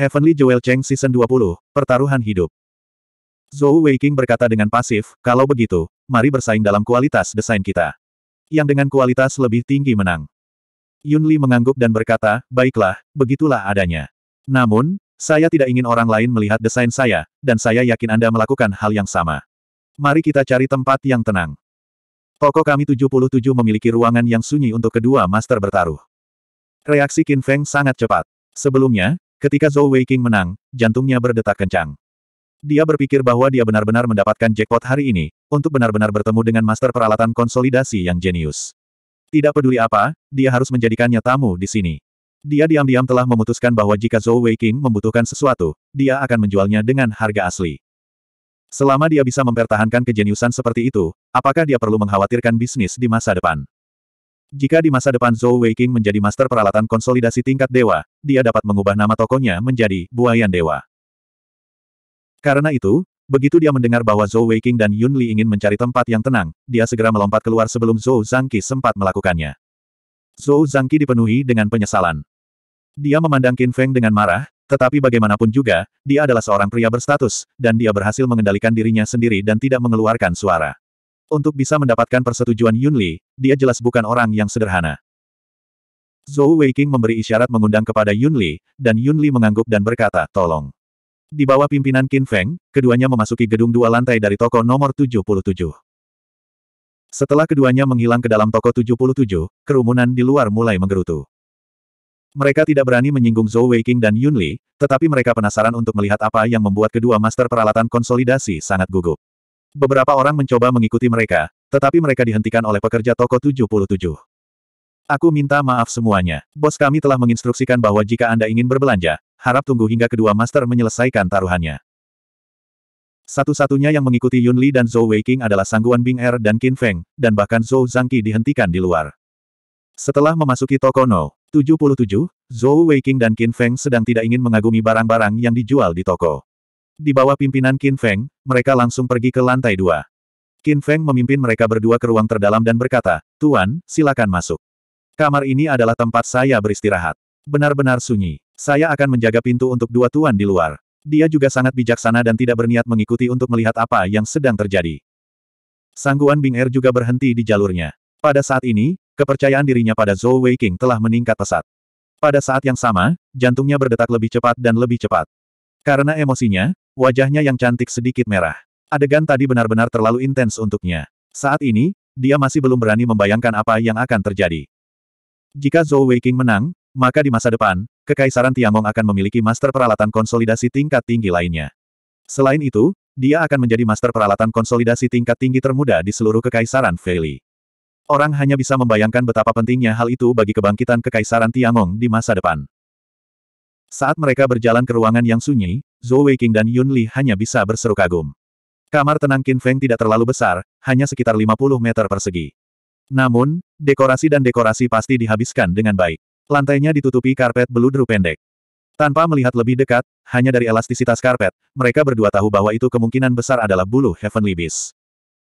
Heavenly Jewel Cheng Season 20, Pertaruhan Hidup. Zhou Weiking berkata dengan pasif, kalau begitu, mari bersaing dalam kualitas desain kita. Yang dengan kualitas lebih tinggi menang. Yun Li mengangguk dan berkata, baiklah, begitulah adanya. Namun, saya tidak ingin orang lain melihat desain saya, dan saya yakin Anda melakukan hal yang sama. Mari kita cari tempat yang tenang. Toko kami 77 memiliki ruangan yang sunyi untuk kedua master bertaruh. Reaksi Qin Feng sangat cepat. Sebelumnya, Ketika Zhou Weiqing menang, jantungnya berdetak kencang. Dia berpikir bahwa dia benar-benar mendapatkan jackpot hari ini, untuk benar-benar bertemu dengan master peralatan konsolidasi yang jenius. Tidak peduli apa, dia harus menjadikannya tamu di sini. Dia diam-diam telah memutuskan bahwa jika Zhou Weiqing membutuhkan sesuatu, dia akan menjualnya dengan harga asli. Selama dia bisa mempertahankan kejeniusan seperti itu, apakah dia perlu mengkhawatirkan bisnis di masa depan? Jika di masa depan Zhou Weiqing menjadi master peralatan konsolidasi tingkat dewa, dia dapat mengubah nama tokonya menjadi Buayan Dewa. Karena itu, begitu dia mendengar bahwa Zhou Weiqing dan Yun Li ingin mencari tempat yang tenang, dia segera melompat keluar sebelum Zhou Zhangqi sempat melakukannya. Zhou Zhangqi dipenuhi dengan penyesalan. Dia memandang Qin Feng dengan marah, tetapi bagaimanapun juga, dia adalah seorang pria berstatus, dan dia berhasil mengendalikan dirinya sendiri dan tidak mengeluarkan suara. Untuk bisa mendapatkan persetujuan Yun Li, dia jelas bukan orang yang sederhana. Zhou Weiqing memberi isyarat mengundang kepada Yun Li, dan Yun Li mengangguk dan berkata, tolong. Di bawah pimpinan Qin Feng, keduanya memasuki gedung dua lantai dari toko nomor 77. Setelah keduanya menghilang ke dalam toko 77, kerumunan di luar mulai menggerutu. Mereka tidak berani menyinggung Zhou Weiqing dan Yun Li, tetapi mereka penasaran untuk melihat apa yang membuat kedua master peralatan konsolidasi sangat gugup. Beberapa orang mencoba mengikuti mereka, tetapi mereka dihentikan oleh pekerja toko 77. Aku minta maaf semuanya. Bos kami telah menginstruksikan bahwa jika Anda ingin berbelanja, harap tunggu hingga kedua master menyelesaikan taruhannya. Satu-satunya yang mengikuti Yun Li dan Zhou Weiqing adalah Sangguan Bing Er dan Qin Feng, dan bahkan Zhou Zhangqi dihentikan di luar. Setelah memasuki toko No. 77, Zhou Weiqing dan Qin Feng sedang tidak ingin mengagumi barang-barang yang dijual di toko. Di bawah pimpinan Qin Feng, mereka langsung pergi ke lantai dua. Qin Feng memimpin mereka berdua ke ruang terdalam dan berkata, Tuan, silakan masuk. Kamar ini adalah tempat saya beristirahat. Benar-benar sunyi. Saya akan menjaga pintu untuk dua tuan di luar. Dia juga sangat bijaksana dan tidak berniat mengikuti untuk melihat apa yang sedang terjadi. Sangguan Bing Er juga berhenti di jalurnya. Pada saat ini, kepercayaan dirinya pada Zhou Weiqing telah meningkat pesat. Pada saat yang sama, jantungnya berdetak lebih cepat dan lebih cepat. Karena emosinya, Wajahnya yang cantik sedikit merah. Adegan tadi benar-benar terlalu intens untuknya. Saat ini, dia masih belum berani membayangkan apa yang akan terjadi. Jika Zhou Weiqing menang, maka di masa depan, Kekaisaran Tiangong akan memiliki master peralatan konsolidasi tingkat tinggi lainnya. Selain itu, dia akan menjadi master peralatan konsolidasi tingkat tinggi termuda di seluruh Kekaisaran Feili. Orang hanya bisa membayangkan betapa pentingnya hal itu bagi kebangkitan Kekaisaran Tiangong di masa depan. Saat mereka berjalan ke ruangan yang sunyi, Zhou Weiqing dan Yun Li hanya bisa berseru kagum. Kamar tenang Qin Feng tidak terlalu besar, hanya sekitar 50 meter persegi. Namun, dekorasi dan dekorasi pasti dihabiskan dengan baik. Lantainya ditutupi karpet beludru pendek. Tanpa melihat lebih dekat, hanya dari elastisitas karpet, mereka berdua tahu bahwa itu kemungkinan besar adalah bulu Heavenly Beast.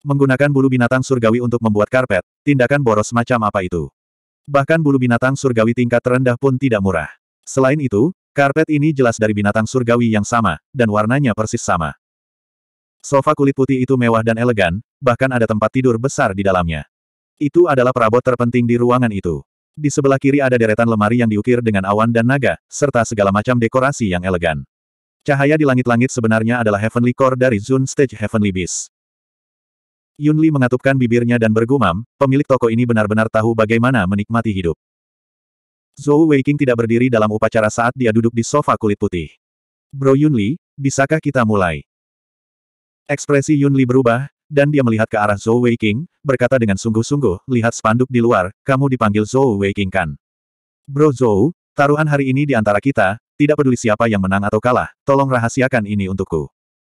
Menggunakan bulu binatang surgawi untuk membuat karpet, tindakan boros macam apa itu? Bahkan bulu binatang surgawi tingkat terendah pun tidak murah. Selain itu, Karpet ini jelas dari binatang surgawi yang sama, dan warnanya persis sama. Sofa kulit putih itu mewah dan elegan, bahkan ada tempat tidur besar di dalamnya. Itu adalah perabot terpenting di ruangan itu. Di sebelah kiri ada deretan lemari yang diukir dengan awan dan naga, serta segala macam dekorasi yang elegan. Cahaya di langit-langit sebenarnya adalah Heavenly Core dari Zun Stage Heavenly Beast. Yunli mengatupkan bibirnya dan bergumam, pemilik toko ini benar-benar tahu bagaimana menikmati hidup. Zhou Weiqing tidak berdiri dalam upacara saat dia duduk di sofa kulit putih. Bro Yunli, bisakah kita mulai? Ekspresi Yunli berubah, dan dia melihat ke arah Zhou Weiqing, berkata dengan sungguh-sungguh, lihat spanduk di luar, kamu dipanggil Zhou Weiqing kan? Bro Zhou, taruhan hari ini di antara kita, tidak peduli siapa yang menang atau kalah, tolong rahasiakan ini untukku.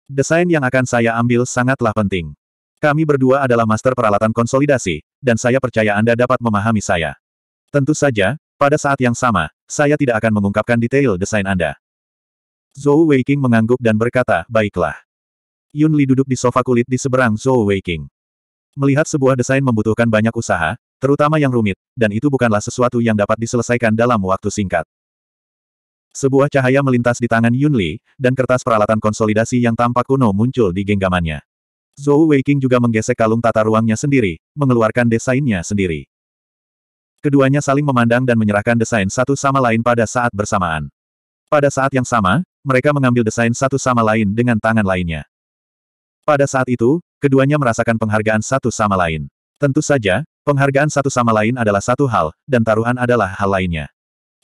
Desain yang akan saya ambil sangatlah penting. Kami berdua adalah master peralatan konsolidasi, dan saya percaya Anda dapat memahami saya. Tentu saja, pada saat yang sama, saya tidak akan mengungkapkan detail desain Anda. Zhou Weiking mengangguk dan berkata, baiklah. Yun Li duduk di sofa kulit di seberang Zhou Weiking. Melihat sebuah desain membutuhkan banyak usaha, terutama yang rumit, dan itu bukanlah sesuatu yang dapat diselesaikan dalam waktu singkat. Sebuah cahaya melintas di tangan Yun Li, dan kertas peralatan konsolidasi yang tampak kuno muncul di genggamannya. Zhou Weiking juga menggesek kalung tata ruangnya sendiri, mengeluarkan desainnya sendiri. Keduanya saling memandang dan menyerahkan desain satu sama lain pada saat bersamaan. Pada saat yang sama, mereka mengambil desain satu sama lain dengan tangan lainnya. Pada saat itu, keduanya merasakan penghargaan satu sama lain. Tentu saja, penghargaan satu sama lain adalah satu hal, dan taruhan adalah hal lainnya.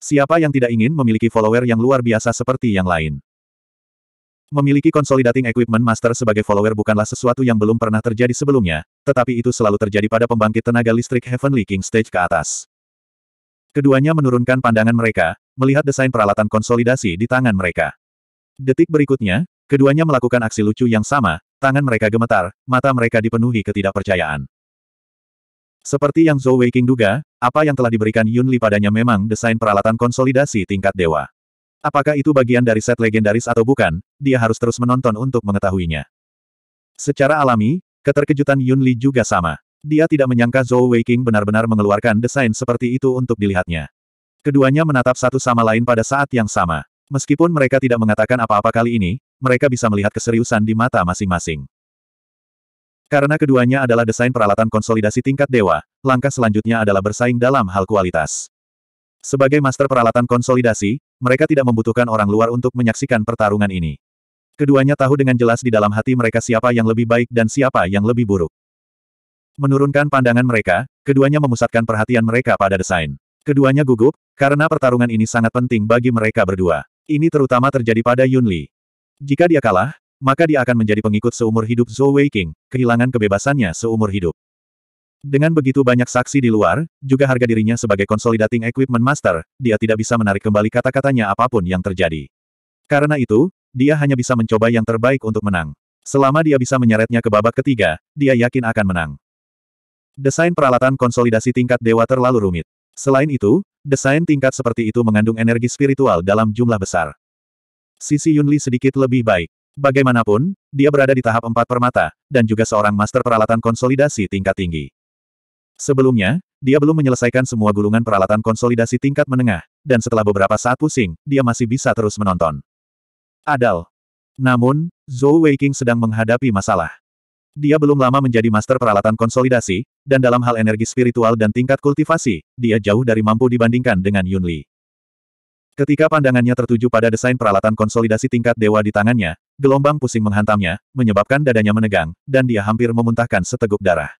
Siapa yang tidak ingin memiliki follower yang luar biasa seperti yang lain? Memiliki consolidating equipment master sebagai follower bukanlah sesuatu yang belum pernah terjadi sebelumnya, tetapi itu selalu terjadi pada pembangkit tenaga listrik Heavenly King Stage ke atas. Keduanya menurunkan pandangan mereka, melihat desain peralatan konsolidasi di tangan mereka. Detik berikutnya, keduanya melakukan aksi lucu yang sama, tangan mereka gemetar, mata mereka dipenuhi ketidakpercayaan. Seperti yang Zhou Weiqing duga, apa yang telah diberikan Yun Li padanya memang desain peralatan konsolidasi tingkat dewa. Apakah itu bagian dari set legendaris atau bukan, dia harus terus menonton untuk mengetahuinya. Secara alami, keterkejutan Yun Li juga sama. Dia tidak menyangka Zhou Weiqing benar-benar mengeluarkan desain seperti itu untuk dilihatnya. Keduanya menatap satu sama lain pada saat yang sama. Meskipun mereka tidak mengatakan apa-apa kali ini, mereka bisa melihat keseriusan di mata masing-masing. Karena keduanya adalah desain peralatan konsolidasi tingkat dewa, langkah selanjutnya adalah bersaing dalam hal kualitas. Sebagai master peralatan konsolidasi, mereka tidak membutuhkan orang luar untuk menyaksikan pertarungan ini. Keduanya tahu dengan jelas di dalam hati mereka siapa yang lebih baik dan siapa yang lebih buruk. Menurunkan pandangan mereka, keduanya memusatkan perhatian mereka pada desain. Keduanya gugup, karena pertarungan ini sangat penting bagi mereka berdua. Ini terutama terjadi pada Yun Li. Jika dia kalah, maka dia akan menjadi pengikut seumur hidup Zhou King, kehilangan kebebasannya seumur hidup. Dengan begitu banyak saksi di luar, juga harga dirinya sebagai consolidating equipment master, dia tidak bisa menarik kembali kata-katanya apapun yang terjadi. Karena itu, dia hanya bisa mencoba yang terbaik untuk menang. Selama dia bisa menyeretnya ke babak ketiga, dia yakin akan menang. Desain peralatan konsolidasi tingkat dewa terlalu rumit. Selain itu, desain tingkat seperti itu mengandung energi spiritual dalam jumlah besar. Sisi Yunli sedikit lebih baik. Bagaimanapun, dia berada di tahap empat permata, dan juga seorang master peralatan konsolidasi tingkat tinggi. Sebelumnya, dia belum menyelesaikan semua gulungan peralatan konsolidasi tingkat menengah, dan setelah beberapa saat pusing, dia masih bisa terus menonton. Adal. Namun, Zhou Weiking sedang menghadapi masalah. Dia belum lama menjadi master peralatan konsolidasi, dan dalam hal energi spiritual dan tingkat kultivasi, dia jauh dari mampu dibandingkan dengan Yun Li. Ketika pandangannya tertuju pada desain peralatan konsolidasi tingkat dewa di tangannya, gelombang pusing menghantamnya, menyebabkan dadanya menegang, dan dia hampir memuntahkan seteguk darah.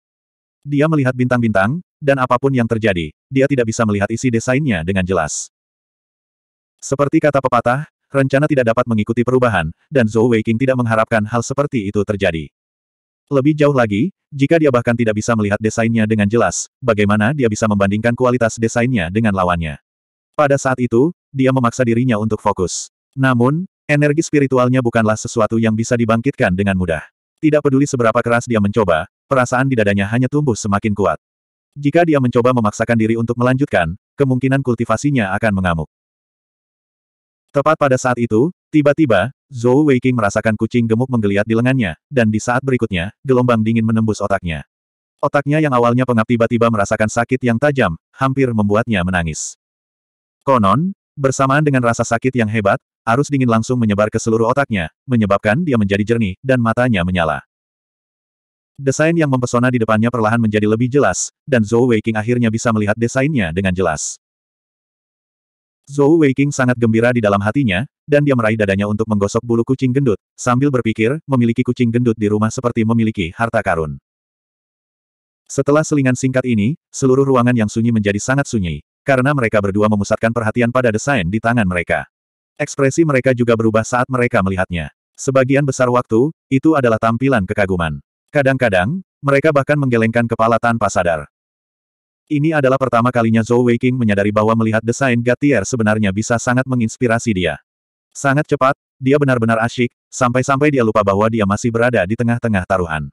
Dia melihat bintang-bintang, dan apapun yang terjadi, dia tidak bisa melihat isi desainnya dengan jelas. Seperti kata pepatah, rencana tidak dapat mengikuti perubahan, dan Zhou Weiqing tidak mengharapkan hal seperti itu terjadi. Lebih jauh lagi, jika dia bahkan tidak bisa melihat desainnya dengan jelas, bagaimana dia bisa membandingkan kualitas desainnya dengan lawannya? Pada saat itu, dia memaksa dirinya untuk fokus. Namun, energi spiritualnya bukanlah sesuatu yang bisa dibangkitkan dengan mudah. Tidak peduli seberapa keras dia mencoba, Perasaan di dadanya hanya tumbuh semakin kuat. Jika dia mencoba memaksakan diri untuk melanjutkan, kemungkinan kultivasinya akan mengamuk. Tepat pada saat itu, tiba-tiba, Zhou Weiqing merasakan kucing gemuk menggeliat di lengannya, dan di saat berikutnya, gelombang dingin menembus otaknya. Otaknya yang awalnya pengap tiba-tiba merasakan sakit yang tajam, hampir membuatnya menangis. Konon, bersamaan dengan rasa sakit yang hebat, arus dingin langsung menyebar ke seluruh otaknya, menyebabkan dia menjadi jernih, dan matanya menyala. Desain yang mempesona di depannya perlahan menjadi lebih jelas, dan Zhou Weiqing akhirnya bisa melihat desainnya dengan jelas. Zhou Weiqing sangat gembira di dalam hatinya, dan dia meraih dadanya untuk menggosok bulu kucing gendut, sambil berpikir, memiliki kucing gendut di rumah seperti memiliki harta karun. Setelah selingan singkat ini, seluruh ruangan yang sunyi menjadi sangat sunyi, karena mereka berdua memusatkan perhatian pada desain di tangan mereka. Ekspresi mereka juga berubah saat mereka melihatnya. Sebagian besar waktu, itu adalah tampilan kekaguman. Kadang-kadang, mereka bahkan menggelengkan kepala tanpa sadar. Ini adalah pertama kalinya Zhou Weiqing menyadari bahwa melihat desain Gatier sebenarnya bisa sangat menginspirasi dia. Sangat cepat, dia benar-benar asyik, sampai-sampai dia lupa bahwa dia masih berada di tengah-tengah taruhan.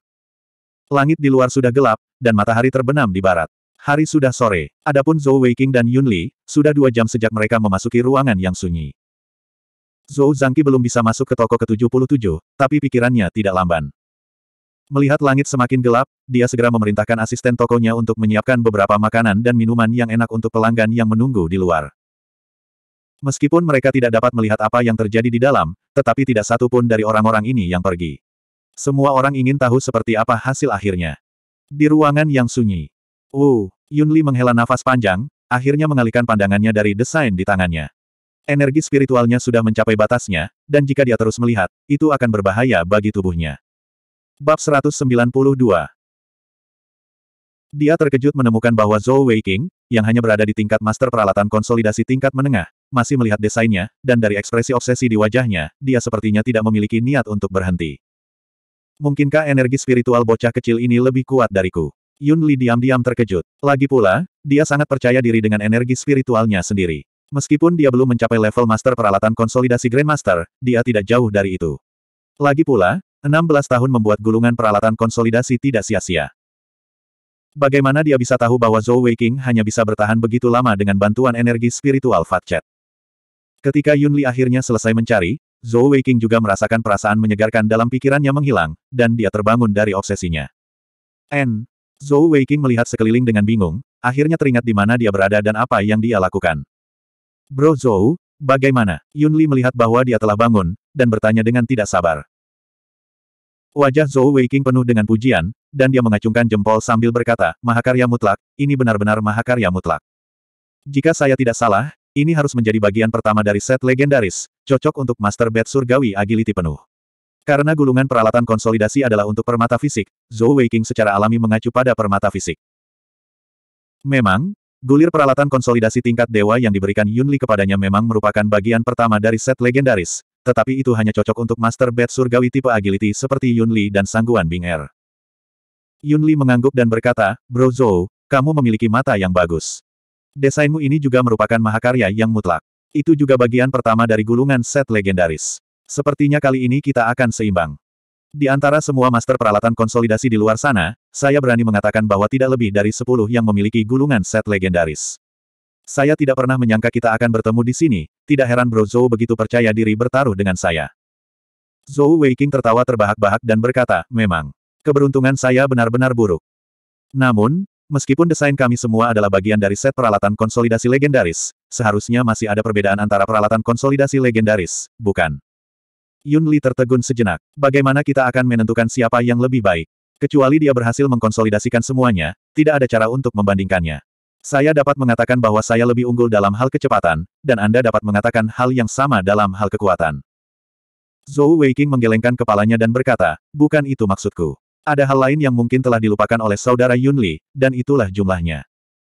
Langit di luar sudah gelap, dan matahari terbenam di barat. Hari sudah sore, adapun Zhou Weiqing dan Yun Li, sudah dua jam sejak mereka memasuki ruangan yang sunyi. Zhou Zhangqi belum bisa masuk ke toko ke-77, tapi pikirannya tidak lamban. Melihat langit semakin gelap, dia segera memerintahkan asisten tokonya untuk menyiapkan beberapa makanan dan minuman yang enak untuk pelanggan yang menunggu di luar. Meskipun mereka tidak dapat melihat apa yang terjadi di dalam, tetapi tidak satu pun dari orang-orang ini yang pergi. Semua orang ingin tahu seperti apa hasil akhirnya. Di ruangan yang sunyi, Wu uh, Yunli menghela nafas panjang, akhirnya mengalihkan pandangannya dari desain di tangannya. Energi spiritualnya sudah mencapai batasnya, dan jika dia terus melihat, itu akan berbahaya bagi tubuhnya. Bab 192 Dia terkejut menemukan bahwa Zhou Weiqing, yang hanya berada di tingkat master peralatan konsolidasi tingkat menengah, masih melihat desainnya, dan dari ekspresi obsesi di wajahnya, dia sepertinya tidak memiliki niat untuk berhenti. Mungkinkah energi spiritual bocah kecil ini lebih kuat dariku? Yun Li diam-diam terkejut. Lagi pula, dia sangat percaya diri dengan energi spiritualnya sendiri. Meskipun dia belum mencapai level master peralatan konsolidasi Grandmaster, dia tidak jauh dari itu. Lagi pula, 16 tahun membuat gulungan peralatan konsolidasi tidak sia-sia. Bagaimana dia bisa tahu bahwa Zhou Weiqing hanya bisa bertahan begitu lama dengan bantuan energi spiritual Fat Fatchet? Ketika Yun Li akhirnya selesai mencari, Zhou Weiqing juga merasakan perasaan menyegarkan dalam pikirannya menghilang, dan dia terbangun dari obsesinya. N. Zhou Weiqing melihat sekeliling dengan bingung, akhirnya teringat di mana dia berada dan apa yang dia lakukan. Bro Zhou, bagaimana? Yun Li melihat bahwa dia telah bangun, dan bertanya dengan tidak sabar. Wajah Zhou Weiqing penuh dengan pujian, dan dia mengacungkan jempol sambil berkata, Mahakarya mutlak, ini benar-benar Mahakarya mutlak. Jika saya tidak salah, ini harus menjadi bagian pertama dari set legendaris, cocok untuk Master Bed Surgawi Agility penuh. Karena gulungan peralatan konsolidasi adalah untuk permata fisik, Zhou Weiqing secara alami mengacu pada permata fisik. Memang, Gulir peralatan konsolidasi tingkat dewa yang diberikan Yunli kepadanya memang merupakan bagian pertama dari set legendaris, tetapi itu hanya cocok untuk Master Bat Surgawi tipe agility seperti Yun Li dan Sangguan Bing Er. Yun Li mengangguk dan berkata, Bro Zhou, kamu memiliki mata yang bagus. Desainmu ini juga merupakan mahakarya yang mutlak. Itu juga bagian pertama dari gulungan set legendaris. Sepertinya kali ini kita akan seimbang. Di antara semua master peralatan konsolidasi di luar sana, saya berani mengatakan bahwa tidak lebih dari 10 yang memiliki gulungan set legendaris. Saya tidak pernah menyangka kita akan bertemu di sini, tidak heran Bro Zhou begitu percaya diri bertaruh dengan saya. Zhou Weiking tertawa terbahak-bahak dan berkata, memang. Keberuntungan saya benar-benar buruk. Namun, meskipun desain kami semua adalah bagian dari set peralatan konsolidasi legendaris, seharusnya masih ada perbedaan antara peralatan konsolidasi legendaris, bukan? Yun Li tertegun sejenak. Bagaimana kita akan menentukan siapa yang lebih baik? Kecuali dia berhasil mengkonsolidasikan semuanya, tidak ada cara untuk membandingkannya. Saya dapat mengatakan bahwa saya lebih unggul dalam hal kecepatan, dan Anda dapat mengatakan hal yang sama dalam hal kekuatan. Zhou Weiqing menggelengkan kepalanya dan berkata, bukan itu maksudku. Ada hal lain yang mungkin telah dilupakan oleh saudara Yunli, dan itulah jumlahnya.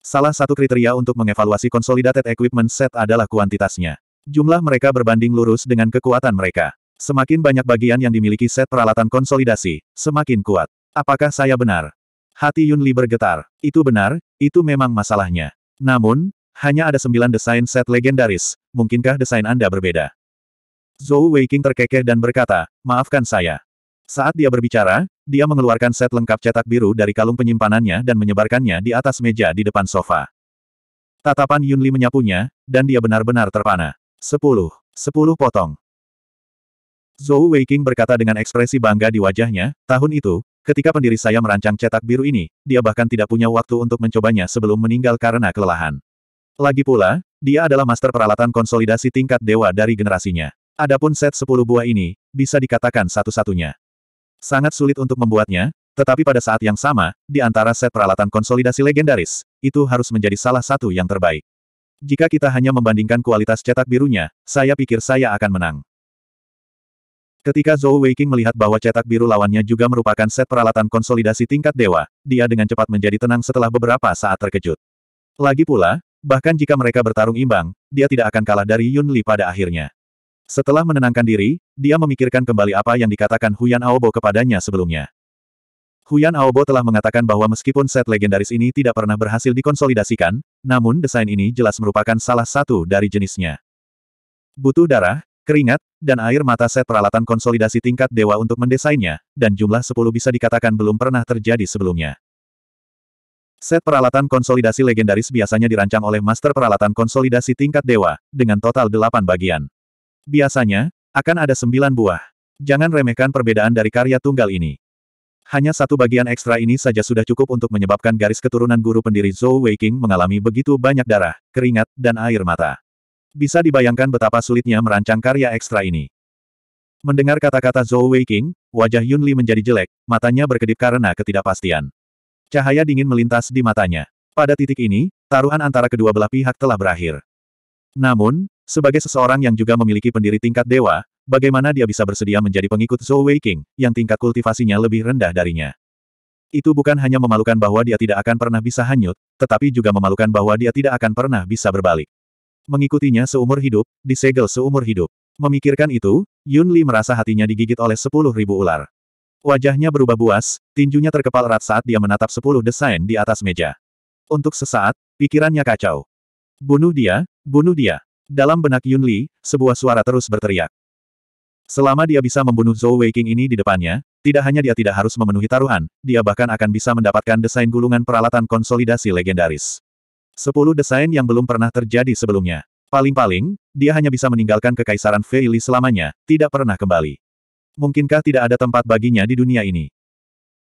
Salah satu kriteria untuk mengevaluasi consolidated equipment set adalah kuantitasnya. Jumlah mereka berbanding lurus dengan kekuatan mereka. Semakin banyak bagian yang dimiliki set peralatan konsolidasi, semakin kuat. Apakah saya benar? Hati Yunli bergetar. Itu benar, itu memang masalahnya. Namun, hanya ada sembilan desain set legendaris, mungkinkah desain Anda berbeda? Zhou Weiqing terkekeh dan berkata, maafkan saya. Saat dia berbicara, dia mengeluarkan set lengkap cetak biru dari kalung penyimpanannya dan menyebarkannya di atas meja di depan sofa. Tatapan Yunli menyapunya, dan dia benar-benar terpana. Sepuluh. Sepuluh potong. Zhou Weiqing berkata dengan ekspresi bangga di wajahnya, tahun itu, Ketika pendiri saya merancang cetak biru ini, dia bahkan tidak punya waktu untuk mencobanya sebelum meninggal karena kelelahan. Lagi pula, dia adalah master peralatan konsolidasi tingkat dewa dari generasinya. Adapun set 10 buah ini, bisa dikatakan satu-satunya. Sangat sulit untuk membuatnya, tetapi pada saat yang sama, di antara set peralatan konsolidasi legendaris, itu harus menjadi salah satu yang terbaik. Jika kita hanya membandingkan kualitas cetak birunya, saya pikir saya akan menang. Ketika Zhou Weiqing melihat bahwa cetak biru lawannya juga merupakan set peralatan konsolidasi tingkat dewa, dia dengan cepat menjadi tenang setelah beberapa saat terkejut. Lagi pula, bahkan jika mereka bertarung imbang, dia tidak akan kalah dari Yun Li pada akhirnya. Setelah menenangkan diri, dia memikirkan kembali apa yang dikatakan Huyan Aobo kepadanya sebelumnya. Huyan Aobo telah mengatakan bahwa meskipun set legendaris ini tidak pernah berhasil dikonsolidasikan, namun desain ini jelas merupakan salah satu dari jenisnya. Butuh darah, keringat, dan air mata set peralatan konsolidasi tingkat dewa untuk mendesainnya, dan jumlah 10 bisa dikatakan belum pernah terjadi sebelumnya. Set peralatan konsolidasi legendaris biasanya dirancang oleh master peralatan konsolidasi tingkat dewa, dengan total 8 bagian. Biasanya, akan ada 9 buah. Jangan remehkan perbedaan dari karya tunggal ini. Hanya satu bagian ekstra ini saja sudah cukup untuk menyebabkan garis keturunan guru pendiri Zhou Weiqing mengalami begitu banyak darah, keringat, dan air mata. Bisa dibayangkan betapa sulitnya merancang karya ekstra ini. Mendengar kata-kata Zhou Weiqing, wajah Yun Li menjadi jelek, matanya berkedip karena ketidakpastian. Cahaya dingin melintas di matanya. Pada titik ini, taruhan antara kedua belah pihak telah berakhir. Namun, sebagai seseorang yang juga memiliki pendiri tingkat dewa, bagaimana dia bisa bersedia menjadi pengikut Zhou Weiqing, yang tingkat kultivasinya lebih rendah darinya? Itu bukan hanya memalukan bahwa dia tidak akan pernah bisa hanyut, tetapi juga memalukan bahwa dia tidak akan pernah bisa berbalik. Mengikutinya seumur hidup, disegel seumur hidup. Memikirkan itu, Yun Li merasa hatinya digigit oleh sepuluh ribu ular. Wajahnya berubah buas, tinjunya terkepal erat saat dia menatap sepuluh desain di atas meja. Untuk sesaat, pikirannya kacau. Bunuh dia, bunuh dia. Dalam benak Yun Li, sebuah suara terus berteriak. Selama dia bisa membunuh Zhou Weiqing ini di depannya, tidak hanya dia tidak harus memenuhi taruhan, dia bahkan akan bisa mendapatkan desain gulungan peralatan konsolidasi legendaris. Sepuluh desain yang belum pernah terjadi sebelumnya. Paling-paling, dia hanya bisa meninggalkan kekaisaran Feili selamanya, tidak pernah kembali. Mungkinkah tidak ada tempat baginya di dunia ini?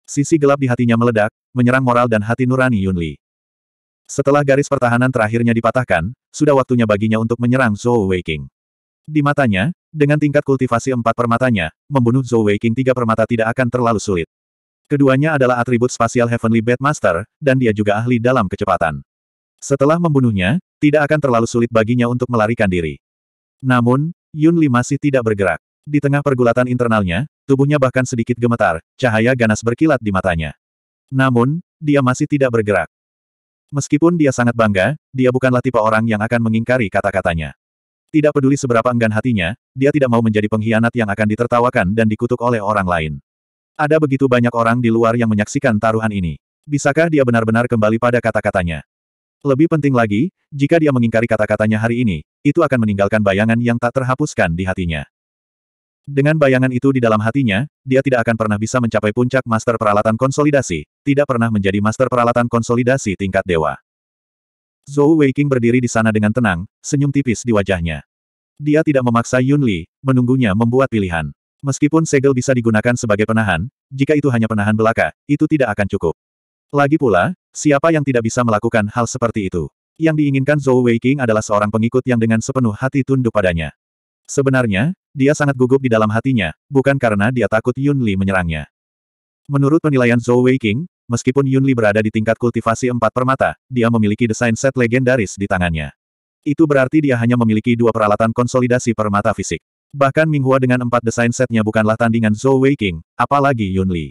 Sisi gelap di hatinya meledak, menyerang moral dan hati nurani Yunli. Setelah garis pertahanan terakhirnya dipatahkan, sudah waktunya baginya untuk menyerang Zhou Weiqing. Di matanya, dengan tingkat kultivasi empat permatanya, membunuh Zhou Weiqing tiga permata tidak akan terlalu sulit. Keduanya adalah atribut spasial Heavenly Bed dan dia juga ahli dalam kecepatan. Setelah membunuhnya, tidak akan terlalu sulit baginya untuk melarikan diri. Namun, Yun Li masih tidak bergerak. Di tengah pergulatan internalnya, tubuhnya bahkan sedikit gemetar, cahaya ganas berkilat di matanya. Namun, dia masih tidak bergerak. Meskipun dia sangat bangga, dia bukanlah tipe orang yang akan mengingkari kata-katanya. Tidak peduli seberapa enggan hatinya, dia tidak mau menjadi pengkhianat yang akan ditertawakan dan dikutuk oleh orang lain. Ada begitu banyak orang di luar yang menyaksikan taruhan ini. Bisakah dia benar-benar kembali pada kata-katanya? Lebih penting lagi, jika dia mengingkari kata-katanya hari ini, itu akan meninggalkan bayangan yang tak terhapuskan di hatinya. Dengan bayangan itu di dalam hatinya, dia tidak akan pernah bisa mencapai puncak master peralatan konsolidasi, tidak pernah menjadi master peralatan konsolidasi tingkat dewa. Zhou Weiqing berdiri di sana dengan tenang, senyum tipis di wajahnya. Dia tidak memaksa Yun Li, menunggunya membuat pilihan. Meskipun segel bisa digunakan sebagai penahan, jika itu hanya penahan belaka, itu tidak akan cukup. Lagi pula, Siapa yang tidak bisa melakukan hal seperti itu? Yang diinginkan Zhou Weiqing adalah seorang pengikut yang dengan sepenuh hati tunduk padanya. Sebenarnya, dia sangat gugup di dalam hatinya, bukan karena dia takut Yun Li menyerangnya. Menurut penilaian Zhou Weiqing, meskipun Yun Li berada di tingkat kultivasi empat permata, dia memiliki desain set legendaris di tangannya. Itu berarti dia hanya memiliki dua peralatan konsolidasi permata fisik. Bahkan Minghua dengan empat desain setnya bukanlah tandingan Zhou Weiqing, apalagi Yun Li.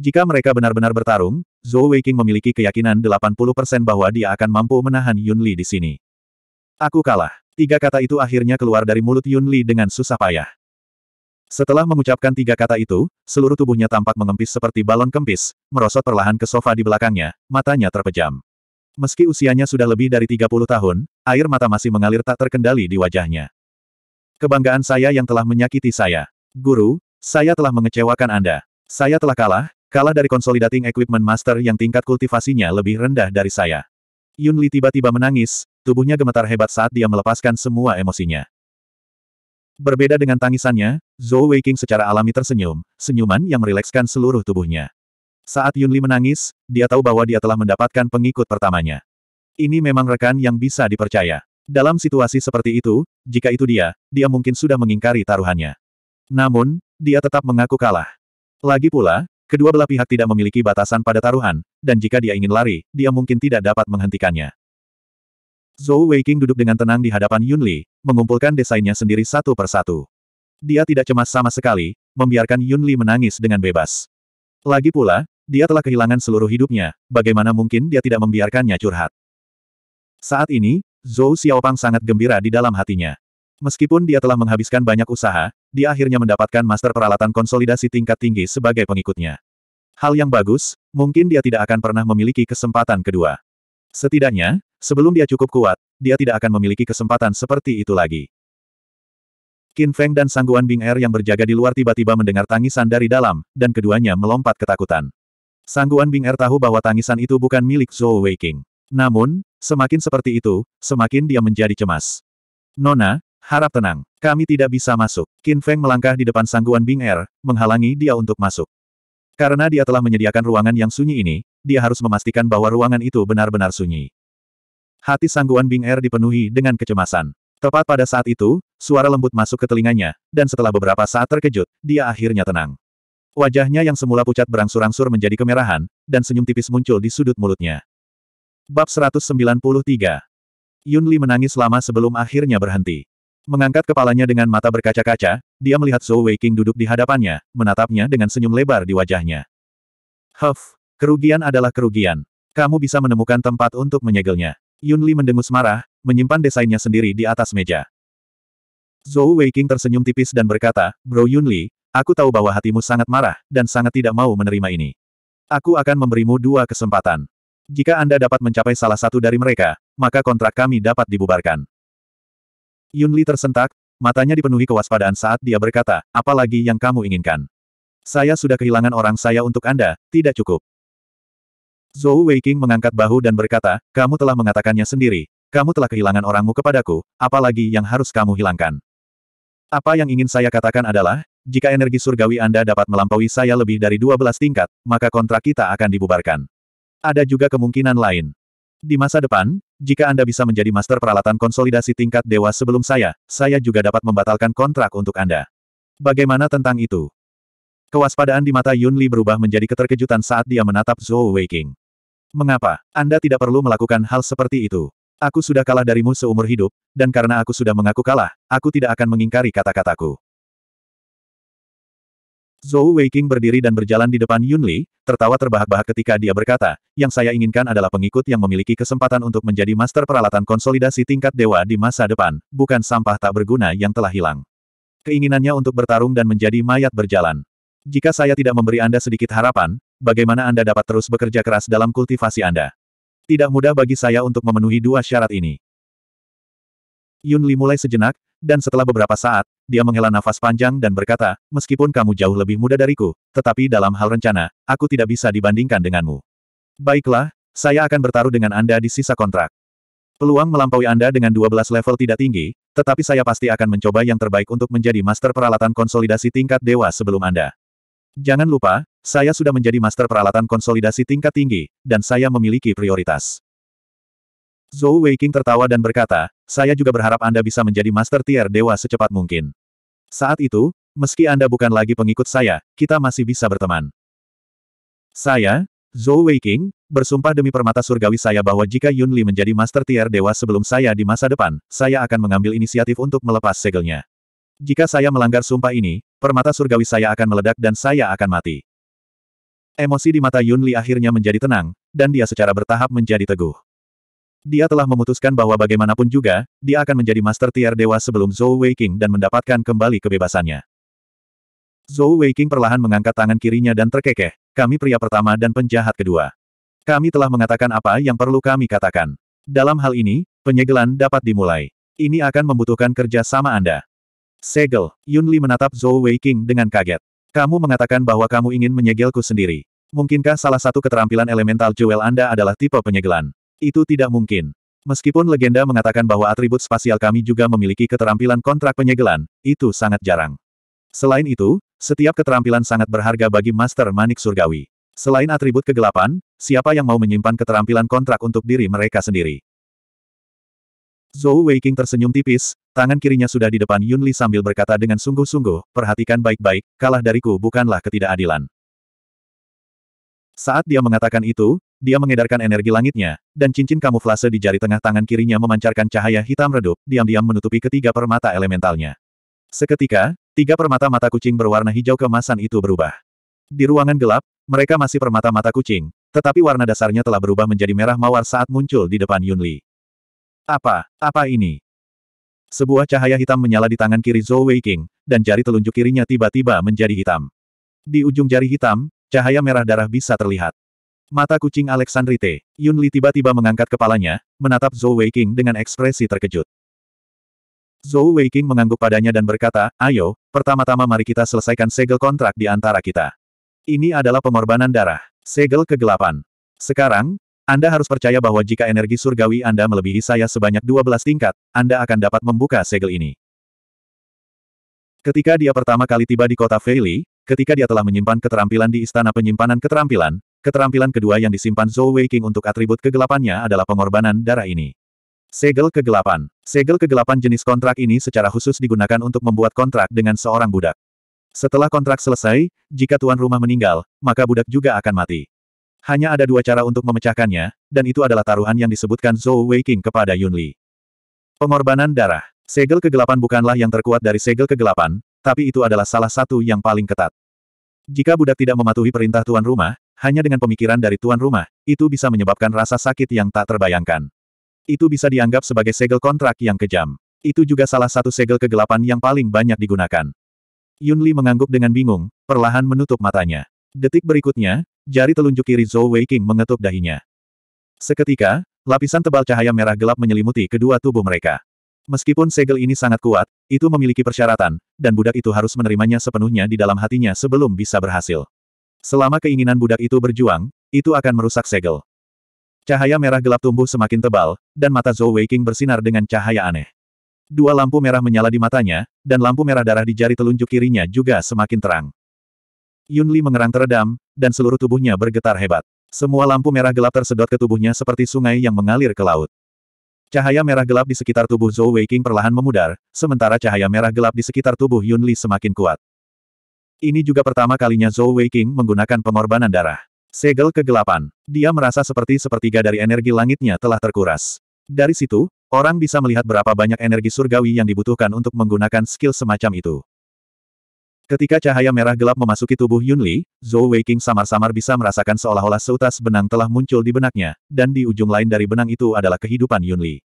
Jika mereka benar-benar bertarung, Zhou Weiqing memiliki keyakinan 80% bahwa dia akan mampu menahan Yun Li di sini. Aku kalah. Tiga kata itu akhirnya keluar dari mulut Yun Li dengan susah payah. Setelah mengucapkan tiga kata itu, seluruh tubuhnya tampak mengempis seperti balon kempis, merosot perlahan ke sofa di belakangnya, matanya terpejam. Meski usianya sudah lebih dari 30 tahun, air mata masih mengalir tak terkendali di wajahnya. Kebanggaan saya yang telah menyakiti saya. Guru, saya telah mengecewakan Anda. Saya telah kalah, Kalah dari Consolidating Equipment Master yang tingkat kultivasinya lebih rendah dari saya. Yun Li tiba-tiba menangis, tubuhnya gemetar hebat saat dia melepaskan semua emosinya. Berbeda dengan tangisannya, Zhou Weiqing secara alami tersenyum, senyuman yang merilekskan seluruh tubuhnya. Saat Yun Li menangis, dia tahu bahwa dia telah mendapatkan pengikut pertamanya. Ini memang rekan yang bisa dipercaya. Dalam situasi seperti itu, jika itu dia, dia mungkin sudah mengingkari taruhannya. Namun, dia tetap mengaku kalah. Lagi pula, Kedua belah pihak tidak memiliki batasan pada taruhan, dan jika dia ingin lari, dia mungkin tidak dapat menghentikannya. Zhou Weiqing duduk dengan tenang di hadapan Yun Li, mengumpulkan desainnya sendiri satu persatu. Dia tidak cemas sama sekali, membiarkan Yun Li menangis dengan bebas. Lagi pula, dia telah kehilangan seluruh hidupnya, bagaimana mungkin dia tidak membiarkannya curhat. Saat ini, Zhou Xiaopang sangat gembira di dalam hatinya. Meskipun dia telah menghabiskan banyak usaha, dia akhirnya mendapatkan master peralatan konsolidasi tingkat tinggi sebagai pengikutnya. Hal yang bagus, mungkin dia tidak akan pernah memiliki kesempatan kedua. Setidaknya, sebelum dia cukup kuat, dia tidak akan memiliki kesempatan seperti itu lagi. Qin Feng dan sangguan Bing Er yang berjaga di luar tiba-tiba mendengar tangisan dari dalam, dan keduanya melompat ketakutan. Sangguan Bing Er tahu bahwa tangisan itu bukan milik Zhou Weiqing. Namun, semakin seperti itu, semakin dia menjadi cemas. Nona, Harap tenang, kami tidak bisa masuk. Qin Feng melangkah di depan sangguan Bing Er, menghalangi dia untuk masuk. Karena dia telah menyediakan ruangan yang sunyi ini, dia harus memastikan bahwa ruangan itu benar-benar sunyi. Hati sangguan Bing Er dipenuhi dengan kecemasan. Tepat pada saat itu, suara lembut masuk ke telinganya, dan setelah beberapa saat terkejut, dia akhirnya tenang. Wajahnya yang semula pucat berangsur-angsur menjadi kemerahan, dan senyum tipis muncul di sudut mulutnya. Bab 193 Li menangis lama sebelum akhirnya berhenti. Mengangkat kepalanya dengan mata berkaca-kaca, dia melihat Zhou Weiqing duduk di hadapannya, menatapnya dengan senyum lebar di wajahnya. Huff, kerugian adalah kerugian. Kamu bisa menemukan tempat untuk menyegelnya. Yun Li mendengus marah, menyimpan desainnya sendiri di atas meja. Zhou Weiqing tersenyum tipis dan berkata, Bro Yun Li, aku tahu bahwa hatimu sangat marah, dan sangat tidak mau menerima ini. Aku akan memberimu dua kesempatan. Jika Anda dapat mencapai salah satu dari mereka, maka kontrak kami dapat dibubarkan. Yunli tersentak, matanya dipenuhi kewaspadaan saat dia berkata, apalagi yang kamu inginkan. Saya sudah kehilangan orang saya untuk Anda, tidak cukup. Zhou Weiqing mengangkat bahu dan berkata, kamu telah mengatakannya sendiri, kamu telah kehilangan orangmu kepadaku, apalagi yang harus kamu hilangkan. Apa yang ingin saya katakan adalah, jika energi surgawi Anda dapat melampaui saya lebih dari 12 tingkat, maka kontrak kita akan dibubarkan. Ada juga kemungkinan lain. Di masa depan, jika Anda bisa menjadi master peralatan konsolidasi tingkat dewa sebelum saya, saya juga dapat membatalkan kontrak untuk Anda. Bagaimana tentang itu? Kewaspadaan di mata Yun Li berubah menjadi keterkejutan saat dia menatap Zhou Weiqing. Mengapa? Anda tidak perlu melakukan hal seperti itu. Aku sudah kalah darimu seumur hidup, dan karena aku sudah mengaku kalah, aku tidak akan mengingkari kata-kataku. Zhou Weiqing berdiri dan berjalan di depan Yunli, tertawa terbahak-bahak ketika dia berkata, yang saya inginkan adalah pengikut yang memiliki kesempatan untuk menjadi master peralatan konsolidasi tingkat dewa di masa depan, bukan sampah tak berguna yang telah hilang. Keinginannya untuk bertarung dan menjadi mayat berjalan. Jika saya tidak memberi Anda sedikit harapan, bagaimana Anda dapat terus bekerja keras dalam kultivasi Anda? Tidak mudah bagi saya untuk memenuhi dua syarat ini. Yunli mulai sejenak, dan setelah beberapa saat, dia menghela nafas panjang dan berkata, meskipun kamu jauh lebih muda dariku, tetapi dalam hal rencana, aku tidak bisa dibandingkan denganmu. Baiklah, saya akan bertaruh dengan Anda di sisa kontrak. Peluang melampaui Anda dengan 12 level tidak tinggi, tetapi saya pasti akan mencoba yang terbaik untuk menjadi master peralatan konsolidasi tingkat dewa sebelum Anda. Jangan lupa, saya sudah menjadi master peralatan konsolidasi tingkat tinggi, dan saya memiliki prioritas. Zhou Weiqing tertawa dan berkata, saya juga berharap Anda bisa menjadi master tier dewa secepat mungkin. Saat itu, meski Anda bukan lagi pengikut saya, kita masih bisa berteman. Saya, Zhou Weiqing, bersumpah demi permata surgawi saya bahwa jika Yun Li menjadi master tier dewa sebelum saya di masa depan, saya akan mengambil inisiatif untuk melepas segelnya. Jika saya melanggar sumpah ini, permata surgawi saya akan meledak dan saya akan mati. Emosi di mata Yun Li akhirnya menjadi tenang, dan dia secara bertahap menjadi teguh dia telah memutuskan bahwa bagaimanapun juga, dia akan menjadi master tier dewa sebelum Zhou Weiking dan mendapatkan kembali kebebasannya. Zhou Weiking perlahan mengangkat tangan kirinya dan terkekeh, kami pria pertama dan penjahat kedua. Kami telah mengatakan apa yang perlu kami katakan. Dalam hal ini, penyegelan dapat dimulai. Ini akan membutuhkan kerja sama Anda. Segel, Yun Li menatap Zhou Weiking dengan kaget. Kamu mengatakan bahwa kamu ingin menyegelku sendiri. Mungkinkah salah satu keterampilan elemental jewel Anda adalah tipe penyegelan? Itu tidak mungkin. Meskipun legenda mengatakan bahwa atribut spasial kami juga memiliki keterampilan kontrak penyegelan, itu sangat jarang. Selain itu, setiap keterampilan sangat berharga bagi Master Manik Surgawi. Selain atribut kegelapan, siapa yang mau menyimpan keterampilan kontrak untuk diri mereka sendiri? Zhou Weiking tersenyum tipis, tangan kirinya sudah di depan Yunli sambil berkata dengan sungguh-sungguh, perhatikan baik-baik, kalah dariku bukanlah ketidakadilan. Saat dia mengatakan itu, dia mengedarkan energi langitnya, dan cincin kamuflase di jari tengah tangan kirinya memancarkan cahaya hitam redup, diam-diam menutupi ketiga permata elementalnya. Seketika, tiga permata mata kucing berwarna hijau kemasan itu berubah. Di ruangan gelap, mereka masih permata mata kucing, tetapi warna dasarnya telah berubah menjadi merah mawar saat muncul di depan Yunli. Apa, apa ini? Sebuah cahaya hitam menyala di tangan kiri Zhou Weiking, dan jari telunjuk kirinya tiba-tiba menjadi hitam. Di ujung jari hitam, Cahaya merah darah bisa terlihat. Mata kucing Alexandrite, Yun Li tiba-tiba mengangkat kepalanya, menatap Zhou Weiqing dengan ekspresi terkejut. Zhou Weiqing mengangguk padanya dan berkata, ayo, pertama-tama mari kita selesaikan segel kontrak di antara kita. Ini adalah pengorbanan darah, segel kegelapan. Sekarang, Anda harus percaya bahwa jika energi surgawi Anda melebihi saya sebanyak 12 tingkat, Anda akan dapat membuka segel ini. Ketika dia pertama kali tiba di kota Feili, Ketika dia telah menyimpan keterampilan di Istana Penyimpanan Keterampilan, keterampilan kedua yang disimpan Zhou Weiqing untuk atribut kegelapannya adalah pengorbanan darah ini. Segel kegelapan. Segel kegelapan jenis kontrak ini secara khusus digunakan untuk membuat kontrak dengan seorang budak. Setelah kontrak selesai, jika tuan rumah meninggal, maka budak juga akan mati. Hanya ada dua cara untuk memecahkannya, dan itu adalah taruhan yang disebutkan Zhou Weiqing kepada Yun Li. Pengorbanan darah. Segel kegelapan bukanlah yang terkuat dari segel kegelapan, tapi itu adalah salah satu yang paling ketat. Jika budak tidak mematuhi perintah tuan rumah, hanya dengan pemikiran dari tuan rumah, itu bisa menyebabkan rasa sakit yang tak terbayangkan. Itu bisa dianggap sebagai segel kontrak yang kejam. Itu juga salah satu segel kegelapan yang paling banyak digunakan. Yun Li mengangguk dengan bingung, perlahan menutup matanya. Detik berikutnya, jari telunjuk kiri Zhou Weiqing mengetuk dahinya. Seketika, lapisan tebal cahaya merah gelap menyelimuti kedua tubuh mereka. Meskipun segel ini sangat kuat, itu memiliki persyaratan, dan budak itu harus menerimanya sepenuhnya di dalam hatinya sebelum bisa berhasil. Selama keinginan budak itu berjuang, itu akan merusak segel. Cahaya merah gelap tumbuh semakin tebal, dan mata Zhou Weiqing bersinar dengan cahaya aneh. Dua lampu merah menyala di matanya, dan lampu merah darah di jari telunjuk kirinya juga semakin terang. Yun Li mengerang teredam, dan seluruh tubuhnya bergetar hebat. Semua lampu merah gelap tersedot ke tubuhnya seperti sungai yang mengalir ke laut. Cahaya merah gelap di sekitar tubuh Zhou Weiqing perlahan memudar, sementara cahaya merah gelap di sekitar tubuh Yun Li semakin kuat. Ini juga pertama kalinya Zhou Weiqing menggunakan pengorbanan darah. Segel kegelapan. Dia merasa seperti sepertiga dari energi langitnya telah terkuras. Dari situ, orang bisa melihat berapa banyak energi surgawi yang dibutuhkan untuk menggunakan skill semacam itu. Ketika cahaya merah gelap memasuki tubuh Yunli, Zhou Weiqing samar-samar bisa merasakan seolah-olah seutas benang telah muncul di benaknya, dan di ujung lain dari benang itu adalah kehidupan Yunli.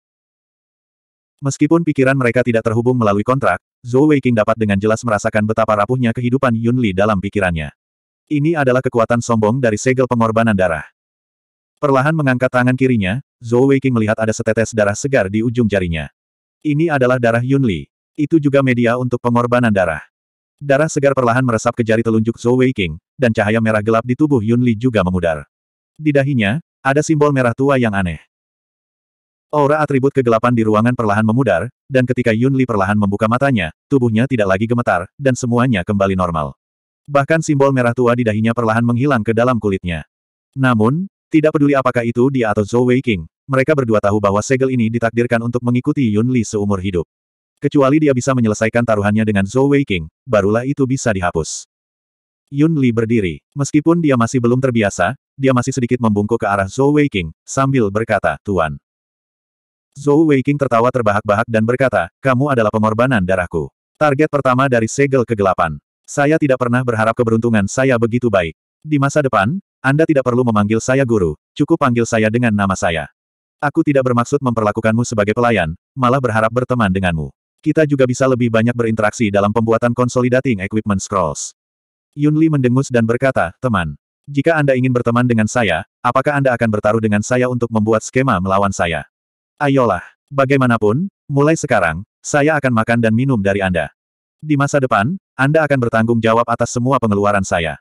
Meskipun pikiran mereka tidak terhubung melalui kontrak, Zhou Weiqing dapat dengan jelas merasakan betapa rapuhnya kehidupan Yunli dalam pikirannya. Ini adalah kekuatan sombong dari segel pengorbanan darah. Perlahan mengangkat tangan kirinya, Zhou Weiqing melihat ada setetes darah segar di ujung jarinya. Ini adalah darah Yunli. Itu juga media untuk pengorbanan darah. Darah segar perlahan meresap ke jari telunjuk Zhou Wei King, dan cahaya merah gelap di tubuh Yun Li juga memudar. Di dahinya, ada simbol merah tua yang aneh. Aura atribut kegelapan di ruangan perlahan memudar, dan ketika Yun Li perlahan membuka matanya, tubuhnya tidak lagi gemetar, dan semuanya kembali normal. Bahkan simbol merah tua di dahinya perlahan menghilang ke dalam kulitnya. Namun, tidak peduli apakah itu dia atau Zhou Wei King, mereka berdua tahu bahwa segel ini ditakdirkan untuk mengikuti Yun Li seumur hidup. Kecuali dia bisa menyelesaikan taruhannya dengan Zhou Weiqing, barulah itu bisa dihapus. Yun Li berdiri. Meskipun dia masih belum terbiasa, dia masih sedikit membungkuk ke arah Zhou Weiqing, sambil berkata, Tuan. Zhou Weiqing tertawa terbahak-bahak dan berkata, kamu adalah pengorbanan darahku. Target pertama dari segel kegelapan. Saya tidak pernah berharap keberuntungan saya begitu baik. Di masa depan, Anda tidak perlu memanggil saya guru, cukup panggil saya dengan nama saya. Aku tidak bermaksud memperlakukanmu sebagai pelayan, malah berharap berteman denganmu. Kita juga bisa lebih banyak berinteraksi dalam pembuatan consolidating equipment scrolls. Yunli mendengus dan berkata, teman, jika Anda ingin berteman dengan saya, apakah Anda akan bertaruh dengan saya untuk membuat skema melawan saya? Ayolah, bagaimanapun, mulai sekarang, saya akan makan dan minum dari Anda. Di masa depan, Anda akan bertanggung jawab atas semua pengeluaran saya.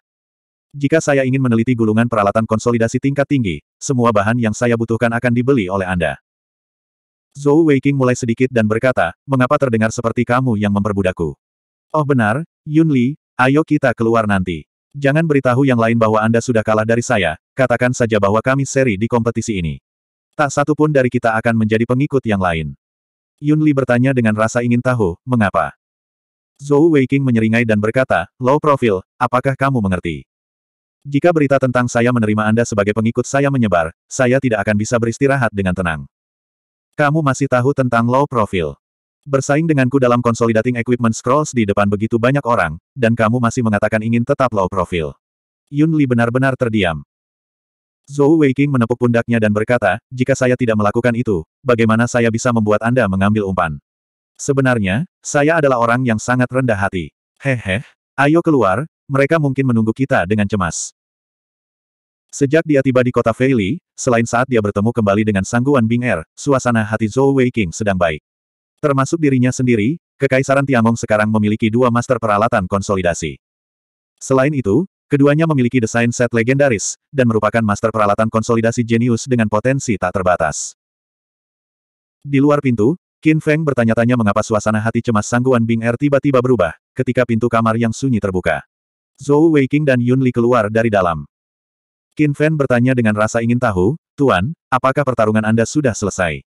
Jika saya ingin meneliti gulungan peralatan konsolidasi tingkat tinggi, semua bahan yang saya butuhkan akan dibeli oleh Anda. Zhou Weiqing mulai sedikit dan berkata, mengapa terdengar seperti kamu yang memperbudakku? Oh benar, Yun Li, ayo kita keluar nanti. Jangan beritahu yang lain bahwa Anda sudah kalah dari saya, katakan saja bahwa kami seri di kompetisi ini. Tak satu pun dari kita akan menjadi pengikut yang lain. Yun Li bertanya dengan rasa ingin tahu, mengapa? Zhou Weiqing menyeringai dan berkata, low profile. apakah kamu mengerti? Jika berita tentang saya menerima Anda sebagai pengikut saya menyebar, saya tidak akan bisa beristirahat dengan tenang. Kamu masih tahu tentang low profile. Bersaing denganku dalam consolidating equipment scrolls di depan begitu banyak orang, dan kamu masih mengatakan ingin tetap low profile. Yun Li benar-benar terdiam. Zhou Weiqing menepuk pundaknya dan berkata, jika saya tidak melakukan itu, bagaimana saya bisa membuat Anda mengambil umpan? Sebenarnya, saya adalah orang yang sangat rendah hati. Hehe, ayo keluar, mereka mungkin menunggu kita dengan cemas. Sejak dia tiba di kota Feili, selain saat dia bertemu kembali dengan sangguan Bing Er, suasana hati Zhou Wei King sedang baik. Termasuk dirinya sendiri, Kekaisaran Tiangong sekarang memiliki dua master peralatan konsolidasi. Selain itu, keduanya memiliki desain set legendaris, dan merupakan master peralatan konsolidasi jenius dengan potensi tak terbatas. Di luar pintu, Qin Feng bertanya-tanya mengapa suasana hati cemas sangguan Bing Er tiba-tiba berubah, ketika pintu kamar yang sunyi terbuka. Zhou Weiqing dan Yun Li keluar dari dalam. Qin Fan bertanya dengan rasa ingin tahu, Tuan, apakah pertarungan Anda sudah selesai?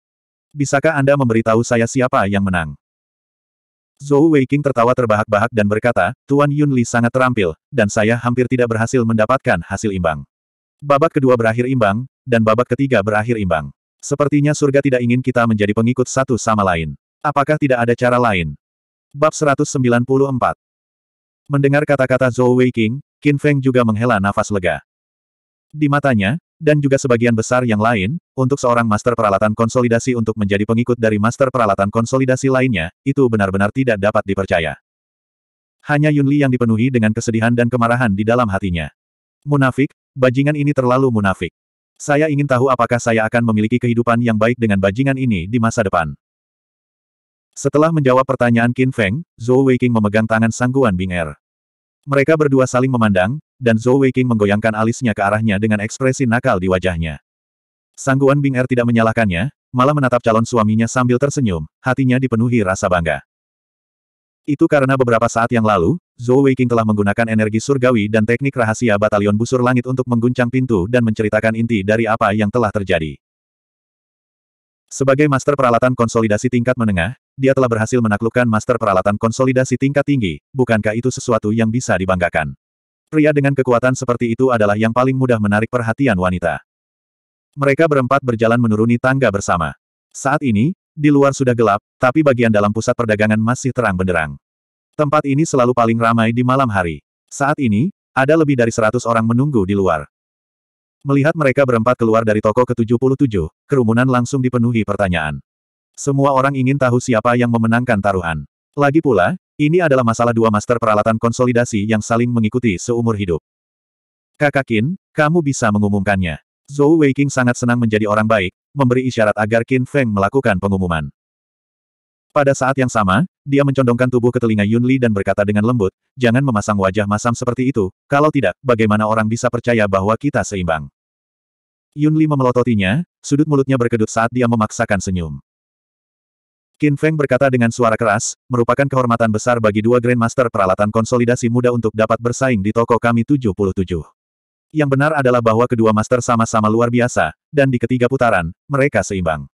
Bisakah Anda memberitahu saya siapa yang menang? Zhou Weiqing tertawa terbahak-bahak dan berkata, Tuan Yun Li sangat terampil, dan saya hampir tidak berhasil mendapatkan hasil imbang. Babak kedua berakhir imbang, dan babak ketiga berakhir imbang. Sepertinya surga tidak ingin kita menjadi pengikut satu sama lain. Apakah tidak ada cara lain? Bab 194 Mendengar kata-kata Zhou Weiqing, Qin Feng juga menghela nafas lega di matanya, dan juga sebagian besar yang lain, untuk seorang master peralatan konsolidasi untuk menjadi pengikut dari master peralatan konsolidasi lainnya, itu benar-benar tidak dapat dipercaya. Hanya Yunli yang dipenuhi dengan kesedihan dan kemarahan di dalam hatinya. Munafik, bajingan ini terlalu munafik. Saya ingin tahu apakah saya akan memiliki kehidupan yang baik dengan bajingan ini di masa depan. Setelah menjawab pertanyaan Qin Feng, Zhou Weiqing memegang tangan Sangguan Bing Er. Mereka berdua saling memandang, dan Zhou Weiqing menggoyangkan alisnya ke arahnya dengan ekspresi nakal di wajahnya. Sangguan Bing Er tidak menyalahkannya, malah menatap calon suaminya sambil tersenyum, hatinya dipenuhi rasa bangga. Itu karena beberapa saat yang lalu, Zhou Weiqing telah menggunakan energi surgawi dan teknik rahasia batalion busur langit untuk mengguncang pintu dan menceritakan inti dari apa yang telah terjadi. Sebagai master peralatan konsolidasi tingkat menengah, dia telah berhasil menaklukkan master peralatan konsolidasi tingkat tinggi, bukankah itu sesuatu yang bisa dibanggakan? Pria dengan kekuatan seperti itu adalah yang paling mudah menarik perhatian wanita. Mereka berempat berjalan menuruni tangga bersama. Saat ini, di luar sudah gelap, tapi bagian dalam pusat perdagangan masih terang benderang. Tempat ini selalu paling ramai di malam hari. Saat ini, ada lebih dari seratus orang menunggu di luar. Melihat mereka berempat keluar dari toko ke-77, kerumunan langsung dipenuhi pertanyaan. Semua orang ingin tahu siapa yang memenangkan taruhan. Lagi pula, ini adalah masalah dua master peralatan konsolidasi yang saling mengikuti seumur hidup. Kakak Qin, kamu bisa mengumumkannya. Zhou Weiqing sangat senang menjadi orang baik, memberi isyarat agar Qin Feng melakukan pengumuman. Pada saat yang sama, dia mencondongkan tubuh ke telinga Yunli dan berkata dengan lembut, jangan memasang wajah masam seperti itu, kalau tidak, bagaimana orang bisa percaya bahwa kita seimbang. Yunli memelototinya, sudut mulutnya berkedut saat dia memaksakan senyum. Qin Feng berkata dengan suara keras, merupakan kehormatan besar bagi dua Grandmaster peralatan konsolidasi muda untuk dapat bersaing di toko kami 77. Yang benar adalah bahwa kedua master sama-sama luar biasa, dan di ketiga putaran, mereka seimbang.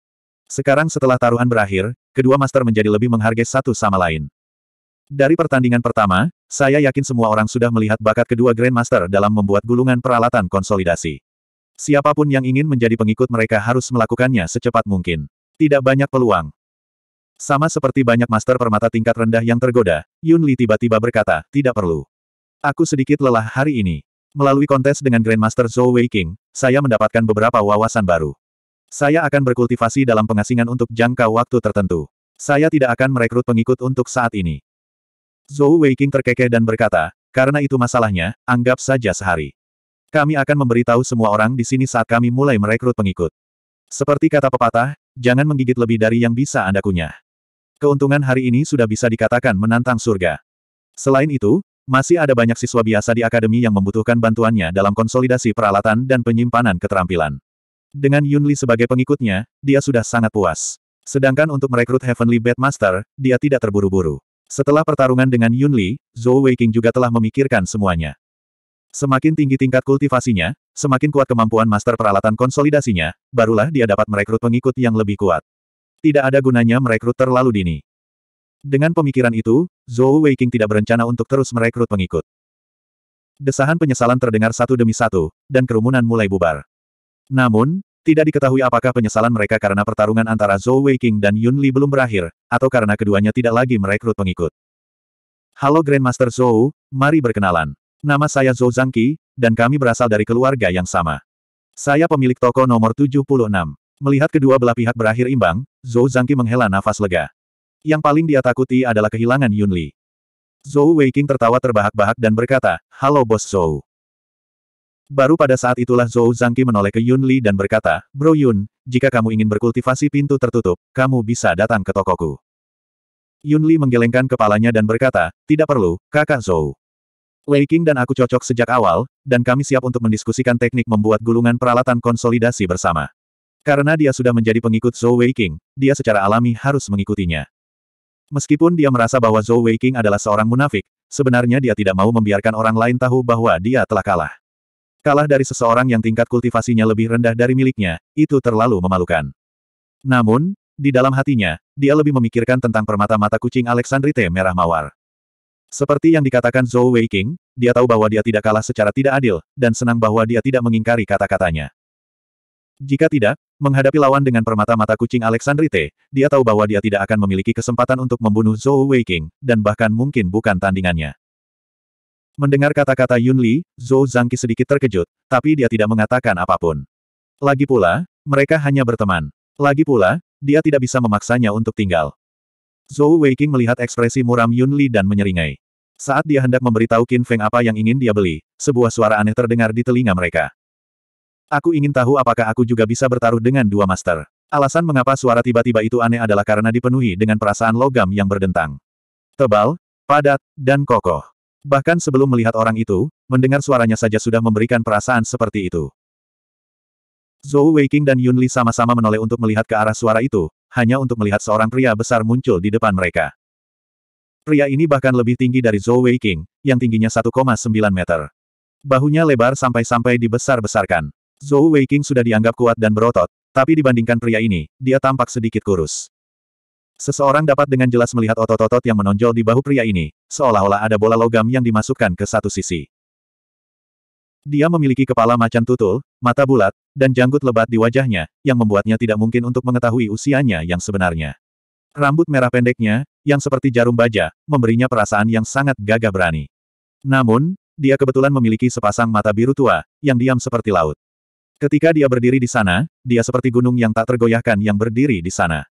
Sekarang setelah taruhan berakhir, kedua master menjadi lebih menghargai satu sama lain. Dari pertandingan pertama, saya yakin semua orang sudah melihat bakat kedua Grandmaster dalam membuat gulungan peralatan konsolidasi. Siapapun yang ingin menjadi pengikut mereka harus melakukannya secepat mungkin. Tidak banyak peluang. Sama seperti banyak master permata tingkat rendah yang tergoda, Yun Li tiba-tiba berkata, tidak perlu. Aku sedikit lelah hari ini. Melalui kontes dengan Grandmaster Zhou Weiqing, saya mendapatkan beberapa wawasan baru. Saya akan berkultivasi dalam pengasingan untuk jangka waktu tertentu. Saya tidak akan merekrut pengikut untuk saat ini. Zhou Weiqing terkekeh dan berkata, karena itu masalahnya, anggap saja sehari. Kami akan memberitahu semua orang di sini saat kami mulai merekrut pengikut. Seperti kata pepatah, jangan menggigit lebih dari yang bisa Anda kunyah. Keuntungan hari ini sudah bisa dikatakan menantang surga. Selain itu, masih ada banyak siswa biasa di akademi yang membutuhkan bantuannya dalam konsolidasi peralatan dan penyimpanan keterampilan. Dengan Yunli sebagai pengikutnya, dia sudah sangat puas. Sedangkan untuk merekrut Heavenly Master, dia tidak terburu-buru. Setelah pertarungan dengan Yunli, Zhou Weiqing juga telah memikirkan semuanya. Semakin tinggi tingkat kultivasinya, semakin kuat kemampuan master peralatan konsolidasinya, barulah dia dapat merekrut pengikut yang lebih kuat. Tidak ada gunanya merekrut terlalu dini. Dengan pemikiran itu, Zhou Weiqing tidak berencana untuk terus merekrut pengikut. Desahan penyesalan terdengar satu demi satu, dan kerumunan mulai bubar. Namun, tidak diketahui apakah penyesalan mereka karena pertarungan antara Zhou Weiqing dan Yun Li belum berakhir, atau karena keduanya tidak lagi merekrut pengikut. Halo Grandmaster Zhou, mari berkenalan. Nama saya Zhou Zhangqi, dan kami berasal dari keluarga yang sama. Saya pemilik toko nomor 76. Melihat kedua belah pihak berakhir imbang, Zhou Zhangqi menghela nafas lega. Yang paling dia takuti adalah kehilangan Yun Li. Zhou Weiqing tertawa terbahak-bahak dan berkata, Halo Bos Zhou. Baru pada saat itulah Zhou Zhangqi menoleh ke Yun Li dan berkata, Bro Yun, jika kamu ingin berkultivasi pintu tertutup, kamu bisa datang ke tokoku. Yun Li menggelengkan kepalanya dan berkata, Tidak perlu, kakak Zhou. Wei dan aku cocok sejak awal, dan kami siap untuk mendiskusikan teknik membuat gulungan peralatan konsolidasi bersama. Karena dia sudah menjadi pengikut Zhou Weiqing, dia secara alami harus mengikutinya. Meskipun dia merasa bahwa Zhou Weiqing adalah seorang munafik, sebenarnya dia tidak mau membiarkan orang lain tahu bahwa dia telah kalah. Kalah dari seseorang yang tingkat kultivasinya lebih rendah dari miliknya, itu terlalu memalukan. Namun, di dalam hatinya, dia lebih memikirkan tentang permata mata kucing Alexandrite merah mawar. Seperti yang dikatakan Zhou Weiqing, dia tahu bahwa dia tidak kalah secara tidak adil, dan senang bahwa dia tidak mengingkari kata-katanya. Jika tidak, menghadapi lawan dengan permata mata kucing Alexandrite, dia tahu bahwa dia tidak akan memiliki kesempatan untuk membunuh Zhou Weiking, dan bahkan mungkin bukan tandingannya. Mendengar kata-kata Yun Li, Zhou Zhangqi sedikit terkejut, tapi dia tidak mengatakan apapun. Lagi pula, mereka hanya berteman. Lagi pula, dia tidak bisa memaksanya untuk tinggal. Zhou Weiking melihat ekspresi muram Yun Li dan menyeringai. Saat dia hendak memberitahu Qin Feng apa yang ingin dia beli, sebuah suara aneh terdengar di telinga mereka. Aku ingin tahu apakah aku juga bisa bertaruh dengan dua master. Alasan mengapa suara tiba-tiba itu aneh adalah karena dipenuhi dengan perasaan logam yang berdentang. Tebal, padat, dan kokoh. Bahkan sebelum melihat orang itu, mendengar suaranya saja sudah memberikan perasaan seperti itu. Zhou Weiqing dan Yun Li sama-sama menoleh untuk melihat ke arah suara itu, hanya untuk melihat seorang pria besar muncul di depan mereka. Pria ini bahkan lebih tinggi dari Zhou Weiqing, yang tingginya 1,9 meter. Bahunya lebar sampai-sampai dibesar-besarkan. Zhou Weiqing sudah dianggap kuat dan berotot, tapi dibandingkan pria ini, dia tampak sedikit kurus. Seseorang dapat dengan jelas melihat otot-otot yang menonjol di bahu pria ini, seolah-olah ada bola logam yang dimasukkan ke satu sisi. Dia memiliki kepala macan tutul, mata bulat, dan janggut lebat di wajahnya, yang membuatnya tidak mungkin untuk mengetahui usianya yang sebenarnya. Rambut merah pendeknya, yang seperti jarum baja, memberinya perasaan yang sangat gagah berani. Namun, dia kebetulan memiliki sepasang mata biru tua, yang diam seperti laut. Ketika dia berdiri di sana, dia seperti gunung yang tak tergoyahkan yang berdiri di sana.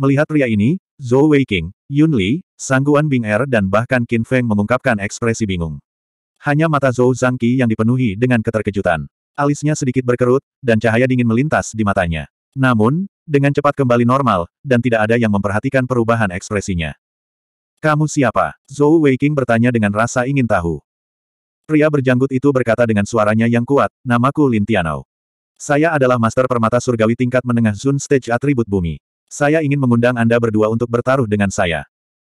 Melihat pria ini, Zhou Weiqing, Yun Li, Sangguan Bing Er dan bahkan Qin Feng mengungkapkan ekspresi bingung. Hanya mata Zhou Zhangqi yang dipenuhi dengan keterkejutan. Alisnya sedikit berkerut, dan cahaya dingin melintas di matanya. Namun, dengan cepat kembali normal, dan tidak ada yang memperhatikan perubahan ekspresinya. Kamu siapa? Zhou Weiqing bertanya dengan rasa ingin tahu. Pria berjanggut itu berkata dengan suaranya yang kuat, namaku Lin Tianao. Saya adalah Master Permata Surgawi tingkat menengah Zun Stage Atribut Bumi. Saya ingin mengundang Anda berdua untuk bertaruh dengan saya.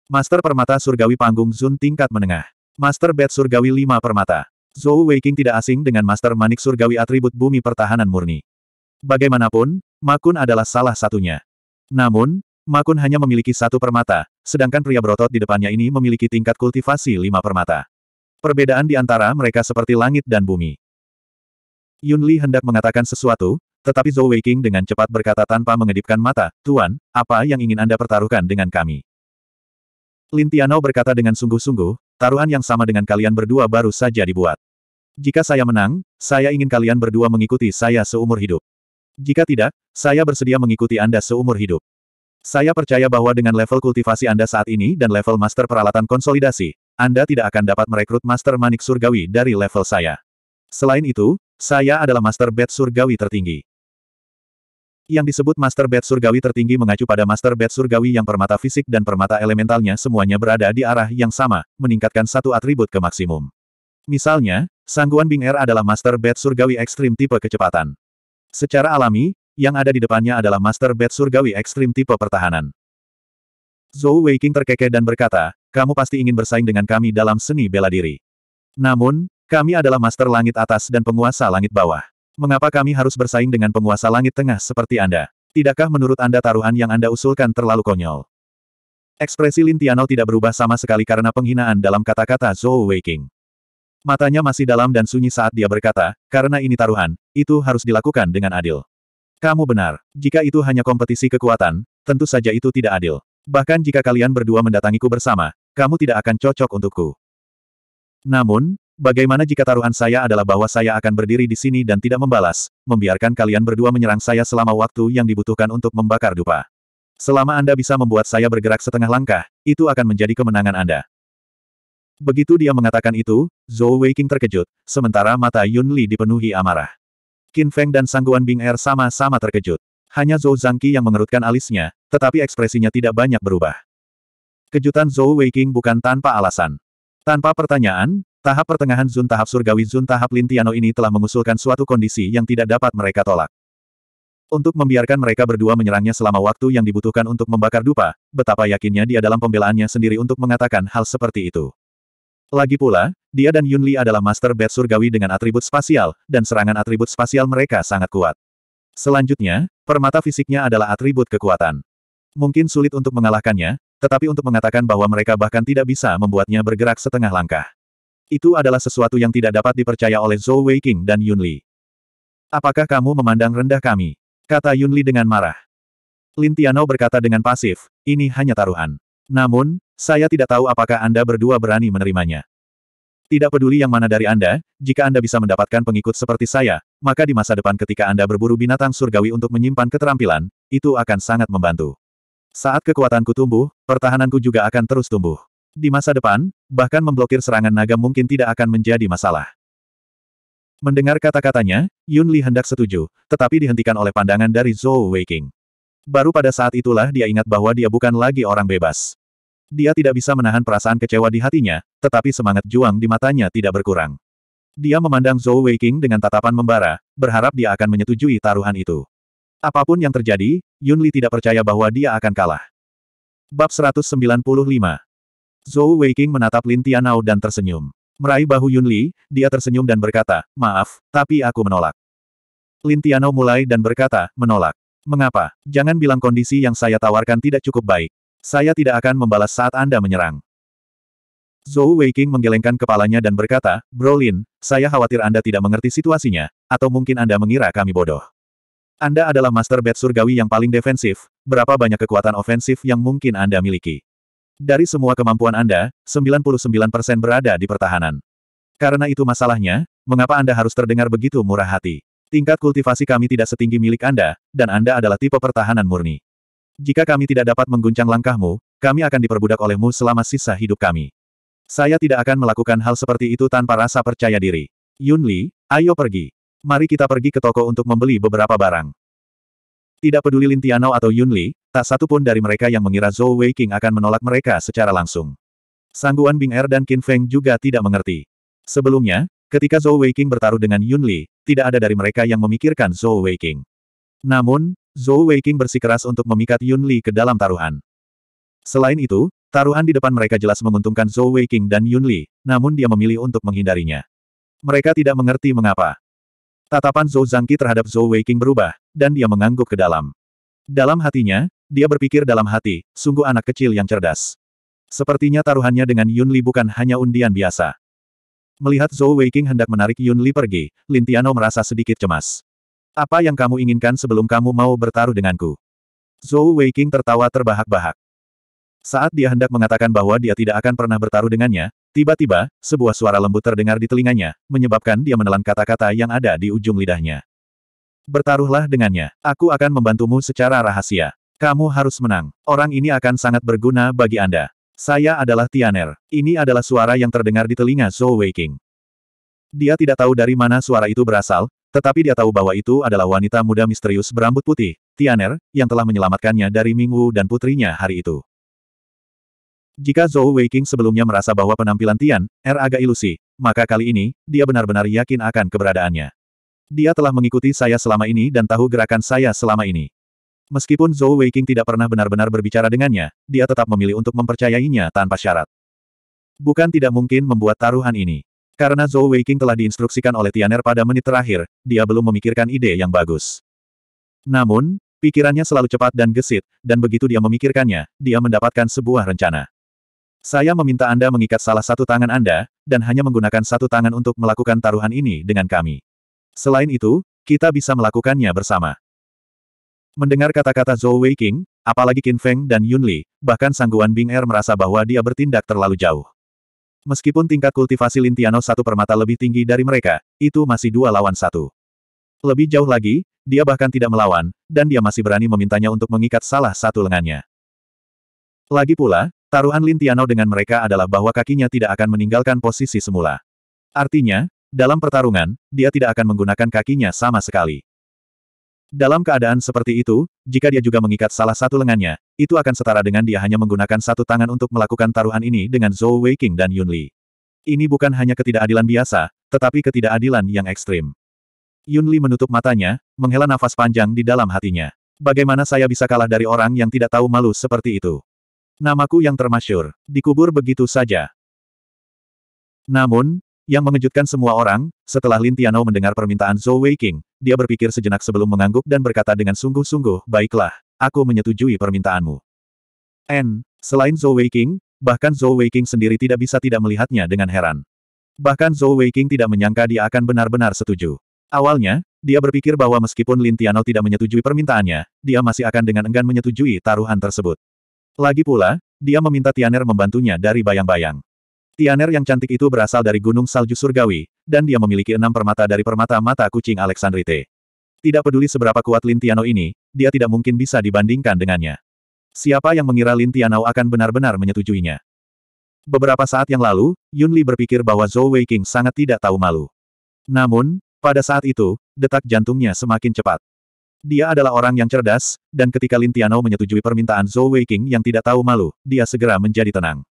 Master Permata Surgawi Panggung Zun tingkat menengah. Master Bed Surgawi lima Permata. Zhou Weiking tidak asing dengan Master Manik Surgawi Atribut Bumi Pertahanan Murni. Bagaimanapun, Makun adalah salah satunya. Namun, Makun hanya memiliki satu permata, sedangkan pria berotot di depannya ini memiliki tingkat kultivasi lima permata. Perbedaan di antara mereka seperti langit dan bumi. Yun Li hendak mengatakan sesuatu, tetapi Zhou Weiqing dengan cepat berkata tanpa mengedipkan mata, Tuan, apa yang ingin Anda pertaruhkan dengan kami? Lin Tianao berkata dengan sungguh-sungguh, taruhan yang sama dengan kalian berdua baru saja dibuat. Jika saya menang, saya ingin kalian berdua mengikuti saya seumur hidup. Jika tidak, saya bersedia mengikuti Anda seumur hidup. Saya percaya bahwa dengan level kultivasi Anda saat ini dan level master peralatan konsolidasi, anda tidak akan dapat merekrut Master Manik Surgawi dari level saya. Selain itu, saya adalah Master Bed Surgawi tertinggi. Yang disebut Master Bed Surgawi tertinggi mengacu pada Master Bed Surgawi yang permata fisik dan permata elementalnya semuanya berada di arah yang sama, meningkatkan satu atribut ke maksimum. Misalnya, Sangguan Bing Er adalah Master Bed Surgawi Ekstrim tipe kecepatan. Secara alami, yang ada di depannya adalah Master Bed Surgawi Ekstrim tipe pertahanan. Zhou Weiking terkekeh dan berkata, kamu pasti ingin bersaing dengan kami dalam seni bela diri. Namun, kami adalah master langit atas dan penguasa langit bawah. Mengapa kami harus bersaing dengan penguasa langit tengah seperti Anda? Tidakkah menurut Anda taruhan yang Anda usulkan terlalu konyol? Ekspresi Lin Tianao tidak berubah sama sekali karena penghinaan dalam kata-kata Zhou Weiqing. Matanya masih dalam dan sunyi saat dia berkata, karena ini taruhan, itu harus dilakukan dengan adil. Kamu benar, jika itu hanya kompetisi kekuatan, tentu saja itu tidak adil. Bahkan jika kalian berdua mendatangiku bersama, kamu tidak akan cocok untukku. Namun, bagaimana jika taruhan saya adalah bahwa saya akan berdiri di sini dan tidak membalas, membiarkan kalian berdua menyerang saya selama waktu yang dibutuhkan untuk membakar dupa. Selama Anda bisa membuat saya bergerak setengah langkah, itu akan menjadi kemenangan Anda. Begitu dia mengatakan itu, Zhou Weiqing terkejut, sementara mata Yun Li dipenuhi amarah. Qin Feng dan Sangguan Bing Er sama-sama terkejut. Hanya Zhou Zhangqi yang mengerutkan alisnya, tetapi ekspresinya tidak banyak berubah. Kejutan Zhou Weiqing bukan tanpa alasan. Tanpa pertanyaan, tahap pertengahan Zun tahap surgawi Zun tahap Lintiano ini telah mengusulkan suatu kondisi yang tidak dapat mereka tolak. Untuk membiarkan mereka berdua menyerangnya selama waktu yang dibutuhkan untuk membakar dupa, betapa yakinnya dia dalam pembelaannya sendiri untuk mengatakan hal seperti itu. Lagi pula, dia dan Yunli adalah master bed surgawi dengan atribut spasial, dan serangan atribut spasial mereka sangat kuat. Selanjutnya, permata fisiknya adalah atribut kekuatan. Mungkin sulit untuk mengalahkannya, tetapi untuk mengatakan bahwa mereka bahkan tidak bisa membuatnya bergerak setengah langkah. Itu adalah sesuatu yang tidak dapat dipercaya oleh Zhou Weiqing dan Yun Li. Apakah kamu memandang rendah kami? Kata Yun Li dengan marah. Lin Tiano berkata dengan pasif, ini hanya taruhan. Namun, saya tidak tahu apakah Anda berdua berani menerimanya. Tidak peduli yang mana dari Anda, jika Anda bisa mendapatkan pengikut seperti saya, maka di masa depan ketika Anda berburu binatang surgawi untuk menyimpan keterampilan, itu akan sangat membantu. Saat kekuatanku tumbuh, pertahananku juga akan terus tumbuh. Di masa depan, bahkan memblokir serangan naga mungkin tidak akan menjadi masalah. Mendengar kata-katanya, Yun Li hendak setuju, tetapi dihentikan oleh pandangan dari Zhou Weiking. Baru pada saat itulah dia ingat bahwa dia bukan lagi orang bebas. Dia tidak bisa menahan perasaan kecewa di hatinya, tetapi semangat juang di matanya tidak berkurang. Dia memandang Zhou Weiqing dengan tatapan membara, berharap dia akan menyetujui taruhan itu. Apapun yang terjadi, Yun Li tidak percaya bahwa dia akan kalah. Bab 195 Zhou Weiqing menatap Lin Tianao dan tersenyum. Meraih bahu Yun Li, dia tersenyum dan berkata, maaf, tapi aku menolak. Lin Tianao mulai dan berkata, menolak. Mengapa? Jangan bilang kondisi yang saya tawarkan tidak cukup baik. Saya tidak akan membalas saat Anda menyerang. Zhou Weiqing menggelengkan kepalanya dan berkata, Brolin, saya khawatir Anda tidak mengerti situasinya, atau mungkin Anda mengira kami bodoh. Anda adalah master bed surgawi yang paling defensif, berapa banyak kekuatan ofensif yang mungkin Anda miliki. Dari semua kemampuan Anda, 99% berada di pertahanan. Karena itu masalahnya, mengapa Anda harus terdengar begitu murah hati? Tingkat kultivasi kami tidak setinggi milik Anda, dan Anda adalah tipe pertahanan murni. Jika kami tidak dapat mengguncang langkahmu, kami akan diperbudak olehmu selama sisa hidup kami. Saya tidak akan melakukan hal seperti itu tanpa rasa percaya diri. Yun Li, ayo pergi. Mari kita pergi ke toko untuk membeli beberapa barang. Tidak peduli Lin Tianao atau Yun Li, tak satu pun dari mereka yang mengira Zhou Wei King akan menolak mereka secara langsung. Sangguan Bing Er dan Qin Feng juga tidak mengerti. Sebelumnya, ketika Zhou Wei King bertaruh dengan Yun Li, tidak ada dari mereka yang memikirkan Zhou Wei King. Namun, Zhou Weiqing bersikeras untuk memikat Yun Li ke dalam taruhan. Selain itu, taruhan di depan mereka jelas menguntungkan Zhou Weiqing dan Yun Li, namun dia memilih untuk menghindarinya. Mereka tidak mengerti mengapa. Tatapan Zhou Zhangqi terhadap Zhou Weiqing berubah, dan dia mengangguk ke dalam. Dalam hatinya, dia berpikir dalam hati, sungguh anak kecil yang cerdas. Sepertinya taruhannya dengan Yun Li bukan hanya undian biasa. Melihat Zhou Weiqing hendak menarik Yun Li pergi, Lin Tiano merasa sedikit cemas. Apa yang kamu inginkan sebelum kamu mau bertaruh denganku? Zhou Weiking tertawa terbahak-bahak. Saat dia hendak mengatakan bahwa dia tidak akan pernah bertaruh dengannya, tiba-tiba, sebuah suara lembut terdengar di telinganya, menyebabkan dia menelan kata-kata yang ada di ujung lidahnya. Bertaruhlah dengannya. Aku akan membantumu secara rahasia. Kamu harus menang. Orang ini akan sangat berguna bagi Anda. Saya adalah Tianer. Ini adalah suara yang terdengar di telinga Zhou Weiking. Dia tidak tahu dari mana suara itu berasal, tetapi dia tahu bahwa itu adalah wanita muda misterius berambut putih, Tianer, yang telah menyelamatkannya dari Mingwu dan putrinya hari itu. Jika Zhou Weiqing sebelumnya merasa bahwa penampilan Tian, Er agak ilusi, maka kali ini, dia benar-benar yakin akan keberadaannya. Dia telah mengikuti saya selama ini dan tahu gerakan saya selama ini. Meskipun Zhou Weiqing tidak pernah benar-benar berbicara dengannya, dia tetap memilih untuk mempercayainya tanpa syarat. Bukan tidak mungkin membuat taruhan ini. Karena Zhou Weiqing telah diinstruksikan oleh Tianer pada menit terakhir, dia belum memikirkan ide yang bagus. Namun, pikirannya selalu cepat dan gesit, dan begitu dia memikirkannya, dia mendapatkan sebuah rencana. Saya meminta Anda mengikat salah satu tangan Anda, dan hanya menggunakan satu tangan untuk melakukan taruhan ini dengan kami. Selain itu, kita bisa melakukannya bersama. Mendengar kata-kata Zhou Weiqing, apalagi Qin Feng dan Yun Li, bahkan Sangguan Bing Er merasa bahwa dia bertindak terlalu jauh. Meskipun tingkat kultivasi Lintiano satu permata lebih tinggi dari mereka, itu masih dua lawan satu. Lebih jauh lagi, dia bahkan tidak melawan, dan dia masih berani memintanya untuk mengikat salah satu lengannya. Lagi pula, taruhan Lintiano dengan mereka adalah bahwa kakinya tidak akan meninggalkan posisi semula. Artinya, dalam pertarungan, dia tidak akan menggunakan kakinya sama sekali. Dalam keadaan seperti itu, jika dia juga mengikat salah satu lengannya, itu akan setara dengan dia hanya menggunakan satu tangan untuk melakukan taruhan ini dengan Zhou Weiqing dan Yun Li. Ini bukan hanya ketidakadilan biasa, tetapi ketidakadilan yang ekstrim. Yun Li menutup matanya, menghela nafas panjang di dalam hatinya. Bagaimana saya bisa kalah dari orang yang tidak tahu malu seperti itu? Namaku yang termasyur, dikubur begitu saja. Namun, yang mengejutkan semua orang, setelah Lin Tianou mendengar permintaan Zhou Weiqing, dia berpikir sejenak sebelum mengangguk dan berkata dengan sungguh-sungguh, baiklah, aku menyetujui permintaanmu. N. Selain Zhou Weiqing, bahkan Zhou Weiqing sendiri tidak bisa tidak melihatnya dengan heran. Bahkan Zhou Weiqing tidak menyangka dia akan benar-benar setuju. Awalnya, dia berpikir bahwa meskipun Lin Tiano tidak menyetujui permintaannya, dia masih akan dengan enggan menyetujui taruhan tersebut. Lagi pula, dia meminta Tianer membantunya dari bayang-bayang. Tianer yang cantik itu berasal dari Gunung Salju Surgawi, dan dia memiliki enam permata dari permata mata kucing Alexandrite. Tidak peduli seberapa kuat Lintiano ini, dia tidak mungkin bisa dibandingkan dengannya. Siapa yang mengira Lintiano akan benar-benar menyetujuinya? Beberapa saat yang lalu, Yun Li berpikir bahwa Zhou Weiqing sangat tidak tahu malu. Namun, pada saat itu, detak jantungnya semakin cepat. Dia adalah orang yang cerdas, dan ketika Lintiano menyetujui permintaan Zhou Weiqing yang tidak tahu malu, dia segera menjadi tenang.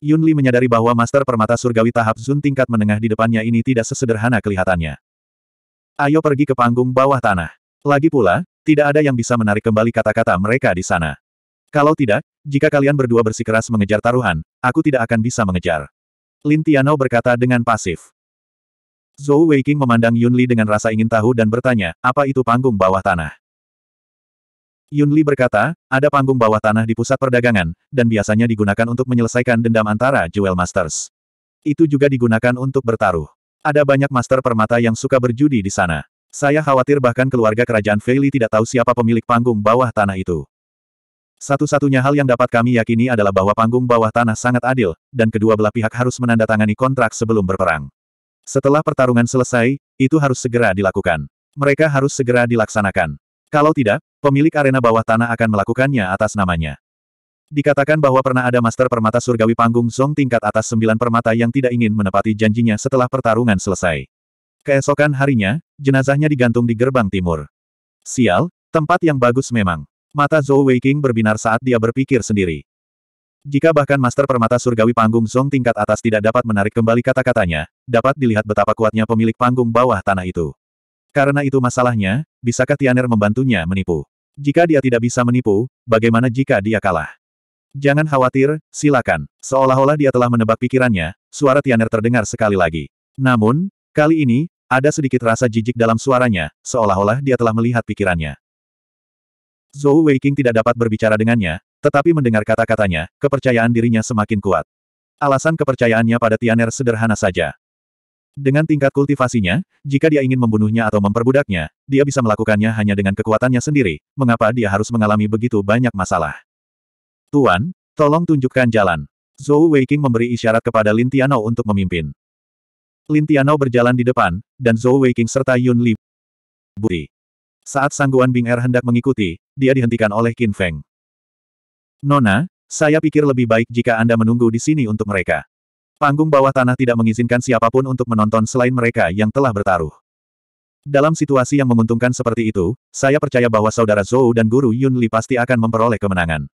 Yun Li menyadari bahwa Master Permata Surgawi tahap Zun tingkat menengah di depannya ini tidak sesederhana kelihatannya. Ayo pergi ke panggung bawah tanah. Lagi pula, tidak ada yang bisa menarik kembali kata-kata mereka di sana. Kalau tidak, jika kalian berdua bersikeras mengejar taruhan, aku tidak akan bisa mengejar. Lin Tianao berkata dengan pasif. Zhou Weiqing memandang Yun Li dengan rasa ingin tahu dan bertanya, apa itu panggung bawah tanah? Yun Li berkata, ada panggung bawah tanah di pusat perdagangan, dan biasanya digunakan untuk menyelesaikan dendam antara Jewel Masters. Itu juga digunakan untuk bertaruh. Ada banyak master permata yang suka berjudi di sana. Saya khawatir bahkan keluarga kerajaan Feili tidak tahu siapa pemilik panggung bawah tanah itu. Satu-satunya hal yang dapat kami yakini adalah bahwa panggung bawah tanah sangat adil, dan kedua belah pihak harus menandatangani kontrak sebelum berperang. Setelah pertarungan selesai, itu harus segera dilakukan. Mereka harus segera dilaksanakan. Kalau tidak, pemilik arena bawah tanah akan melakukannya atas namanya. Dikatakan bahwa pernah ada Master Permata Surgawi Panggung Zong tingkat atas sembilan permata yang tidak ingin menepati janjinya setelah pertarungan selesai. Keesokan harinya, jenazahnya digantung di gerbang timur. Sial, tempat yang bagus memang. Mata Zhou Weiqing berbinar saat dia berpikir sendiri. Jika bahkan Master Permata Surgawi Panggung Zong tingkat atas tidak dapat menarik kembali kata-katanya, dapat dilihat betapa kuatnya pemilik panggung bawah tanah itu. Karena itu masalahnya, bisakah Tianer membantunya menipu? Jika dia tidak bisa menipu, bagaimana jika dia kalah? Jangan khawatir, silakan. Seolah-olah dia telah menebak pikirannya, suara Tianer terdengar sekali lagi. Namun, kali ini, ada sedikit rasa jijik dalam suaranya, seolah-olah dia telah melihat pikirannya. Zhou Weiking tidak dapat berbicara dengannya, tetapi mendengar kata-katanya, kepercayaan dirinya semakin kuat. Alasan kepercayaannya pada Tianer sederhana saja. Dengan tingkat kultivasinya, jika dia ingin membunuhnya atau memperbudaknya, dia bisa melakukannya hanya dengan kekuatannya sendiri, mengapa dia harus mengalami begitu banyak masalah? Tuan, tolong tunjukkan jalan. Zhou Weiqing memberi isyarat kepada Lin Tianao untuk memimpin. Lin Tianao berjalan di depan, dan Zhou Weiqing serta Yun Li Buri. Saat sangguan Bing Er hendak mengikuti, dia dihentikan oleh Qin Feng. Nona, saya pikir lebih baik jika Anda menunggu di sini untuk mereka. Panggung bawah tanah tidak mengizinkan siapapun untuk menonton selain mereka yang telah bertaruh. Dalam situasi yang menguntungkan seperti itu, saya percaya bahwa saudara Zhou dan guru Yun Li pasti akan memperoleh kemenangan.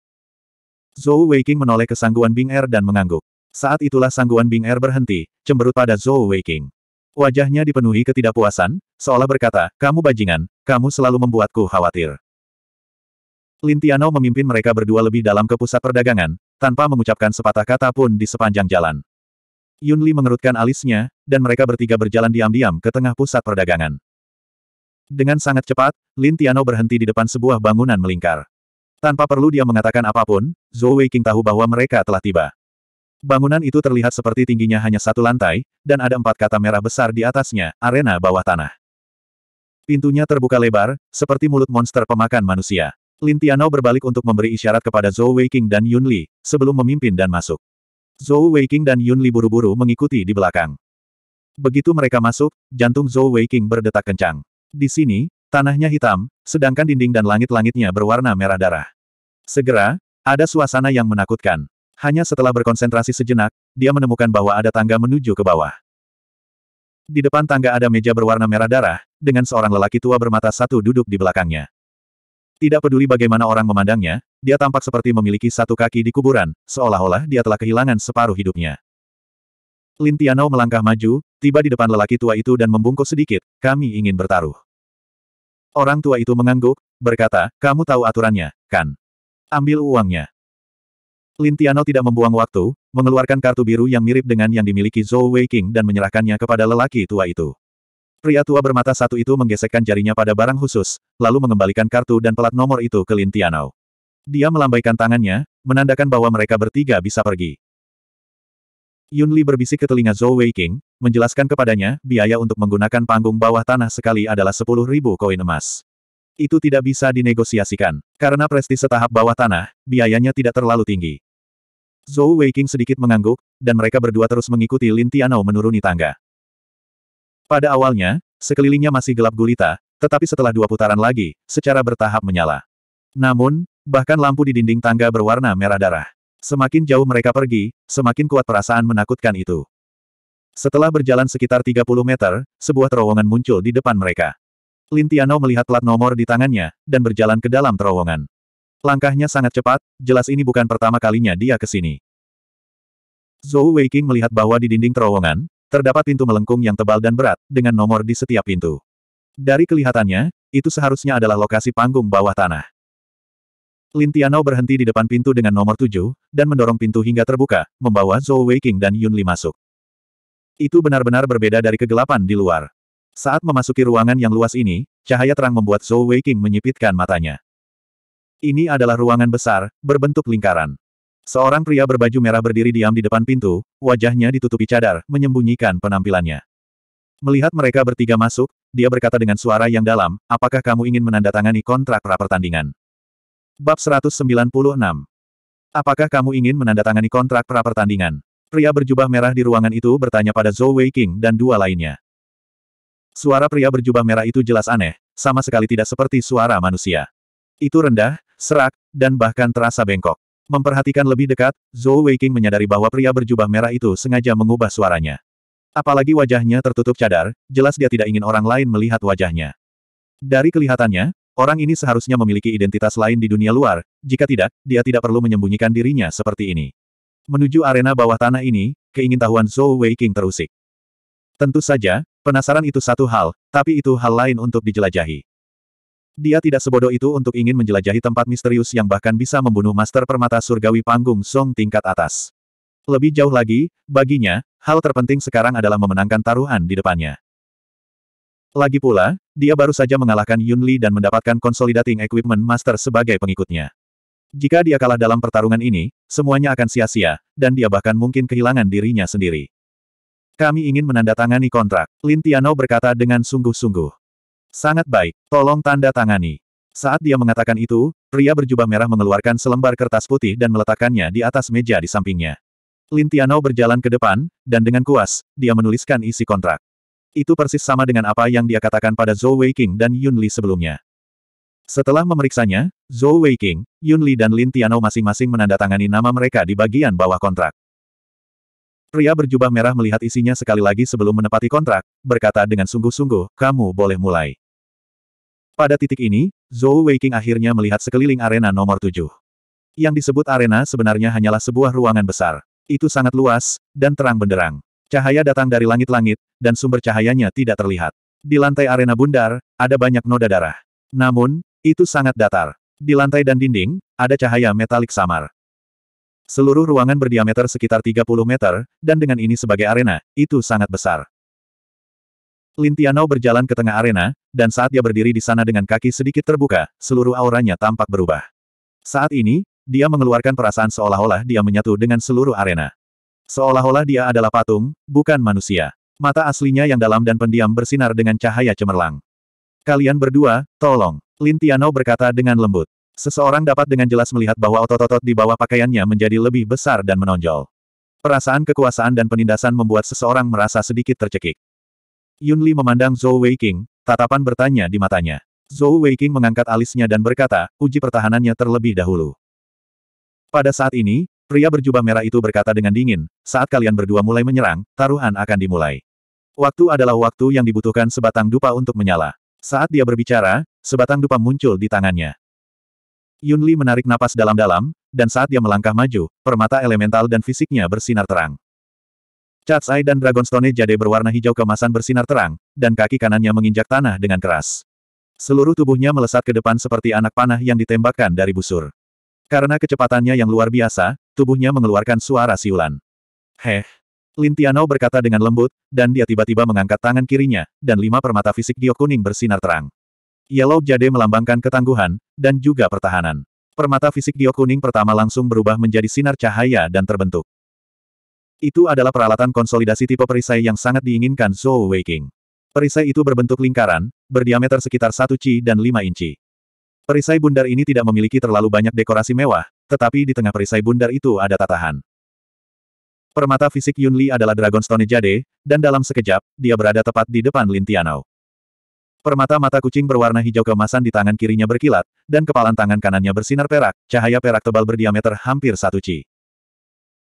Zhou Weiqing menoleh ke sangguan Bing Er dan mengangguk. Saat itulah sangguan Bing Er berhenti, cemberut pada Zhou Weiqing. Wajahnya dipenuhi ketidakpuasan, seolah berkata, kamu bajingan, kamu selalu membuatku khawatir. Lin Lintiano memimpin mereka berdua lebih dalam ke pusat perdagangan, tanpa mengucapkan sepatah kata pun di sepanjang jalan. Yunli mengerutkan alisnya, dan mereka bertiga berjalan diam-diam ke tengah pusat perdagangan. Dengan sangat cepat, Lin Tiano berhenti di depan sebuah bangunan melingkar. Tanpa perlu dia mengatakan apapun, Zhou Weiqing tahu bahwa mereka telah tiba. Bangunan itu terlihat seperti tingginya hanya satu lantai, dan ada empat kata merah besar di atasnya, arena bawah tanah. Pintunya terbuka lebar, seperti mulut monster pemakan manusia. Lin Tiano berbalik untuk memberi isyarat kepada Zhou Weiqing dan Yun Li, sebelum memimpin dan masuk. Zhou Weiqing dan Yun Li buru-buru mengikuti di belakang. Begitu mereka masuk, jantung Zhou Weiqing berdetak kencang. Di sini, tanahnya hitam, sedangkan dinding dan langit-langitnya berwarna merah darah. Segera, ada suasana yang menakutkan. Hanya setelah berkonsentrasi sejenak, dia menemukan bahwa ada tangga menuju ke bawah. Di depan tangga ada meja berwarna merah darah, dengan seorang lelaki tua bermata satu duduk di belakangnya. Tidak peduli bagaimana orang memandangnya, dia tampak seperti memiliki satu kaki di kuburan, seolah-olah dia telah kehilangan separuh hidupnya. Lin Tianao melangkah maju, tiba di depan lelaki tua itu dan membungkuk sedikit, kami ingin bertaruh. Orang tua itu mengangguk, berkata, kamu tahu aturannya, kan? Ambil uangnya. Lin tidak membuang waktu, mengeluarkan kartu biru yang mirip dengan yang dimiliki Zhou Weiqing dan menyerahkannya kepada lelaki tua itu. Pria tua bermata satu itu menggesekkan jarinya pada barang khusus, lalu mengembalikan kartu dan pelat nomor itu ke Lin dia melambaikan tangannya, menandakan bahwa mereka bertiga bisa pergi. Yun Li berbisik ke telinga Zhou Weiqing, menjelaskan kepadanya, biaya untuk menggunakan panggung bawah tanah sekali adalah ribu koin emas. Itu tidak bisa dinegosiasikan. Karena prestise tahap bawah tanah, biayanya tidak terlalu tinggi. Zhou Weiqing sedikit mengangguk, dan mereka berdua terus mengikuti Lin Tianao menuruni tangga. Pada awalnya, sekelilingnya masih gelap gulita, tetapi setelah dua putaran lagi, secara bertahap menyala. Namun, Bahkan lampu di dinding tangga berwarna merah darah. Semakin jauh mereka pergi, semakin kuat perasaan menakutkan itu. Setelah berjalan sekitar 30 meter, sebuah terowongan muncul di depan mereka. Lintiano melihat plat nomor di tangannya, dan berjalan ke dalam terowongan. Langkahnya sangat cepat, jelas ini bukan pertama kalinya dia ke sini. Zhou Weiqing melihat bahwa di dinding terowongan, terdapat pintu melengkung yang tebal dan berat, dengan nomor di setiap pintu. Dari kelihatannya, itu seharusnya adalah lokasi panggung bawah tanah. Lintiano berhenti di depan pintu dengan nomor tujuh, dan mendorong pintu hingga terbuka, membawa Zhou Weiqing dan Yun Li masuk. Itu benar-benar berbeda dari kegelapan di luar. Saat memasuki ruangan yang luas ini, cahaya terang membuat Zhou Weiqing menyipitkan matanya. Ini adalah ruangan besar, berbentuk lingkaran. Seorang pria berbaju merah berdiri diam di depan pintu, wajahnya ditutupi cadar, menyembunyikan penampilannya. Melihat mereka bertiga masuk, dia berkata dengan suara yang dalam, apakah kamu ingin menandatangani kontrak pertandingan?" Bab 196. Apakah kamu ingin menandatangani kontrak pra pertandingan? Pria berjubah merah di ruangan itu bertanya pada Zhou Weiqing dan dua lainnya. Suara pria berjubah merah itu jelas aneh, sama sekali tidak seperti suara manusia. Itu rendah, serak, dan bahkan terasa bengkok. Memperhatikan lebih dekat, Zhou Weiqing menyadari bahwa pria berjubah merah itu sengaja mengubah suaranya. Apalagi wajahnya tertutup cadar, jelas dia tidak ingin orang lain melihat wajahnya. Dari kelihatannya, orang ini seharusnya memiliki identitas lain di dunia luar, jika tidak, dia tidak perlu menyembunyikan dirinya seperti ini. Menuju arena bawah tanah ini, keingintahuan Zhou Weiqing terusik. Tentu saja, penasaran itu satu hal, tapi itu hal lain untuk dijelajahi. Dia tidak sebodoh itu untuk ingin menjelajahi tempat misterius yang bahkan bisa membunuh Master Permata Surgawi Panggung Song tingkat atas. Lebih jauh lagi, baginya, hal terpenting sekarang adalah memenangkan taruhan di depannya. Lagi pula, dia baru saja mengalahkan Yun Li dan mendapatkan Consolidating Equipment Master sebagai pengikutnya. Jika dia kalah dalam pertarungan ini, semuanya akan sia-sia, dan dia bahkan mungkin kehilangan dirinya sendiri. Kami ingin menandatangani kontrak, Lin Tiano berkata dengan sungguh-sungguh. Sangat baik, tolong tanda tangani. Saat dia mengatakan itu, pria berjubah merah mengeluarkan selembar kertas putih dan meletakkannya di atas meja di sampingnya. Lin Tiano berjalan ke depan, dan dengan kuas, dia menuliskan isi kontrak. Itu persis sama dengan apa yang dia katakan pada Zhou Weiqing dan Yun Li sebelumnya. Setelah memeriksanya, Zhou Weiqing, Yun Li dan Lin Tiano masing-masing menandatangani nama mereka di bagian bawah kontrak. Pria berjubah merah melihat isinya sekali lagi sebelum menepati kontrak, berkata dengan sungguh-sungguh, kamu boleh mulai. Pada titik ini, Zhou Weiqing akhirnya melihat sekeliling arena nomor tujuh. Yang disebut arena sebenarnya hanyalah sebuah ruangan besar. Itu sangat luas, dan terang benderang. Cahaya datang dari langit-langit, dan sumber cahayanya tidak terlihat. Di lantai arena bundar, ada banyak noda darah. Namun, itu sangat datar. Di lantai dan dinding, ada cahaya metalik samar. Seluruh ruangan berdiameter sekitar 30 meter, dan dengan ini sebagai arena, itu sangat besar. Lintiano berjalan ke tengah arena, dan saat dia berdiri di sana dengan kaki sedikit terbuka, seluruh auranya tampak berubah. Saat ini, dia mengeluarkan perasaan seolah-olah dia menyatu dengan seluruh arena. Seolah-olah dia adalah patung, bukan manusia. Mata aslinya yang dalam dan pendiam bersinar dengan cahaya cemerlang. Kalian berdua, tolong. Lin Tiano berkata dengan lembut. Seseorang dapat dengan jelas melihat bahwa otot-otot di bawah pakaiannya menjadi lebih besar dan menonjol. Perasaan kekuasaan dan penindasan membuat seseorang merasa sedikit tercekik. Yun Li memandang Zhou Weiqing, tatapan bertanya di matanya. Zhou Weiqing mengangkat alisnya dan berkata, uji pertahanannya terlebih dahulu. Pada saat ini, Pria berjubah merah itu berkata dengan dingin, saat kalian berdua mulai menyerang, taruhan akan dimulai. Waktu adalah waktu yang dibutuhkan sebatang dupa untuk menyala. Saat dia berbicara, sebatang dupa muncul di tangannya. Yunli menarik napas dalam-dalam, dan saat dia melangkah maju, permata elemental dan fisiknya bersinar terang. Chatsai dan Dragonstone Jade berwarna hijau kemasan bersinar terang, dan kaki kanannya menginjak tanah dengan keras. Seluruh tubuhnya melesat ke depan seperti anak panah yang ditembakkan dari busur. Karena kecepatannya yang luar biasa, tubuhnya mengeluarkan suara siulan. Heh. Lin berkata dengan lembut, dan dia tiba-tiba mengangkat tangan kirinya, dan lima permata fisik giok kuning bersinar terang. Yellow Jade melambangkan ketangguhan, dan juga pertahanan. Permata fisik giok kuning pertama langsung berubah menjadi sinar cahaya dan terbentuk. Itu adalah peralatan konsolidasi tipe perisai yang sangat diinginkan Zhou Weiking. Perisai itu berbentuk lingkaran, berdiameter sekitar 1 ci dan 5 inci. Perisai bundar ini tidak memiliki terlalu banyak dekorasi mewah, tetapi di tengah perisai bundar itu ada tatahan. Permata fisik Yun Li adalah Stone Jade, dan dalam sekejap, dia berada tepat di depan Lin Tianao. Permata mata kucing berwarna hijau kemasan di tangan kirinya berkilat, dan kepalan tangan kanannya bersinar perak, cahaya perak tebal berdiameter hampir satu ci.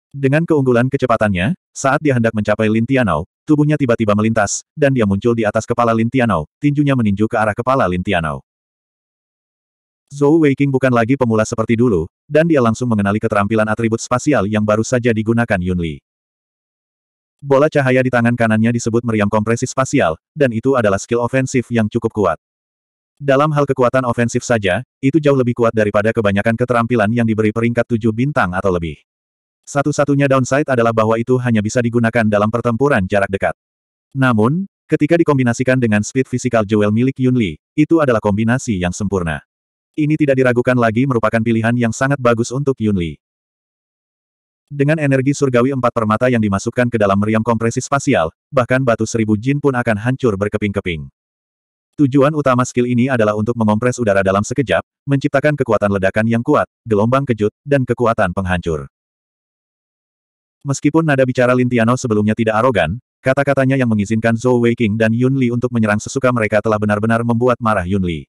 Dengan keunggulan kecepatannya, saat dia hendak mencapai Lin Tianao, tubuhnya tiba-tiba melintas, dan dia muncul di atas kepala Lin Tianao, tinjunya meninju ke arah kepala Lin Tianao. Zhou Weiqing bukan lagi pemula seperti dulu, dan dia langsung mengenali keterampilan atribut spasial yang baru saja digunakan Yun Li. Bola cahaya di tangan kanannya disebut meriam kompresi spasial, dan itu adalah skill ofensif yang cukup kuat. Dalam hal kekuatan ofensif saja, itu jauh lebih kuat daripada kebanyakan keterampilan yang diberi peringkat tujuh bintang atau lebih. Satu-satunya downside adalah bahwa itu hanya bisa digunakan dalam pertempuran jarak dekat. Namun, ketika dikombinasikan dengan speed fisikal jewel milik Yun Li, itu adalah kombinasi yang sempurna. Ini tidak diragukan lagi merupakan pilihan yang sangat bagus untuk Yunli. Dengan energi surgawi empat permata yang dimasukkan ke dalam meriam kompresi spasial, bahkan batu seribu jin pun akan hancur berkeping-keping. Tujuan utama skill ini adalah untuk mengompres udara dalam sekejap, menciptakan kekuatan ledakan yang kuat, gelombang kejut, dan kekuatan penghancur. Meskipun nada bicara Lintiano sebelumnya tidak arogan, kata-katanya yang mengizinkan Zhou Weiqing dan Yun Li untuk menyerang sesuka mereka telah benar-benar membuat marah Yun Li.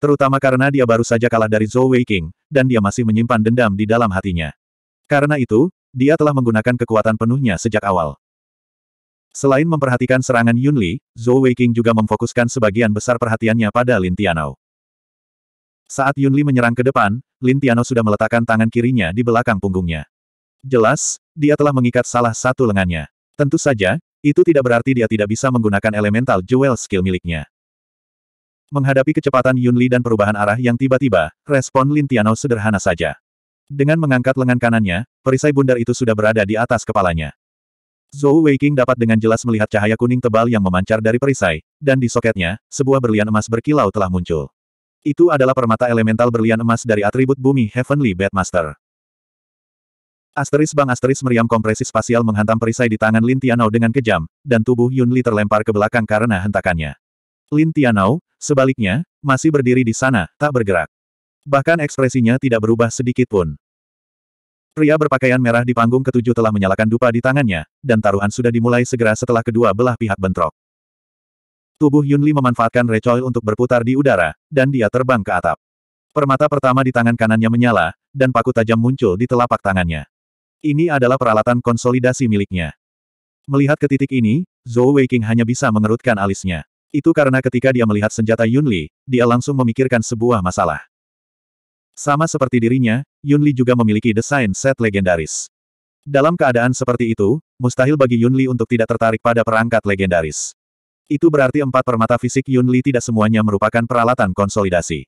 Terutama karena dia baru saja kalah dari Zhou Weiqing, dan dia masih menyimpan dendam di dalam hatinya. Karena itu, dia telah menggunakan kekuatan penuhnya sejak awal. Selain memperhatikan serangan Yunli, Zhou Weiqing juga memfokuskan sebagian besar perhatiannya pada Lin Tianao. Saat Yunli menyerang ke depan, Lin Tianao sudah meletakkan tangan kirinya di belakang punggungnya. Jelas, dia telah mengikat salah satu lengannya. Tentu saja, itu tidak berarti dia tidak bisa menggunakan elemental jewel skill miliknya. Menghadapi kecepatan Yun Li dan perubahan arah yang tiba-tiba, respon Lin Tianao sederhana saja. Dengan mengangkat lengan kanannya, perisai bundar itu sudah berada di atas kepalanya. Zhou Weiqing dapat dengan jelas melihat cahaya kuning tebal yang memancar dari perisai, dan di soketnya, sebuah berlian emas berkilau telah muncul. Itu adalah permata elemental berlian emas dari atribut bumi Heavenly Bedmaster. Asteris bang asteris meriam kompresi spasial menghantam perisai di tangan Lin Tianao dengan kejam, dan tubuh Yun Li terlempar ke belakang karena hentakannya. Lin Tianao, Sebaliknya, masih berdiri di sana, tak bergerak. Bahkan ekspresinya tidak berubah sedikit pun. Pria berpakaian merah di panggung ketujuh telah menyalakan dupa di tangannya, dan taruhan sudah dimulai segera setelah kedua belah pihak bentrok. Tubuh Yunli memanfaatkan recoil untuk berputar di udara, dan dia terbang ke atap. Permata pertama di tangan kanannya menyala, dan paku tajam muncul di telapak tangannya. Ini adalah peralatan konsolidasi miliknya. Melihat ke titik ini, Zhou Weiqing hanya bisa mengerutkan alisnya. Itu karena ketika dia melihat senjata Yunli, dia langsung memikirkan sebuah masalah. Sama seperti dirinya, Yunli juga memiliki desain set legendaris. Dalam keadaan seperti itu, mustahil bagi Yunli untuk tidak tertarik pada perangkat legendaris. Itu berarti empat permata fisik Yunli tidak semuanya merupakan peralatan konsolidasi.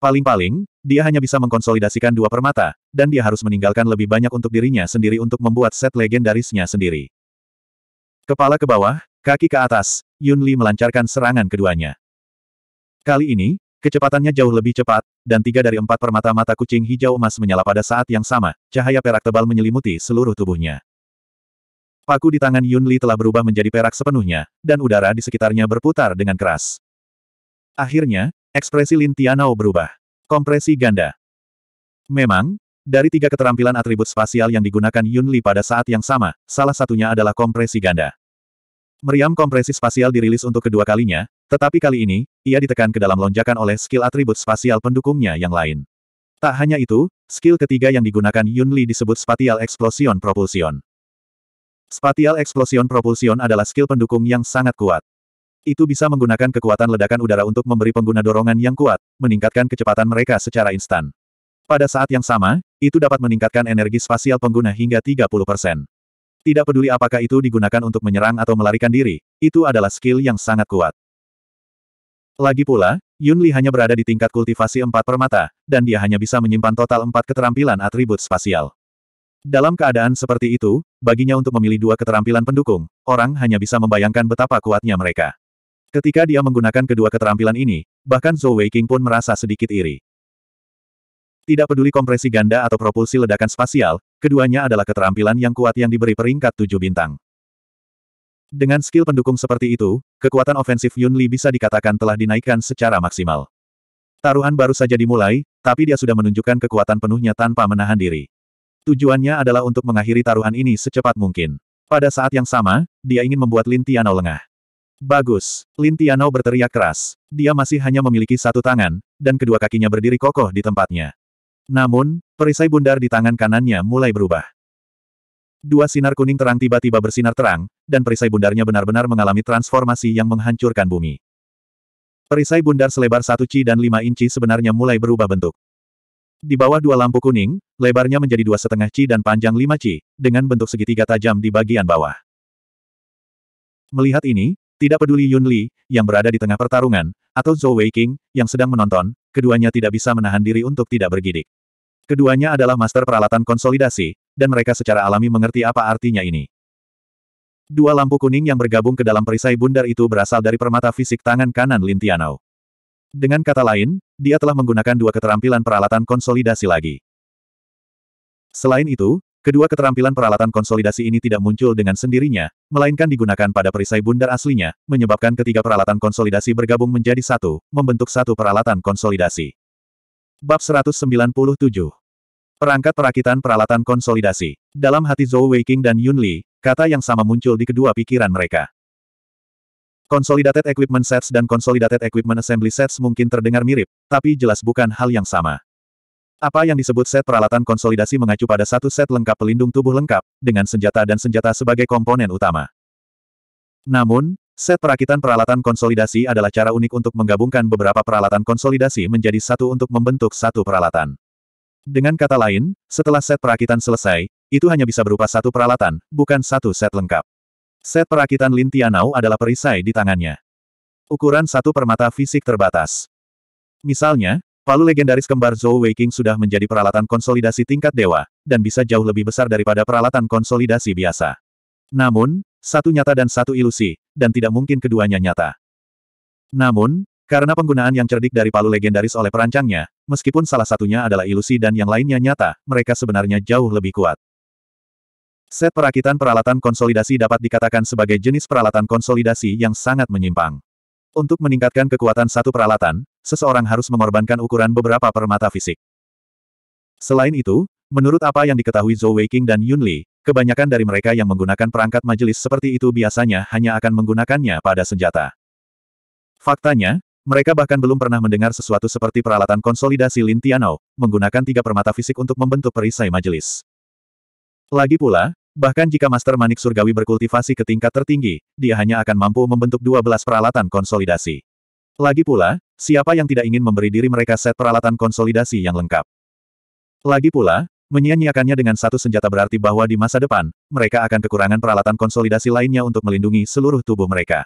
Paling-paling, dia hanya bisa mengkonsolidasikan dua permata, dan dia harus meninggalkan lebih banyak untuk dirinya sendiri untuk membuat set legendarisnya sendiri. Kepala ke bawah, Kaki ke atas, Yun Li melancarkan serangan keduanya. Kali ini, kecepatannya jauh lebih cepat, dan tiga dari empat permata mata kucing hijau emas menyala pada saat yang sama, cahaya perak tebal menyelimuti seluruh tubuhnya. Paku di tangan Yun Li telah berubah menjadi perak sepenuhnya, dan udara di sekitarnya berputar dengan keras. Akhirnya, ekspresi Lin Tianao berubah. Kompresi ganda. Memang, dari tiga keterampilan atribut spasial yang digunakan Yun Li pada saat yang sama, salah satunya adalah kompresi ganda. Meriam kompresi spasial dirilis untuk kedua kalinya, tetapi kali ini, ia ditekan ke dalam lonjakan oleh skill atribut spasial pendukungnya yang lain. Tak hanya itu, skill ketiga yang digunakan Yun Li disebut Spatial Explosion Propulsion. Spatial Explosion Propulsion adalah skill pendukung yang sangat kuat. Itu bisa menggunakan kekuatan ledakan udara untuk memberi pengguna dorongan yang kuat, meningkatkan kecepatan mereka secara instan. Pada saat yang sama, itu dapat meningkatkan energi spasial pengguna hingga 30%. Tidak peduli apakah itu digunakan untuk menyerang atau melarikan diri, itu adalah skill yang sangat kuat. Lagi pula, Yun Li hanya berada di tingkat kultivasi empat permata, dan dia hanya bisa menyimpan total empat keterampilan atribut spasial. Dalam keadaan seperti itu, baginya untuk memilih dua keterampilan pendukung, orang hanya bisa membayangkan betapa kuatnya mereka. Ketika dia menggunakan kedua keterampilan ini, bahkan Zhou Weiqing pun merasa sedikit iri. Tidak peduli kompresi ganda atau propulsi ledakan spasial, keduanya adalah keterampilan yang kuat yang diberi peringkat tujuh bintang. Dengan skill pendukung seperti itu, kekuatan ofensif Yun Li bisa dikatakan telah dinaikkan secara maksimal. Taruhan baru saja dimulai, tapi dia sudah menunjukkan kekuatan penuhnya tanpa menahan diri. Tujuannya adalah untuk mengakhiri taruhan ini secepat mungkin. Pada saat yang sama, dia ingin membuat Lin Tiano lengah. Bagus, Lin Tiano berteriak keras. Dia masih hanya memiliki satu tangan, dan kedua kakinya berdiri kokoh di tempatnya. Namun, perisai bundar di tangan kanannya mulai berubah. Dua sinar kuning terang tiba-tiba bersinar terang, dan perisai bundarnya benar-benar mengalami transformasi yang menghancurkan bumi. Perisai bundar selebar satu ci dan lima inci sebenarnya mulai berubah bentuk. Di bawah dua lampu kuning, lebarnya menjadi dua setengah ci dan panjang lima ci, dengan bentuk segitiga tajam di bagian bawah. Melihat ini, tidak peduli Yun Li, yang berada di tengah pertarungan, atau Zhou Weiqing, yang sedang menonton, keduanya tidak bisa menahan diri untuk tidak bergidik. Keduanya adalah master peralatan konsolidasi, dan mereka secara alami mengerti apa artinya ini. Dua lampu kuning yang bergabung ke dalam perisai bundar itu berasal dari permata fisik tangan kanan Lin Tianao. Dengan kata lain, dia telah menggunakan dua keterampilan peralatan konsolidasi lagi. Selain itu, kedua keterampilan peralatan konsolidasi ini tidak muncul dengan sendirinya, melainkan digunakan pada perisai bundar aslinya, menyebabkan ketiga peralatan konsolidasi bergabung menjadi satu, membentuk satu peralatan konsolidasi. Bab 197. Perangkat perakitan peralatan konsolidasi. Dalam hati Zhou Weiqing dan Yun Li, kata yang sama muncul di kedua pikiran mereka. Consolidated equipment sets dan consolidated equipment assembly sets mungkin terdengar mirip, tapi jelas bukan hal yang sama. Apa yang disebut set peralatan konsolidasi mengacu pada satu set lengkap pelindung tubuh lengkap, dengan senjata dan senjata sebagai komponen utama. Namun, Set perakitan peralatan konsolidasi adalah cara unik untuk menggabungkan beberapa peralatan konsolidasi menjadi satu untuk membentuk satu peralatan. Dengan kata lain, setelah set perakitan selesai, itu hanya bisa berupa satu peralatan, bukan satu set lengkap. Set perakitan Lin Tianao adalah perisai di tangannya. Ukuran satu permata fisik terbatas. Misalnya, palu legendaris kembar Zhou Weiqing sudah menjadi peralatan konsolidasi tingkat dewa, dan bisa jauh lebih besar daripada peralatan konsolidasi biasa. Namun, satu nyata dan satu ilusi, dan tidak mungkin keduanya nyata. Namun, karena penggunaan yang cerdik dari palu legendaris oleh perancangnya, meskipun salah satunya adalah ilusi dan yang lainnya nyata, mereka sebenarnya jauh lebih kuat. Set perakitan peralatan konsolidasi dapat dikatakan sebagai jenis peralatan konsolidasi yang sangat menyimpang. Untuk meningkatkan kekuatan satu peralatan, seseorang harus mengorbankan ukuran beberapa permata fisik. Selain itu, menurut apa yang diketahui Zhou Weiqing dan Yun Li, Kebanyakan dari mereka yang menggunakan perangkat majelis seperti itu biasanya hanya akan menggunakannya pada senjata. Faktanya, mereka bahkan belum pernah mendengar sesuatu seperti peralatan konsolidasi Lin Tianou, menggunakan tiga permata fisik untuk membentuk perisai majelis. Lagi pula, bahkan jika Master Manik Surgawi berkultivasi ke tingkat tertinggi, dia hanya akan mampu membentuk 12 peralatan konsolidasi. Lagi pula, siapa yang tidak ingin memberi diri mereka set peralatan konsolidasi yang lengkap? Lagi pula, Menyia-nyiakannya dengan satu senjata berarti bahwa di masa depan, mereka akan kekurangan peralatan konsolidasi lainnya untuk melindungi seluruh tubuh mereka.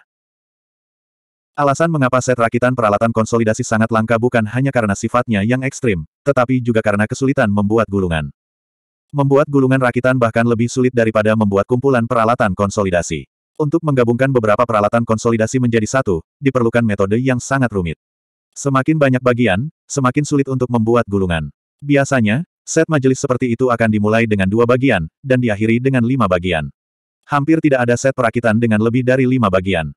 Alasan mengapa set rakitan peralatan konsolidasi sangat langka bukan hanya karena sifatnya yang ekstrim, tetapi juga karena kesulitan membuat gulungan. Membuat gulungan rakitan bahkan lebih sulit daripada membuat kumpulan peralatan konsolidasi. Untuk menggabungkan beberapa peralatan konsolidasi menjadi satu, diperlukan metode yang sangat rumit. Semakin banyak bagian, semakin sulit untuk membuat gulungan. Biasanya, Set majelis seperti itu akan dimulai dengan dua bagian, dan diakhiri dengan lima bagian. Hampir tidak ada set perakitan dengan lebih dari lima bagian.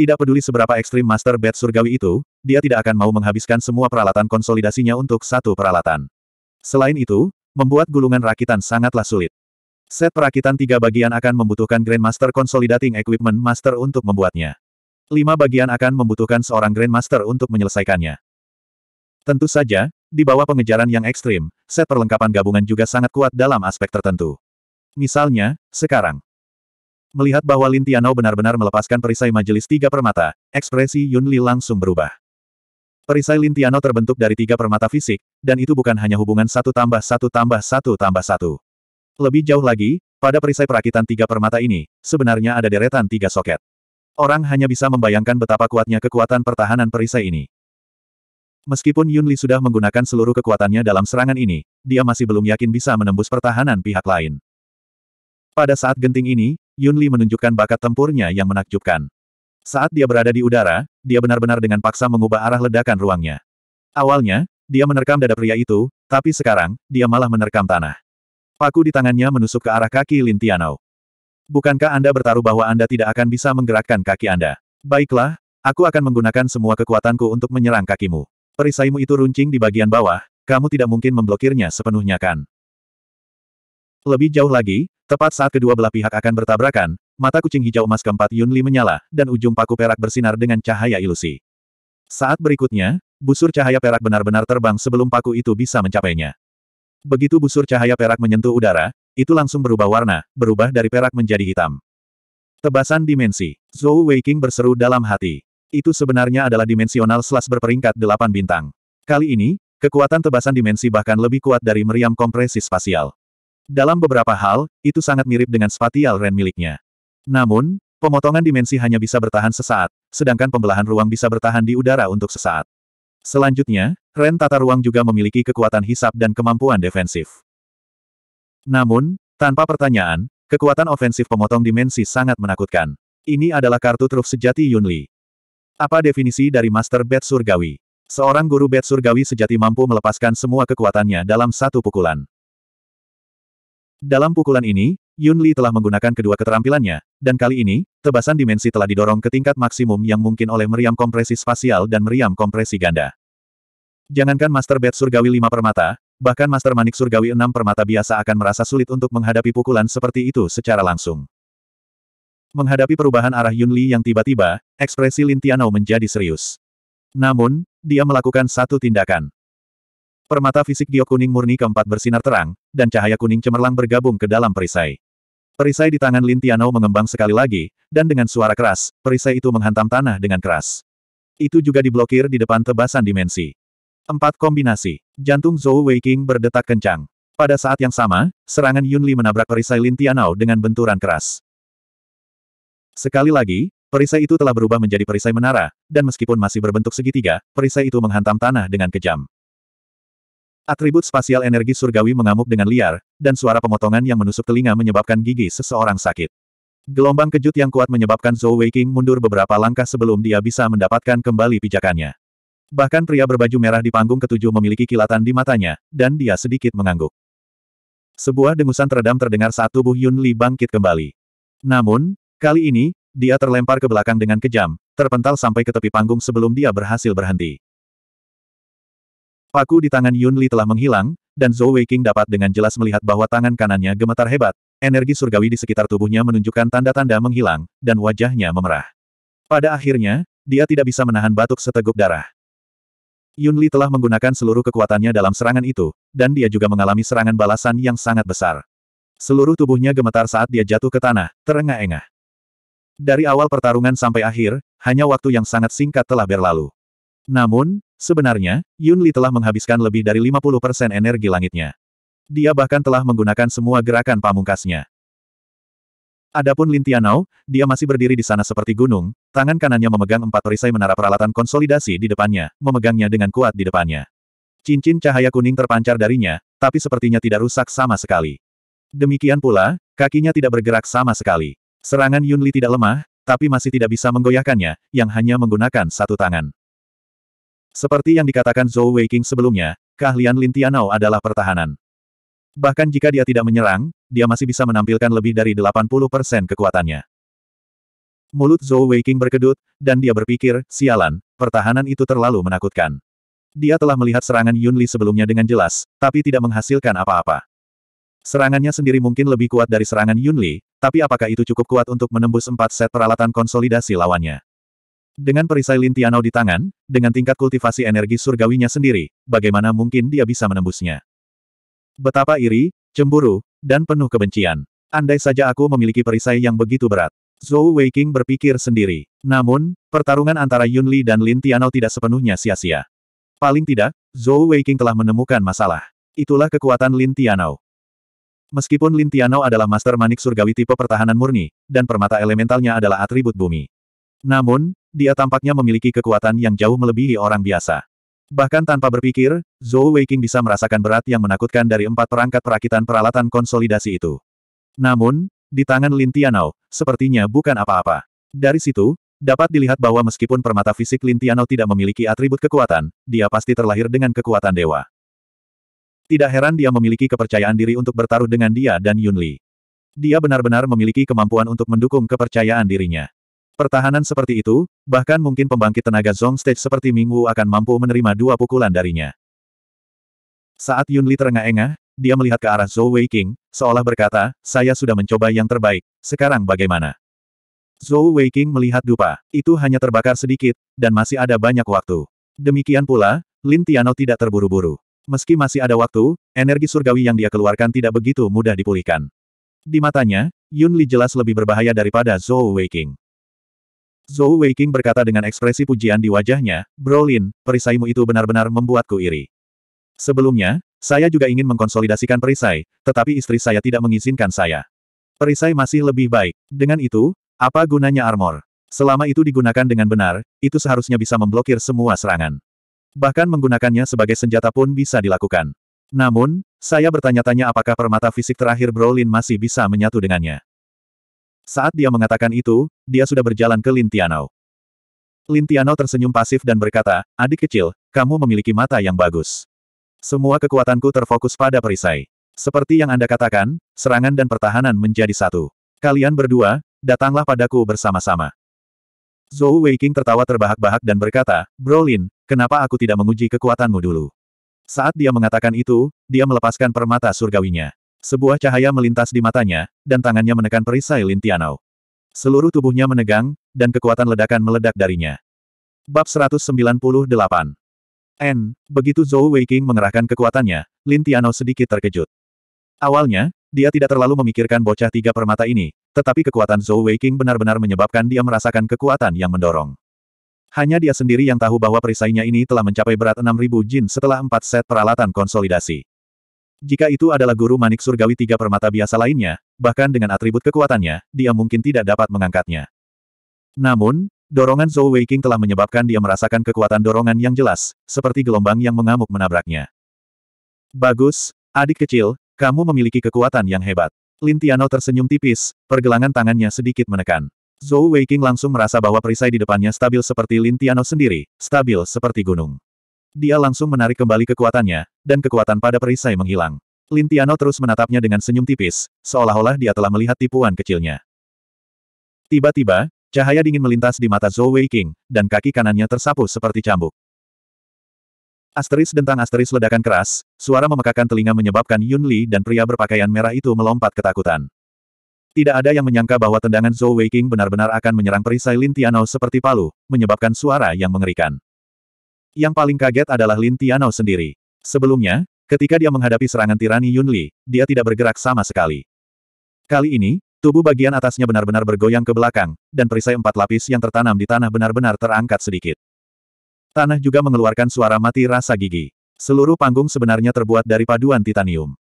Tidak peduli seberapa ekstrim Master Bed Surgawi itu, dia tidak akan mau menghabiskan semua peralatan konsolidasinya untuk satu peralatan. Selain itu, membuat gulungan rakitan sangatlah sulit. Set perakitan tiga bagian akan membutuhkan Grandmaster Consolidating Equipment Master untuk membuatnya. Lima bagian akan membutuhkan seorang Grandmaster untuk menyelesaikannya. Tentu saja, di bawah pengejaran yang ekstrim, set perlengkapan gabungan juga sangat kuat dalam aspek tertentu. Misalnya, sekarang. Melihat bahwa Lin Tianou benar-benar melepaskan perisai majelis tiga permata, ekspresi Yun Li langsung berubah. Perisai Lin Tianou terbentuk dari tiga permata fisik, dan itu bukan hanya hubungan satu tambah satu tambah satu tambah satu. Lebih jauh lagi, pada perisai perakitan tiga permata ini, sebenarnya ada deretan tiga soket. Orang hanya bisa membayangkan betapa kuatnya kekuatan pertahanan perisai ini. Meskipun Yunli sudah menggunakan seluruh kekuatannya dalam serangan ini, dia masih belum yakin bisa menembus pertahanan pihak lain. Pada saat genting ini, Yunli menunjukkan bakat tempurnya yang menakjubkan. Saat dia berada di udara, dia benar-benar dengan paksa mengubah arah ledakan ruangnya. Awalnya, dia menerkam dada pria itu, tapi sekarang, dia malah menerkam tanah. Paku di tangannya menusuk ke arah kaki Lin Tianao. Bukankah Anda bertaruh bahwa Anda tidak akan bisa menggerakkan kaki Anda? Baiklah, aku akan menggunakan semua kekuatanku untuk menyerang kakimu. Perisaimu itu runcing di bagian bawah, kamu tidak mungkin memblokirnya sepenuhnya kan? Lebih jauh lagi, tepat saat kedua belah pihak akan bertabrakan, mata kucing hijau emas keempat Yun Li menyala, dan ujung paku perak bersinar dengan cahaya ilusi. Saat berikutnya, busur cahaya perak benar-benar terbang sebelum paku itu bisa mencapainya. Begitu busur cahaya perak menyentuh udara, itu langsung berubah warna, berubah dari perak menjadi hitam. Tebasan dimensi. Zhou Weiqing berseru dalam hati. Itu sebenarnya adalah dimensional slash berperingkat delapan bintang. Kali ini, kekuatan tebasan dimensi bahkan lebih kuat dari meriam kompresi spasial. Dalam beberapa hal, itu sangat mirip dengan spatial ren miliknya. Namun, pemotongan dimensi hanya bisa bertahan sesaat, sedangkan pembelahan ruang bisa bertahan di udara untuk sesaat. Selanjutnya, ren tata ruang juga memiliki kekuatan hisap dan kemampuan defensif. Namun, tanpa pertanyaan, kekuatan ofensif pemotong dimensi sangat menakutkan. Ini adalah kartu truf sejati Yunli. Apa definisi dari Master Bed Surgawi? Seorang guru bed surgawi sejati mampu melepaskan semua kekuatannya dalam satu pukulan. Dalam pukulan ini, Yun Li telah menggunakan kedua keterampilannya, dan kali ini, tebasan dimensi telah didorong ke tingkat maksimum yang mungkin oleh meriam kompresi spasial dan meriam kompresi ganda. Jangankan Master Bed Surgawi 5 permata, bahkan Master Manik Surgawi 6 permata biasa akan merasa sulit untuk menghadapi pukulan seperti itu secara langsung. Menghadapi perubahan arah Yun Li yang tiba-tiba, ekspresi Lin Tianao menjadi serius. Namun, dia melakukan satu tindakan. Permata fisik giok kuning murni keempat bersinar terang, dan cahaya kuning cemerlang bergabung ke dalam perisai. Perisai di tangan Lin Tianao mengembang sekali lagi, dan dengan suara keras, perisai itu menghantam tanah dengan keras. Itu juga diblokir di depan tebasan dimensi. Empat kombinasi. Jantung Zhou Weiqing berdetak kencang. Pada saat yang sama, serangan Yun Li menabrak perisai Lin Tianao dengan benturan keras. Sekali lagi, perisai itu telah berubah menjadi perisai menara, dan meskipun masih berbentuk segitiga, perisai itu menghantam tanah dengan kejam. Atribut spasial energi surgawi mengamuk dengan liar, dan suara pemotongan yang menusuk telinga menyebabkan gigi seseorang sakit. Gelombang kejut yang kuat menyebabkan Zhou Weiqing mundur beberapa langkah sebelum dia bisa mendapatkan kembali pijakannya. Bahkan pria berbaju merah di panggung ketujuh memiliki kilatan di matanya, dan dia sedikit mengangguk. Sebuah dengusan teredam terdengar saat tubuh Yun Li bangkit kembali. Namun, Kali ini, dia terlempar ke belakang dengan kejam, terpental sampai ke tepi panggung sebelum dia berhasil berhenti. Paku di tangan Yun Li telah menghilang, dan Zhou Weiqing dapat dengan jelas melihat bahwa tangan kanannya gemetar hebat, energi surgawi di sekitar tubuhnya menunjukkan tanda-tanda menghilang, dan wajahnya memerah. Pada akhirnya, dia tidak bisa menahan batuk seteguk darah. Yun Li telah menggunakan seluruh kekuatannya dalam serangan itu, dan dia juga mengalami serangan balasan yang sangat besar. Seluruh tubuhnya gemetar saat dia jatuh ke tanah, terengah-engah. Dari awal pertarungan sampai akhir, hanya waktu yang sangat singkat telah berlalu. Namun, sebenarnya, Yun Li telah menghabiskan lebih dari 50% energi langitnya. Dia bahkan telah menggunakan semua gerakan pamungkasnya. Adapun Lin Tianao, dia masih berdiri di sana seperti gunung, tangan kanannya memegang empat perisai menara peralatan konsolidasi di depannya, memegangnya dengan kuat di depannya. Cincin cahaya kuning terpancar darinya, tapi sepertinya tidak rusak sama sekali. Demikian pula, kakinya tidak bergerak sama sekali. Serangan Yunli tidak lemah, tapi masih tidak bisa menggoyahkannya, yang hanya menggunakan satu tangan. Seperti yang dikatakan Zhou Weiqing sebelumnya, keahlian Lin Tianao adalah pertahanan. Bahkan jika dia tidak menyerang, dia masih bisa menampilkan lebih dari 80% kekuatannya. Mulut Zhou Weiqing berkedut, dan dia berpikir, sialan, pertahanan itu terlalu menakutkan. Dia telah melihat serangan Yunli sebelumnya dengan jelas, tapi tidak menghasilkan apa-apa. Serangannya sendiri mungkin lebih kuat dari serangan Yunli, tapi apakah itu cukup kuat untuk menembus empat set peralatan konsolidasi lawannya? Dengan perisai Lintiano di tangan, dengan tingkat kultivasi energi surgawinya sendiri, bagaimana mungkin dia bisa menembusnya? Betapa iri, cemburu, dan penuh kebencian. Andai saja aku memiliki perisai yang begitu berat. Zhou Weiqing berpikir sendiri. Namun, pertarungan antara Yunli dan Lin Tianao tidak sepenuhnya sia-sia. Paling tidak, Zhou Weiqing telah menemukan masalah. Itulah kekuatan Lin Tianao. Meskipun Lin Tianao adalah master manik surgawi tipe pertahanan murni, dan permata elementalnya adalah atribut bumi. Namun, dia tampaknya memiliki kekuatan yang jauh melebihi orang biasa. Bahkan tanpa berpikir, Zhou Weiqing bisa merasakan berat yang menakutkan dari empat perangkat perakitan peralatan konsolidasi itu. Namun, di tangan Lin Tianao, sepertinya bukan apa-apa. Dari situ, dapat dilihat bahwa meskipun permata fisik Lin Tianao tidak memiliki atribut kekuatan, dia pasti terlahir dengan kekuatan dewa. Tidak heran dia memiliki kepercayaan diri untuk bertaruh dengan dia dan Yun Li. Dia benar-benar memiliki kemampuan untuk mendukung kepercayaan dirinya. Pertahanan seperti itu, bahkan mungkin pembangkit tenaga Zong Stage seperti Ming Wu akan mampu menerima dua pukulan darinya. Saat Yun Li terengah-engah, dia melihat ke arah Zhou Wei King, seolah berkata, saya sudah mencoba yang terbaik, sekarang bagaimana? Zhou Wei King melihat dupa, itu hanya terbakar sedikit, dan masih ada banyak waktu. Demikian pula, Lin Tiano tidak terburu-buru. Meski masih ada waktu, energi surgawi yang dia keluarkan tidak begitu mudah dipulihkan. Di matanya, Yun Li jelas lebih berbahaya daripada Zhou Weiqing. Zhou Weiqing berkata dengan ekspresi pujian di wajahnya, Brolin, perisaimu itu benar-benar membuatku iri. Sebelumnya, saya juga ingin mengkonsolidasikan perisai, tetapi istri saya tidak mengizinkan saya. Perisai masih lebih baik. Dengan itu, apa gunanya armor? Selama itu digunakan dengan benar, itu seharusnya bisa memblokir semua serangan. Bahkan menggunakannya sebagai senjata pun bisa dilakukan. Namun, saya bertanya-tanya apakah permata fisik terakhir Brolin masih bisa menyatu dengannya. Saat dia mengatakan itu, dia sudah berjalan ke Lintianau. Lintianau tersenyum pasif dan berkata, adik kecil, kamu memiliki mata yang bagus. Semua kekuatanku terfokus pada perisai. Seperti yang Anda katakan, serangan dan pertahanan menjadi satu. Kalian berdua, datanglah padaku bersama-sama. Zhou Weiking tertawa terbahak-bahak dan berkata, Brolin, kenapa aku tidak menguji kekuatanmu dulu? Saat dia mengatakan itu, dia melepaskan permata surgawinya. Sebuah cahaya melintas di matanya, dan tangannya menekan perisai Lintianau. Seluruh tubuhnya menegang, dan kekuatan ledakan meledak darinya. Bab 198 N. Begitu Zhou Weiqing mengerahkan kekuatannya, Lintianau sedikit terkejut. Awalnya, dia tidak terlalu memikirkan bocah tiga permata ini, tetapi kekuatan Zhou Weiqing benar-benar menyebabkan dia merasakan kekuatan yang mendorong. Hanya dia sendiri yang tahu bahwa perisainya ini telah mencapai berat 6.000 jin setelah empat set peralatan konsolidasi. Jika itu adalah guru manik surgawi tiga permata biasa lainnya, bahkan dengan atribut kekuatannya, dia mungkin tidak dapat mengangkatnya. Namun, dorongan Zhou Weiqing telah menyebabkan dia merasakan kekuatan dorongan yang jelas, seperti gelombang yang mengamuk menabraknya. Bagus, adik kecil, kamu memiliki kekuatan yang hebat. Lintiano tersenyum tipis, pergelangan tangannya sedikit menekan. Zhou Weiqing langsung merasa bahwa perisai di depannya stabil seperti Lintiano sendiri, stabil seperti gunung. Dia langsung menarik kembali kekuatannya, dan kekuatan pada perisai menghilang. Lintiano terus menatapnya dengan senyum tipis, seolah-olah dia telah melihat tipuan kecilnya. Tiba-tiba, cahaya dingin melintas di mata Zhou Weiqing, dan kaki kanannya tersapu seperti cambuk. Asteris dentang asteris ledakan keras, suara memekakan telinga menyebabkan Yun Li dan pria berpakaian merah itu melompat ketakutan. Tidak ada yang menyangka bahwa tendangan Zhou Weiqing benar-benar akan menyerang perisai Lin Tianao seperti palu, menyebabkan suara yang mengerikan. Yang paling kaget adalah Lin Tianao sendiri. Sebelumnya, ketika dia menghadapi serangan tirani Yunli, dia tidak bergerak sama sekali. Kali ini, tubuh bagian atasnya benar-benar bergoyang ke belakang, dan perisai empat lapis yang tertanam di tanah benar-benar terangkat sedikit. Tanah juga mengeluarkan suara mati rasa gigi. Seluruh panggung sebenarnya terbuat dari paduan titanium.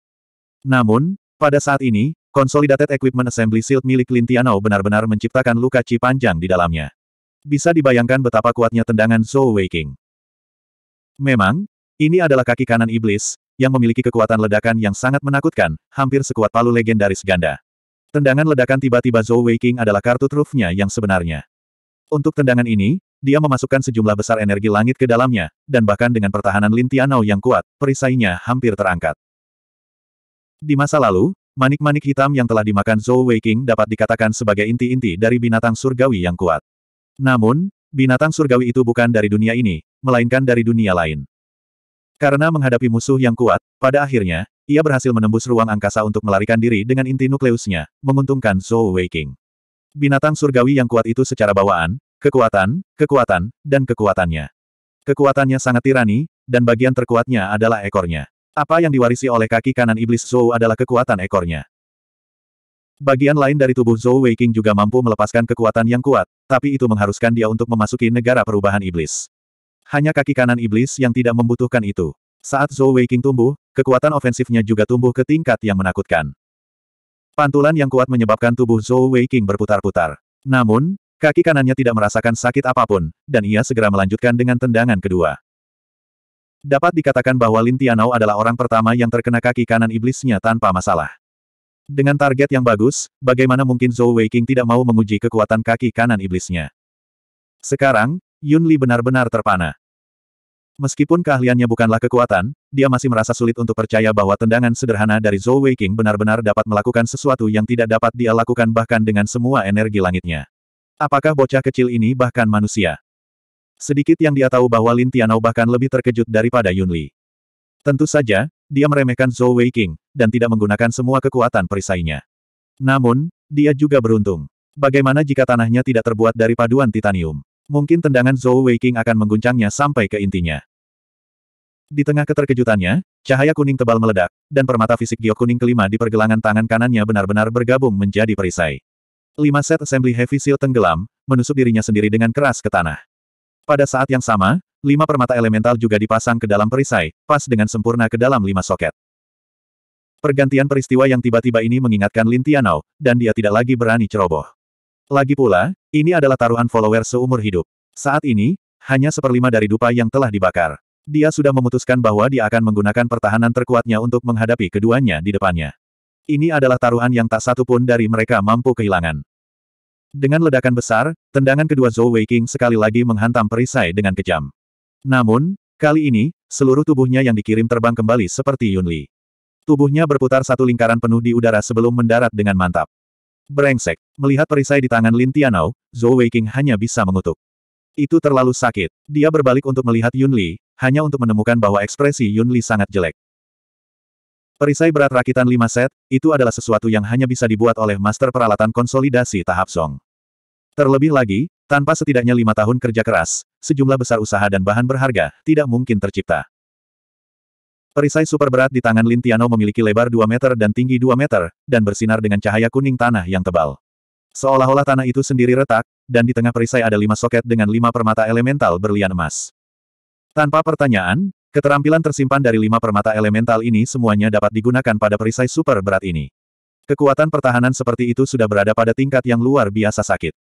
Namun, pada saat ini, Consolidated Equipment Assembly Shield milik Lintianao benar-benar menciptakan luka ci panjang di dalamnya. Bisa dibayangkan betapa kuatnya tendangan Zhou Weiqing. Memang, ini adalah kaki kanan iblis, yang memiliki kekuatan ledakan yang sangat menakutkan, hampir sekuat palu legendaris ganda. Tendangan ledakan tiba-tiba Zhou Weiqing adalah kartu trufnya yang sebenarnya. Untuk tendangan ini, dia memasukkan sejumlah besar energi langit ke dalamnya, dan bahkan dengan pertahanan Lintianao yang kuat, perisainya hampir terangkat. Di masa lalu, Manik-manik hitam yang telah dimakan Zhou Weiqing dapat dikatakan sebagai inti-inti dari binatang surgawi yang kuat. Namun, binatang surgawi itu bukan dari dunia ini, melainkan dari dunia lain. Karena menghadapi musuh yang kuat, pada akhirnya, ia berhasil menembus ruang angkasa untuk melarikan diri dengan inti nukleusnya, menguntungkan Zhou Weiqing. Binatang surgawi yang kuat itu secara bawaan, kekuatan, kekuatan, dan kekuatannya. Kekuatannya sangat tirani, dan bagian terkuatnya adalah ekornya. Apa yang diwarisi oleh kaki kanan iblis Zhou adalah kekuatan ekornya. Bagian lain dari tubuh Zhou Weiqing juga mampu melepaskan kekuatan yang kuat, tapi itu mengharuskan dia untuk memasuki negara perubahan iblis. Hanya kaki kanan iblis yang tidak membutuhkan itu. Saat Zhou Weiqing tumbuh, kekuatan ofensifnya juga tumbuh ke tingkat yang menakutkan. Pantulan yang kuat menyebabkan tubuh Zhou Weiqing berputar-putar. Namun, kaki kanannya tidak merasakan sakit apapun, dan ia segera melanjutkan dengan tendangan kedua. Dapat dikatakan bahwa Lin Tianao adalah orang pertama yang terkena kaki kanan iblisnya tanpa masalah. Dengan target yang bagus, bagaimana mungkin Zhou Weiqing tidak mau menguji kekuatan kaki kanan iblisnya? Sekarang, Yun Li benar-benar terpana. Meskipun keahliannya bukanlah kekuatan, dia masih merasa sulit untuk percaya bahwa tendangan sederhana dari Zhou Weiqing benar-benar dapat melakukan sesuatu yang tidak dapat dia lakukan bahkan dengan semua energi langitnya. Apakah bocah kecil ini bahkan manusia? Sedikit yang dia tahu bahwa Lin Tianao bahkan lebih terkejut daripada Yun Li. Tentu saja, dia meremehkan Zhou Wei King, dan tidak menggunakan semua kekuatan perisainya. Namun, dia juga beruntung. Bagaimana jika tanahnya tidak terbuat dari paduan titanium? Mungkin tendangan Zhou Wei King akan mengguncangnya sampai ke intinya. Di tengah keterkejutannya, cahaya kuning tebal meledak, dan permata fisik Gio kuning kelima di pergelangan tangan kanannya benar-benar bergabung menjadi perisai. Lima set assembly heavy seal tenggelam, menusuk dirinya sendiri dengan keras ke tanah. Pada saat yang sama, lima permata elemental juga dipasang ke dalam perisai, pas dengan sempurna ke dalam lima soket. Pergantian peristiwa yang tiba-tiba ini mengingatkan Lin Tianao, dan dia tidak lagi berani ceroboh. Lagi pula, ini adalah taruhan follower seumur hidup. Saat ini, hanya seperlima dari dupa yang telah dibakar. Dia sudah memutuskan bahwa dia akan menggunakan pertahanan terkuatnya untuk menghadapi keduanya di depannya. Ini adalah taruhan yang tak satu pun dari mereka mampu kehilangan. Dengan ledakan besar, tendangan kedua Zhou Weiqing sekali lagi menghantam perisai dengan kejam. Namun, kali ini, seluruh tubuhnya yang dikirim terbang kembali seperti Yunli. Tubuhnya berputar satu lingkaran penuh di udara sebelum mendarat dengan mantap. Brengsek, melihat perisai di tangan Lin Tianao, Zhou Weiqing hanya bisa mengutuk. Itu terlalu sakit. Dia berbalik untuk melihat Yunli, hanya untuk menemukan bahwa ekspresi Yunli sangat jelek. Perisai berat rakitan lima set, itu adalah sesuatu yang hanya bisa dibuat oleh master peralatan konsolidasi tahap Song. Terlebih lagi, tanpa setidaknya lima tahun kerja keras, sejumlah besar usaha dan bahan berharga tidak mungkin tercipta. Perisai super berat di tangan Lin Lintiano memiliki lebar 2 meter dan tinggi 2 meter, dan bersinar dengan cahaya kuning tanah yang tebal. Seolah-olah tanah itu sendiri retak, dan di tengah perisai ada lima soket dengan lima permata elemental berlian emas. Tanpa pertanyaan, Keterampilan tersimpan dari lima permata elemental ini semuanya dapat digunakan pada perisai super berat ini. Kekuatan pertahanan seperti itu sudah berada pada tingkat yang luar biasa sakit.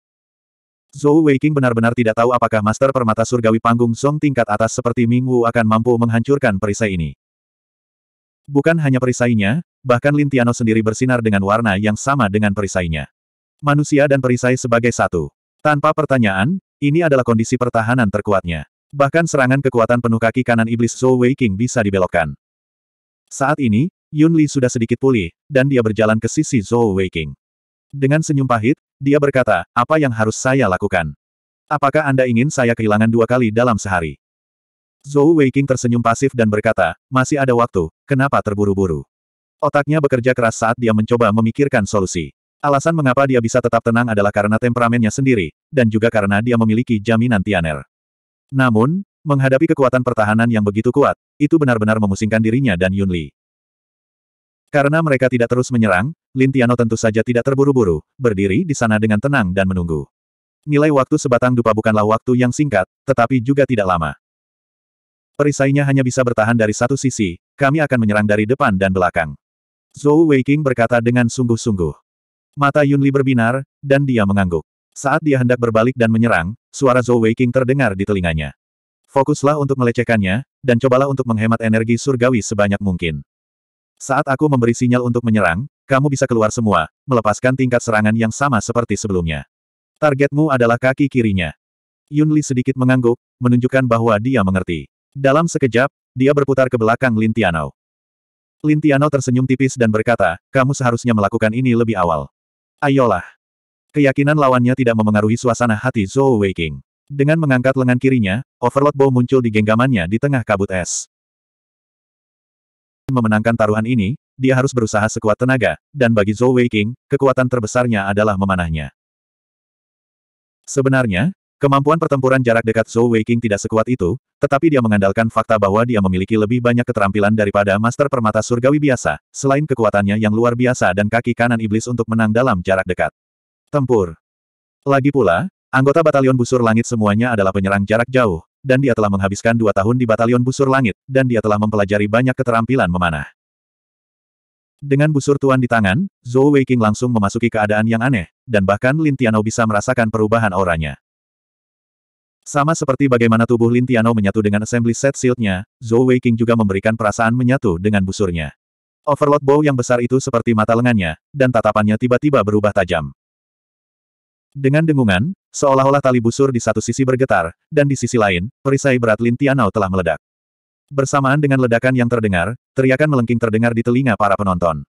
Zhou Weiqing benar-benar tidak tahu apakah Master Permata Surgawi Panggung Song tingkat atas seperti Ming Wu akan mampu menghancurkan perisai ini. Bukan hanya perisainya, bahkan Lintiano sendiri bersinar dengan warna yang sama dengan perisainya. Manusia dan perisai sebagai satu. Tanpa pertanyaan, ini adalah kondisi pertahanan terkuatnya. Bahkan serangan kekuatan penuh kaki kanan iblis Zhou Weiqing bisa dibelokkan. Saat ini, Yun Li sudah sedikit pulih, dan dia berjalan ke sisi Zhou Weiqing. Dengan senyum pahit, dia berkata, apa yang harus saya lakukan? Apakah Anda ingin saya kehilangan dua kali dalam sehari? Zhou Weiqing tersenyum pasif dan berkata, masih ada waktu, kenapa terburu-buru? Otaknya bekerja keras saat dia mencoba memikirkan solusi. Alasan mengapa dia bisa tetap tenang adalah karena temperamennya sendiri, dan juga karena dia memiliki jaminan Tianer. Namun, menghadapi kekuatan pertahanan yang begitu kuat, itu benar-benar memusingkan dirinya dan Yunli. Karena mereka tidak terus menyerang, Lintiano tentu saja tidak terburu-buru, berdiri di sana dengan tenang dan menunggu. Nilai waktu sebatang dupa bukanlah waktu yang singkat, tetapi juga tidak lama. Perisainya hanya bisa bertahan dari satu sisi, kami akan menyerang dari depan dan belakang. Zhou Weiqing berkata dengan sungguh-sungguh. Mata Yun Li berbinar, dan dia mengangguk. Saat dia hendak berbalik dan menyerang, suara Zhou Weiqing terdengar di telinganya. Fokuslah untuk melecehkannya, dan cobalah untuk menghemat energi surgawi sebanyak mungkin. Saat aku memberi sinyal untuk menyerang, kamu bisa keluar semua, melepaskan tingkat serangan yang sama seperti sebelumnya. Targetmu adalah kaki kirinya. Yun Li sedikit mengangguk, menunjukkan bahwa dia mengerti. Dalam sekejap, dia berputar ke belakang Lin Tianao. Lin Tianao tersenyum tipis dan berkata, kamu seharusnya melakukan ini lebih awal. Ayolah. Keyakinan lawannya tidak memengaruhi suasana hati Zhou Weiking. Dengan mengangkat lengan kirinya, Overlord Bow muncul di genggamannya di tengah kabut es. Memenangkan taruhan ini, dia harus berusaha sekuat tenaga, dan bagi Zhou Weiqing, kekuatan terbesarnya adalah memanahnya. Sebenarnya, kemampuan pertempuran jarak dekat Zhou Weiqing tidak sekuat itu, tetapi dia mengandalkan fakta bahwa dia memiliki lebih banyak keterampilan daripada Master Permata Surgawi biasa, selain kekuatannya yang luar biasa dan kaki kanan iblis untuk menang dalam jarak dekat. Tempur. Lagi pula, anggota Batalion Busur Langit semuanya adalah penyerang jarak jauh, dan dia telah menghabiskan dua tahun di Batalion Busur Langit, dan dia telah mempelajari banyak keterampilan memanah. Dengan busur tuan di tangan, Zhou Weiqing langsung memasuki keadaan yang aneh, dan bahkan Lin Tiano bisa merasakan perubahan auranya. Sama seperti bagaimana tubuh Lin Tiano menyatu dengan assembly set shieldnya, Zhou Weiqing juga memberikan perasaan menyatu dengan busurnya. Overload bow yang besar itu seperti mata lengannya, dan tatapannya tiba-tiba berubah tajam. Dengan dengungan, seolah-olah tali busur di satu sisi bergetar, dan di sisi lain, perisai berat Lin Tianao telah meledak. Bersamaan dengan ledakan yang terdengar, teriakan melengking terdengar di telinga para penonton.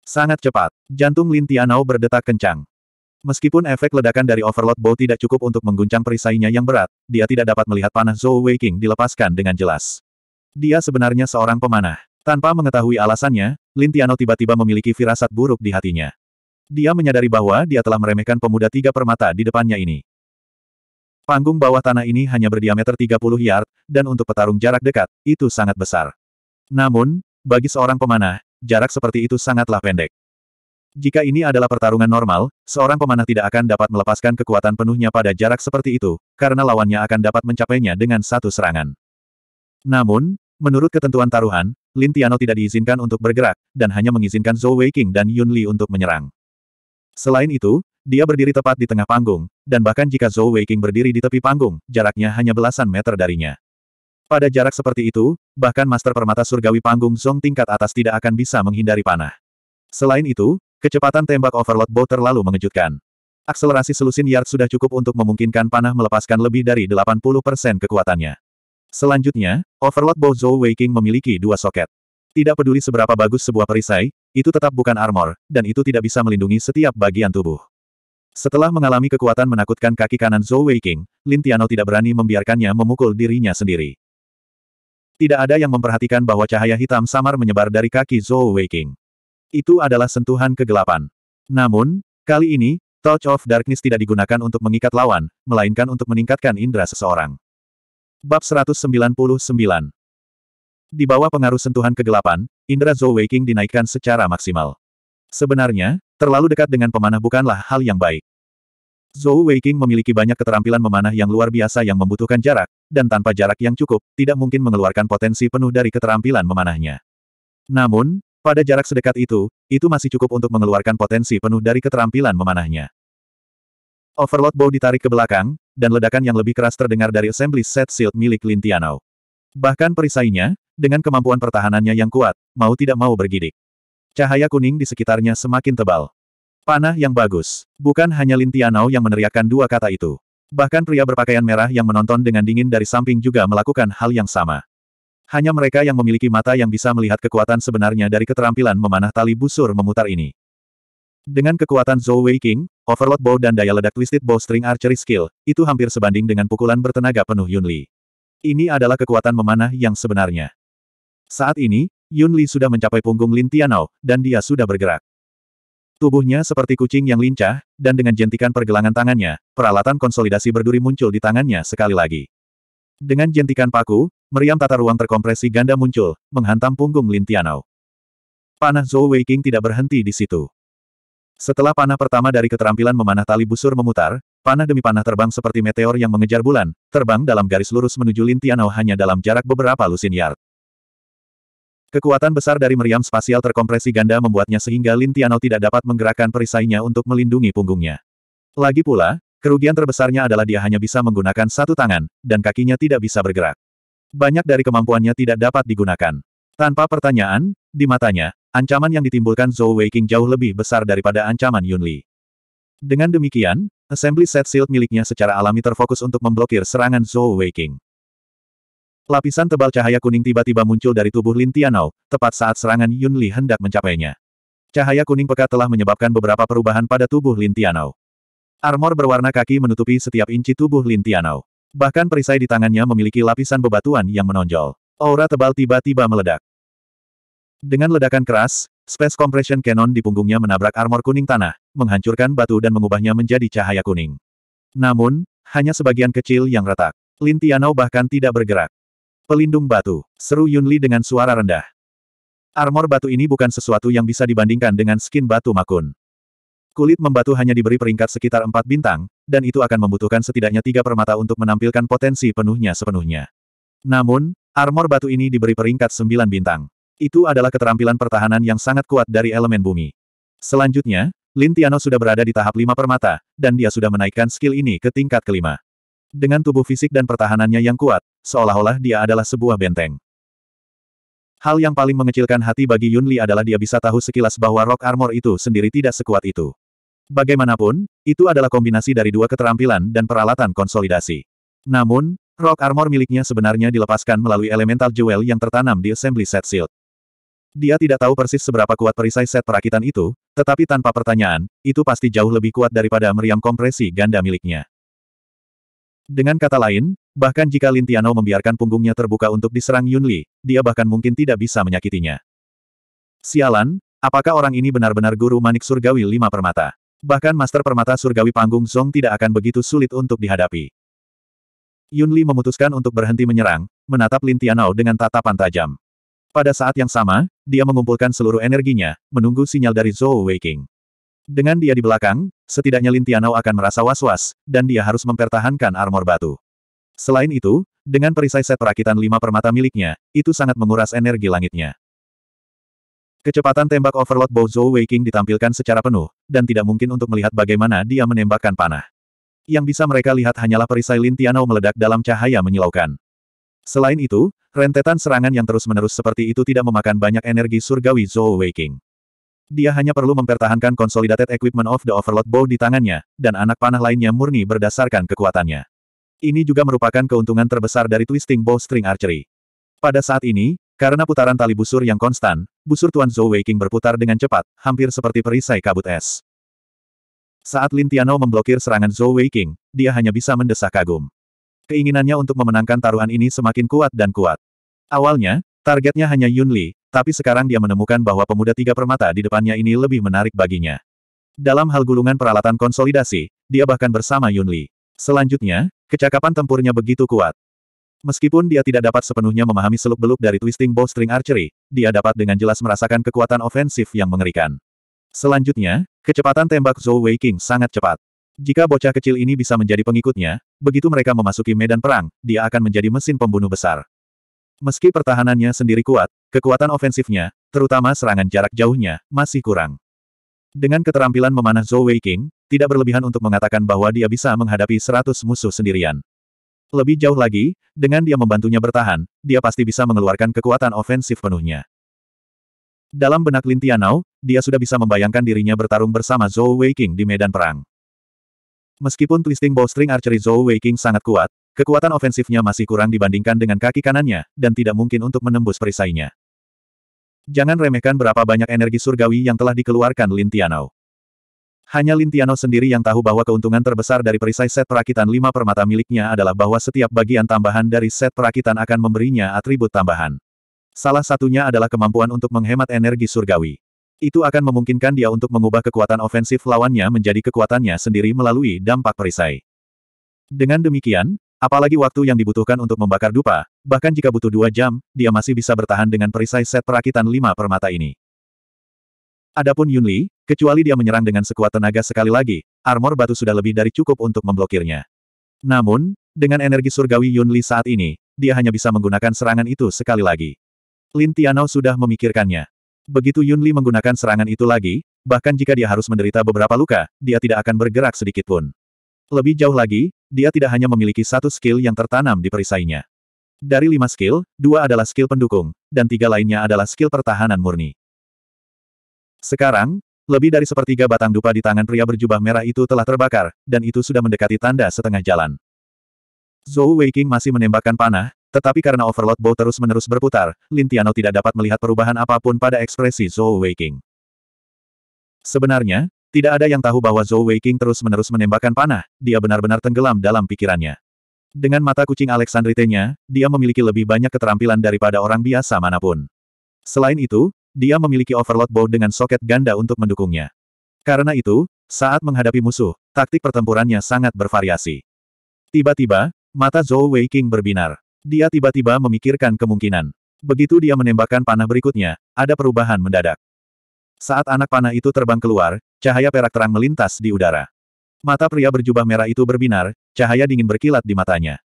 Sangat cepat, jantung Lin Tianao berdetak kencang. Meskipun efek ledakan dari overload Bow tidak cukup untuk mengguncang perisainya yang berat, dia tidak dapat melihat panah Zhou Weiqing dilepaskan dengan jelas. Dia sebenarnya seorang pemanah. Tanpa mengetahui alasannya, Lin Tianao tiba-tiba memiliki firasat buruk di hatinya. Dia menyadari bahwa dia telah meremehkan pemuda tiga permata di depannya ini. Panggung bawah tanah ini hanya berdiameter 30 yard, dan untuk petarung jarak dekat, itu sangat besar. Namun, bagi seorang pemanah, jarak seperti itu sangatlah pendek. Jika ini adalah pertarungan normal, seorang pemanah tidak akan dapat melepaskan kekuatan penuhnya pada jarak seperti itu, karena lawannya akan dapat mencapainya dengan satu serangan. Namun, menurut ketentuan taruhan, Lin Tiano tidak diizinkan untuk bergerak, dan hanya mengizinkan Zhou Weiqing dan Yun Li untuk menyerang. Selain itu, dia berdiri tepat di tengah panggung, dan bahkan jika Zhou Weiqing berdiri di tepi panggung, jaraknya hanya belasan meter darinya. Pada jarak seperti itu, bahkan Master Permata Surgawi Panggung Zong tingkat atas tidak akan bisa menghindari panah. Selain itu, kecepatan tembak Overload Bow terlalu mengejutkan. Akselerasi selusin yard sudah cukup untuk memungkinkan panah melepaskan lebih dari 80% kekuatannya. Selanjutnya, Overload Bow Zhou King memiliki dua soket. Tidak peduli seberapa bagus sebuah perisai, itu tetap bukan armor, dan itu tidak bisa melindungi setiap bagian tubuh. Setelah mengalami kekuatan menakutkan kaki kanan Zhou King, Lin Tiano tidak berani membiarkannya memukul dirinya sendiri. Tidak ada yang memperhatikan bahwa cahaya hitam samar menyebar dari kaki Zhou Weiqing. Itu adalah sentuhan kegelapan. Namun, kali ini, Touch of Darkness tidak digunakan untuk mengikat lawan, melainkan untuk meningkatkan indera seseorang. Bab 199 Di bawah pengaruh sentuhan kegelapan, indera Zhou Weiqing dinaikkan secara maksimal. Sebenarnya, terlalu dekat dengan pemanah bukanlah hal yang baik. Zhou Weiqing memiliki banyak keterampilan memanah yang luar biasa yang membutuhkan jarak, dan tanpa jarak yang cukup, tidak mungkin mengeluarkan potensi penuh dari keterampilan memanahnya. Namun, pada jarak sedekat itu, itu masih cukup untuk mengeluarkan potensi penuh dari keterampilan memanahnya. Overload bow ditarik ke belakang, dan ledakan yang lebih keras terdengar dari assembly set shield milik Lin Tianao. Bahkan perisainya, dengan kemampuan pertahanannya yang kuat, mau tidak mau bergidik. Cahaya kuning di sekitarnya semakin tebal. Panah yang bagus. Bukan hanya Lin Tianao yang meneriakkan dua kata itu. Bahkan pria berpakaian merah yang menonton dengan dingin dari samping juga melakukan hal yang sama. Hanya mereka yang memiliki mata yang bisa melihat kekuatan sebenarnya dari keterampilan memanah tali busur memutar ini. Dengan kekuatan Zhou Wei King, Overload Bow dan daya ledak Twisted Bow String Archery Skill, itu hampir sebanding dengan pukulan bertenaga penuh Yun Li. Ini adalah kekuatan memanah yang sebenarnya. Saat ini, Yun Li sudah mencapai punggung Lin Tianao, dan dia sudah bergerak. Tubuhnya seperti kucing yang lincah, dan dengan jentikan pergelangan tangannya, peralatan konsolidasi berduri muncul di tangannya sekali lagi. Dengan jentikan paku, meriam tata ruang terkompresi ganda muncul, menghantam punggung Lin Tianao. Panah Zhou Weiqing tidak berhenti di situ. Setelah panah pertama dari keterampilan memanah tali busur memutar, panah demi panah terbang seperti meteor yang mengejar bulan, terbang dalam garis lurus menuju Lin Tianao hanya dalam jarak beberapa lusin yard. Kekuatan besar dari meriam spasial terkompresi ganda membuatnya sehingga Lin Tiano tidak dapat menggerakkan perisainya untuk melindungi punggungnya. Lagi pula, kerugian terbesarnya adalah dia hanya bisa menggunakan satu tangan, dan kakinya tidak bisa bergerak. Banyak dari kemampuannya tidak dapat digunakan. Tanpa pertanyaan, di matanya, ancaman yang ditimbulkan Zhou Weiqing jauh lebih besar daripada ancaman Yun Li. Dengan demikian, assembly set shield miliknya secara alami terfokus untuk memblokir serangan Zhou Weiqing. Lapisan tebal cahaya kuning tiba-tiba muncul dari tubuh Lin Tianao, tepat saat serangan Yun Li hendak mencapainya. Cahaya kuning pekat telah menyebabkan beberapa perubahan pada tubuh Lin Tianao. Armor berwarna kaki menutupi setiap inci tubuh Lin Tianao. Bahkan perisai di tangannya memiliki lapisan bebatuan yang menonjol. Aura tebal tiba-tiba meledak. Dengan ledakan keras, Space Compression Cannon di punggungnya menabrak armor kuning tanah, menghancurkan batu dan mengubahnya menjadi cahaya kuning. Namun, hanya sebagian kecil yang retak. Lin Tianao bahkan tidak bergerak. Pelindung batu, seru Yunli dengan suara rendah. Armor batu ini bukan sesuatu yang bisa dibandingkan dengan skin batu makun. Kulit membatu hanya diberi peringkat sekitar empat bintang, dan itu akan membutuhkan setidaknya tiga permata untuk menampilkan potensi penuhnya sepenuhnya. Namun, armor batu ini diberi peringkat sembilan bintang. Itu adalah keterampilan pertahanan yang sangat kuat dari elemen bumi. Selanjutnya, Lin Tiano sudah berada di tahap lima permata, dan dia sudah menaikkan skill ini ke tingkat kelima. Dengan tubuh fisik dan pertahanannya yang kuat, seolah-olah dia adalah sebuah benteng. Hal yang paling mengecilkan hati bagi Yun Li adalah dia bisa tahu sekilas bahwa rock armor itu sendiri tidak sekuat itu. Bagaimanapun, itu adalah kombinasi dari dua keterampilan dan peralatan konsolidasi. Namun, rock armor miliknya sebenarnya dilepaskan melalui elemental jewel yang tertanam di assembly set shield. Dia tidak tahu persis seberapa kuat perisai set perakitan itu, tetapi tanpa pertanyaan, itu pasti jauh lebih kuat daripada meriam kompresi ganda miliknya. Dengan kata lain, bahkan jika Lin Tiano membiarkan punggungnya terbuka untuk diserang Yun Li, dia bahkan mungkin tidak bisa menyakitinya. Sialan, apakah orang ini benar-benar guru manik surgawi lima permata? Bahkan master permata surgawi panggung Song tidak akan begitu sulit untuk dihadapi. Yun Li memutuskan untuk berhenti menyerang, menatap Lin dengan tatapan tajam. Pada saat yang sama, dia mengumpulkan seluruh energinya, menunggu sinyal dari Zhou Weiqing. Dengan dia di belakang, setidaknya Lin akan merasa was-was, dan dia harus mempertahankan armor batu. Selain itu, dengan perisai set perakitan lima permata miliknya, itu sangat menguras energi langitnya. Kecepatan tembak Overlord Bouzhou Waking ditampilkan secara penuh, dan tidak mungkin untuk melihat bagaimana dia menembakkan panah. Yang bisa mereka lihat hanyalah perisai Lin meledak dalam cahaya menyilaukan. Selain itu, rentetan serangan yang terus-menerus seperti itu tidak memakan banyak energi surgawi Zhou Waking. Dia hanya perlu mempertahankan Consolidated Equipment of the Overlord Bow di tangannya, dan anak panah lainnya murni berdasarkan kekuatannya. Ini juga merupakan keuntungan terbesar dari Twisting Bow String Archery. Pada saat ini, karena putaran tali busur yang konstan, busur Tuan Zhou Weiking berputar dengan cepat, hampir seperti perisai kabut es. Saat Lin Tiano memblokir serangan Zhou Weiking, dia hanya bisa mendesah kagum. Keinginannya untuk memenangkan taruhan ini semakin kuat dan kuat. Awalnya, targetnya hanya Yun Li, tapi sekarang dia menemukan bahwa pemuda tiga permata di depannya ini lebih menarik baginya. Dalam hal gulungan peralatan konsolidasi, dia bahkan bersama Yunli. Selanjutnya, kecakapan tempurnya begitu kuat. Meskipun dia tidak dapat sepenuhnya memahami seluk-beluk dari twisting bowstring archery, dia dapat dengan jelas merasakan kekuatan ofensif yang mengerikan. Selanjutnya, kecepatan tembak Zhou Wei King sangat cepat. Jika bocah kecil ini bisa menjadi pengikutnya, begitu mereka memasuki medan perang, dia akan menjadi mesin pembunuh besar. Meski pertahanannya sendiri kuat, kekuatan ofensifnya, terutama serangan jarak jauhnya, masih kurang. Dengan keterampilan memanah Zhou Weiqing, tidak berlebihan untuk mengatakan bahwa dia bisa menghadapi seratus musuh sendirian. Lebih jauh lagi, dengan dia membantunya bertahan, dia pasti bisa mengeluarkan kekuatan ofensif penuhnya. Dalam benak Lin Tianao, dia sudah bisa membayangkan dirinya bertarung bersama Zhou Weiqing di medan perang. Meskipun twisting bowstring archery Zhou Weiqing sangat kuat, Kekuatan ofensifnya masih kurang dibandingkan dengan kaki kanannya, dan tidak mungkin untuk menembus perisainya. Jangan remehkan berapa banyak energi surgawi yang telah dikeluarkan Lin Tianao. Hanya Lin Tianao sendiri yang tahu bahwa keuntungan terbesar dari perisai set perakitan lima permata miliknya adalah bahwa setiap bagian tambahan dari set perakitan akan memberinya atribut tambahan. Salah satunya adalah kemampuan untuk menghemat energi surgawi. Itu akan memungkinkan dia untuk mengubah kekuatan ofensif lawannya menjadi kekuatannya sendiri melalui dampak perisai. Dengan demikian, Apalagi waktu yang dibutuhkan untuk membakar dupa, bahkan jika butuh dua jam, dia masih bisa bertahan dengan perisai set perakitan lima permata ini. Adapun Yunli, kecuali dia menyerang dengan sekuat tenaga sekali lagi, armor batu sudah lebih dari cukup untuk memblokirnya. Namun, dengan energi surgawi Yunli saat ini, dia hanya bisa menggunakan serangan itu sekali lagi. Lin Tianao sudah memikirkannya. Begitu Yunli menggunakan serangan itu lagi, bahkan jika dia harus menderita beberapa luka, dia tidak akan bergerak sedikit pun. Lebih jauh lagi, dia tidak hanya memiliki satu skill yang tertanam di perisainya. Dari lima skill, dua adalah skill pendukung, dan tiga lainnya adalah skill pertahanan murni. Sekarang, lebih dari sepertiga batang dupa di tangan pria berjubah merah itu telah terbakar, dan itu sudah mendekati tanda setengah jalan. Zhou Weiking masih menembakkan panah, tetapi karena overload bow terus-menerus berputar, Lin Tiano tidak dapat melihat perubahan apapun pada ekspresi Zhou Weiking. Sebenarnya, tidak ada yang tahu bahwa Zhou Weiqing terus-menerus menembakkan panah, dia benar-benar tenggelam dalam pikirannya. Dengan mata kucing Alexander-nya, dia memiliki lebih banyak keterampilan daripada orang biasa manapun. Selain itu, dia memiliki overload bow dengan soket ganda untuk mendukungnya. Karena itu, saat menghadapi musuh, taktik pertempurannya sangat bervariasi. Tiba-tiba, mata Zhou Weiqing berbinar. Dia tiba-tiba memikirkan kemungkinan. Begitu dia menembakkan panah berikutnya, ada perubahan mendadak. Saat anak panah itu terbang keluar, Cahaya perak terang melintas di udara. Mata pria berjubah merah itu berbinar, cahaya dingin berkilat di matanya.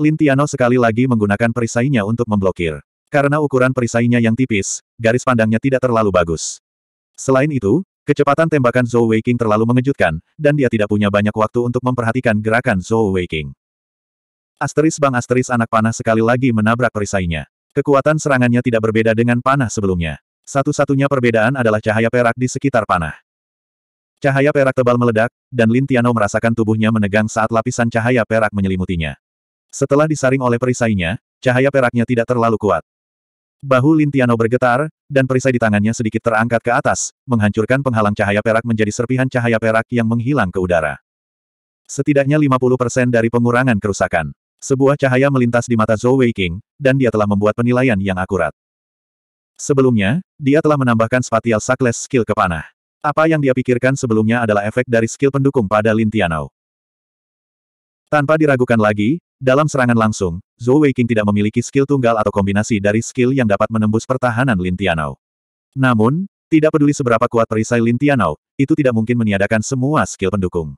Lintiano sekali lagi menggunakan perisainya untuk memblokir. Karena ukuran perisainya yang tipis, garis pandangnya tidak terlalu bagus. Selain itu, kecepatan tembakan Zhou Weiking terlalu mengejutkan, dan dia tidak punya banyak waktu untuk memperhatikan gerakan Zhou Weiking. Asteris Bang Asteris anak panah sekali lagi menabrak perisainya. Kekuatan serangannya tidak berbeda dengan panah sebelumnya. Satu-satunya perbedaan adalah cahaya perak di sekitar panah. Cahaya perak tebal meledak, dan Lin Tiano merasakan tubuhnya menegang saat lapisan cahaya perak menyelimutinya. Setelah disaring oleh perisainya, cahaya peraknya tidak terlalu kuat. Bahu Lin Tiano bergetar, dan perisai di tangannya sedikit terangkat ke atas, menghancurkan penghalang cahaya perak menjadi serpihan cahaya perak yang menghilang ke udara. Setidaknya 50% dari pengurangan kerusakan. Sebuah cahaya melintas di mata Zhou Weiqing, dan dia telah membuat penilaian yang akurat. Sebelumnya, dia telah menambahkan spatial sakles skill ke panah. Apa yang dia pikirkan sebelumnya adalah efek dari skill pendukung pada Lin Tianao. Tanpa diragukan lagi, dalam serangan langsung, Zhou Weiqing tidak memiliki skill tunggal atau kombinasi dari skill yang dapat menembus pertahanan Lin Tianao. Namun, tidak peduli seberapa kuat perisai Lin Tianao, itu tidak mungkin meniadakan semua skill pendukung.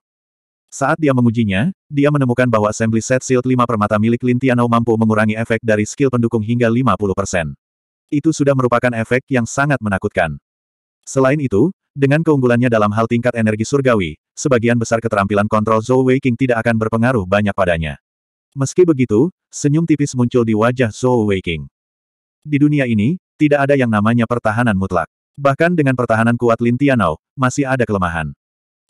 Saat dia mengujinya, dia menemukan bahwa assembly set shield 5 permata milik Lin Tianao mampu mengurangi efek dari skill pendukung hingga 50%. Itu sudah merupakan efek yang sangat menakutkan. Selain itu, dengan keunggulannya dalam hal tingkat energi surgawi, sebagian besar keterampilan kontrol Zhou Wei King tidak akan berpengaruh banyak padanya. Meski begitu, senyum tipis muncul di wajah Zhou Wei King. Di dunia ini, tidak ada yang namanya pertahanan mutlak. Bahkan dengan pertahanan kuat Lin Tianao, masih ada kelemahan.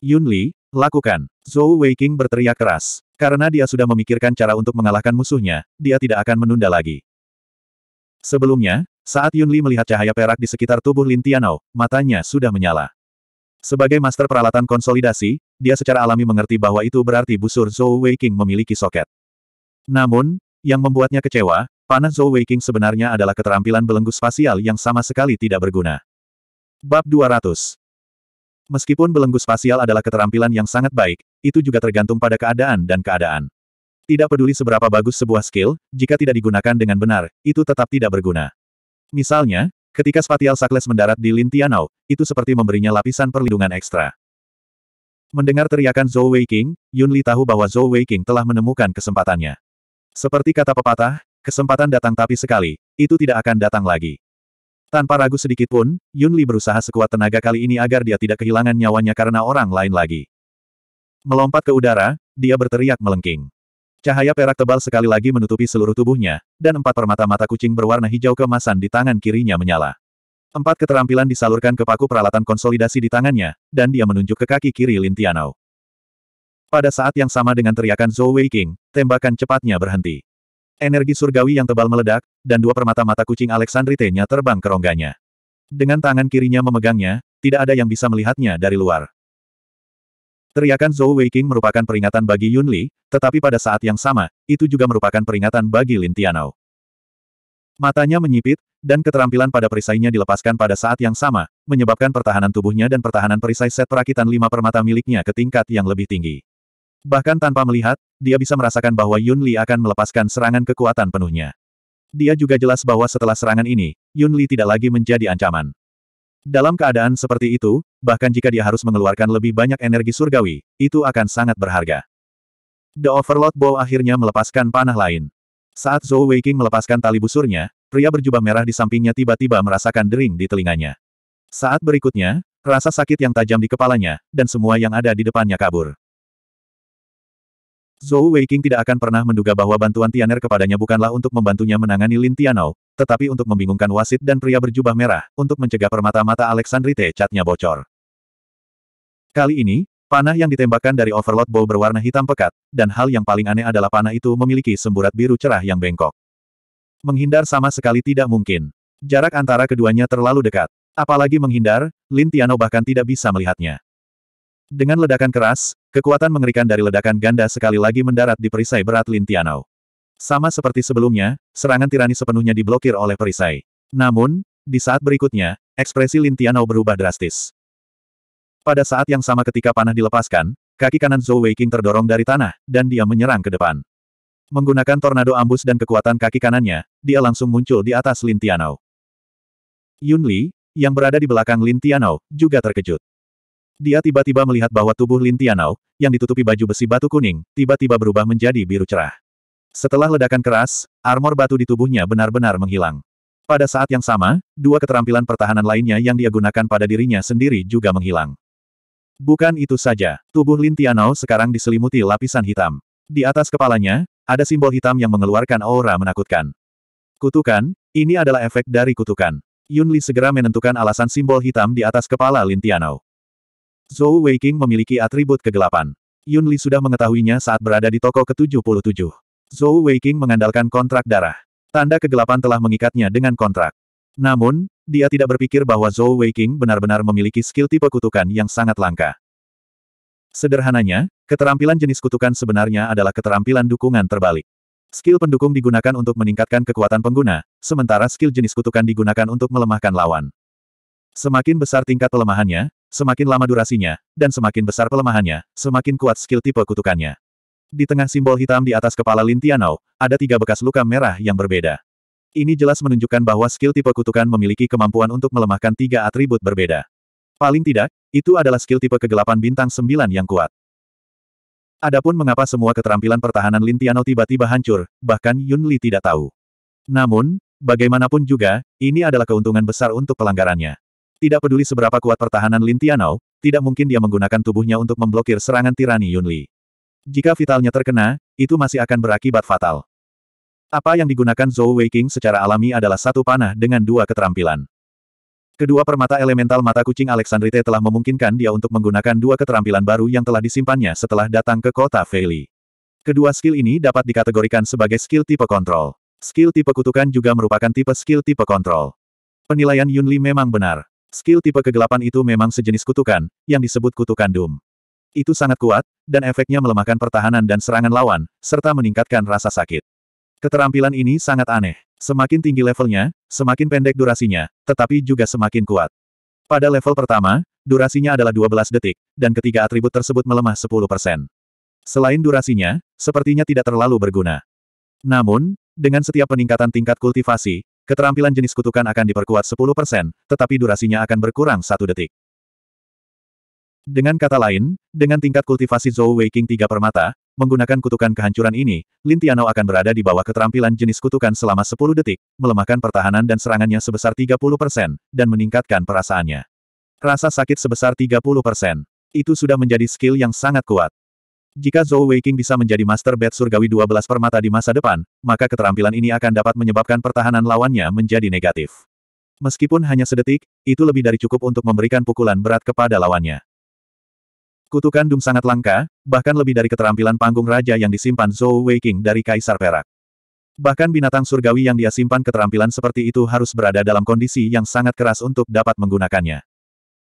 Yun Li, lakukan. Zhou Wei King berteriak keras. Karena dia sudah memikirkan cara untuk mengalahkan musuhnya, dia tidak akan menunda lagi. Sebelumnya, saat Yun Li melihat cahaya perak di sekitar tubuh Lin Tianao, matanya sudah menyala. Sebagai master peralatan konsolidasi, dia secara alami mengerti bahwa itu berarti busur Zhou Weiqing memiliki soket. Namun, yang membuatnya kecewa, panah Zhou Weiqing sebenarnya adalah keterampilan belenggu spasial yang sama sekali tidak berguna. Bab 200 Meskipun belenggu spasial adalah keterampilan yang sangat baik, itu juga tergantung pada keadaan dan keadaan. Tidak peduli seberapa bagus sebuah skill, jika tidak digunakan dengan benar, itu tetap tidak berguna. Misalnya, Ketika Spatial Sakles mendarat di Lin Tianao, itu seperti memberinya lapisan perlindungan ekstra. Mendengar teriakan Zhou Weiqing, Yun Li tahu bahwa Zhou King telah menemukan kesempatannya. Seperti kata pepatah, kesempatan datang tapi sekali, itu tidak akan datang lagi. Tanpa ragu sedikit pun, Yun Li berusaha sekuat tenaga kali ini agar dia tidak kehilangan nyawanya karena orang lain lagi. Melompat ke udara, dia berteriak melengking. Cahaya perak tebal sekali lagi menutupi seluruh tubuhnya, dan empat permata mata kucing berwarna hijau kemasan di tangan kirinya menyala. Empat keterampilan disalurkan ke paku peralatan konsolidasi di tangannya, dan dia menunjuk ke kaki kiri Lin Tianao. Pada saat yang sama dengan teriakan Zhou King, tembakan cepatnya berhenti. Energi surgawi yang tebal meledak, dan dua permata mata kucing Alexandrite-nya terbang ke rongganya. Dengan tangan kirinya memegangnya, tidak ada yang bisa melihatnya dari luar. Teriakan Zhou Weiqing merupakan peringatan bagi Yun Li, tetapi pada saat yang sama, itu juga merupakan peringatan bagi Lin Tianao. Matanya menyipit, dan keterampilan pada perisainya dilepaskan pada saat yang sama, menyebabkan pertahanan tubuhnya dan pertahanan perisai set perakitan lima permata miliknya ke tingkat yang lebih tinggi. Bahkan tanpa melihat, dia bisa merasakan bahwa Yun Li akan melepaskan serangan kekuatan penuhnya. Dia juga jelas bahwa setelah serangan ini, Yun Li tidak lagi menjadi ancaman. Dalam keadaan seperti itu, bahkan jika dia harus mengeluarkan lebih banyak energi surgawi, itu akan sangat berharga. The Overlord Bow akhirnya melepaskan panah lain. Saat Zhou Weiqing melepaskan tali busurnya, pria berjubah merah di sampingnya tiba-tiba merasakan dering di telinganya. Saat berikutnya, rasa sakit yang tajam di kepalanya, dan semua yang ada di depannya kabur. Zhou Weiqing tidak akan pernah menduga bahwa bantuan Tianer kepadanya bukanlah untuk membantunya menangani Lin Tianou, tetapi untuk membingungkan wasit dan pria berjubah merah, untuk mencegah permata-mata Alexandrite catnya bocor. Kali ini, panah yang ditembakkan dari overload bow berwarna hitam pekat, dan hal yang paling aneh adalah panah itu memiliki semburat biru cerah yang bengkok. Menghindar sama sekali tidak mungkin. Jarak antara keduanya terlalu dekat. Apalagi menghindar, Lin Tiano bahkan tidak bisa melihatnya. Dengan ledakan keras, kekuatan mengerikan dari ledakan ganda sekali lagi mendarat di perisai berat Lin Tiano. Sama seperti sebelumnya, serangan tirani sepenuhnya diblokir oleh perisai. Namun, di saat berikutnya, ekspresi Lin Tianao berubah drastis. Pada saat yang sama ketika panah dilepaskan, kaki kanan Zhou Weiqing terdorong dari tanah, dan dia menyerang ke depan. Menggunakan tornado ambus dan kekuatan kaki kanannya, dia langsung muncul di atas Lin Tianao. Yun Li, yang berada di belakang Lin Tianao, juga terkejut. Dia tiba-tiba melihat bahwa tubuh Lin Tianao, yang ditutupi baju besi batu kuning, tiba-tiba berubah menjadi biru cerah. Setelah ledakan keras, armor batu di tubuhnya benar-benar menghilang. Pada saat yang sama, dua keterampilan pertahanan lainnya yang dia gunakan pada dirinya sendiri juga menghilang. Bukan itu saja, tubuh Lin Tianao sekarang diselimuti lapisan hitam. Di atas kepalanya, ada simbol hitam yang mengeluarkan aura menakutkan. Kutukan, ini adalah efek dari kutukan. Yun Li segera menentukan alasan simbol hitam di atas kepala Lin Tianao. Zhou Weiking memiliki atribut kegelapan. Yun Li sudah mengetahuinya saat berada di toko ke-77. Zhou Weiqing mengandalkan kontrak darah. Tanda kegelapan telah mengikatnya dengan kontrak. Namun, dia tidak berpikir bahwa Zhou Weiqing benar-benar memiliki skill tipe kutukan yang sangat langka. Sederhananya, keterampilan jenis kutukan sebenarnya adalah keterampilan dukungan terbalik. Skill pendukung digunakan untuk meningkatkan kekuatan pengguna, sementara skill jenis kutukan digunakan untuk melemahkan lawan. Semakin besar tingkat pelemahannya, semakin lama durasinya, dan semakin besar pelemahannya, semakin kuat skill tipe kutukannya. Di tengah simbol hitam di atas kepala Lin Tianao, ada tiga bekas luka merah yang berbeda. Ini jelas menunjukkan bahwa skill tipe kutukan memiliki kemampuan untuk melemahkan tiga atribut berbeda. Paling tidak, itu adalah skill tipe kegelapan bintang sembilan yang kuat. Adapun mengapa semua keterampilan pertahanan Lin Tianao tiba-tiba hancur, bahkan Yun Li tidak tahu. Namun, bagaimanapun juga, ini adalah keuntungan besar untuk pelanggarannya. Tidak peduli seberapa kuat pertahanan Lin Tianao, tidak mungkin dia menggunakan tubuhnya untuk memblokir serangan tirani Yun Li. Jika vitalnya terkena, itu masih akan berakibat fatal. Apa yang digunakan Zhou Weiqing secara alami adalah satu panah dengan dua keterampilan. Kedua permata elemental mata kucing Alexandrite telah memungkinkan dia untuk menggunakan dua keterampilan baru yang telah disimpannya setelah datang ke kota Feili. Kedua skill ini dapat dikategorikan sebagai skill tipe kontrol. Skill tipe kutukan juga merupakan tipe skill tipe kontrol. Penilaian Yunli memang benar. Skill tipe kegelapan itu memang sejenis kutukan, yang disebut kutukan Doom. Itu sangat kuat, dan efeknya melemahkan pertahanan dan serangan lawan, serta meningkatkan rasa sakit. Keterampilan ini sangat aneh. Semakin tinggi levelnya, semakin pendek durasinya, tetapi juga semakin kuat. Pada level pertama, durasinya adalah 12 detik, dan ketiga atribut tersebut melemah 10%. Selain durasinya, sepertinya tidak terlalu berguna. Namun, dengan setiap peningkatan tingkat kultivasi, keterampilan jenis kutukan akan diperkuat 10%, tetapi durasinya akan berkurang satu detik. Dengan kata lain, dengan tingkat kultivasi Zhou King tiga permata, menggunakan kutukan kehancuran ini, Lin Tianao akan berada di bawah keterampilan jenis kutukan selama 10 detik, melemahkan pertahanan dan serangannya sebesar 30%, dan meningkatkan perasaannya. Rasa sakit sebesar 30%. Itu sudah menjadi skill yang sangat kuat. Jika Zhou King bisa menjadi Master Bed Surgawi 12 permata di masa depan, maka keterampilan ini akan dapat menyebabkan pertahanan lawannya menjadi negatif. Meskipun hanya sedetik, itu lebih dari cukup untuk memberikan pukulan berat kepada lawannya. Kutukan Dung sangat langka, bahkan lebih dari keterampilan panggung raja yang disimpan Zhou Weiqing dari Kaisar Perak. Bahkan binatang surgawi yang dia simpan keterampilan seperti itu harus berada dalam kondisi yang sangat keras untuk dapat menggunakannya.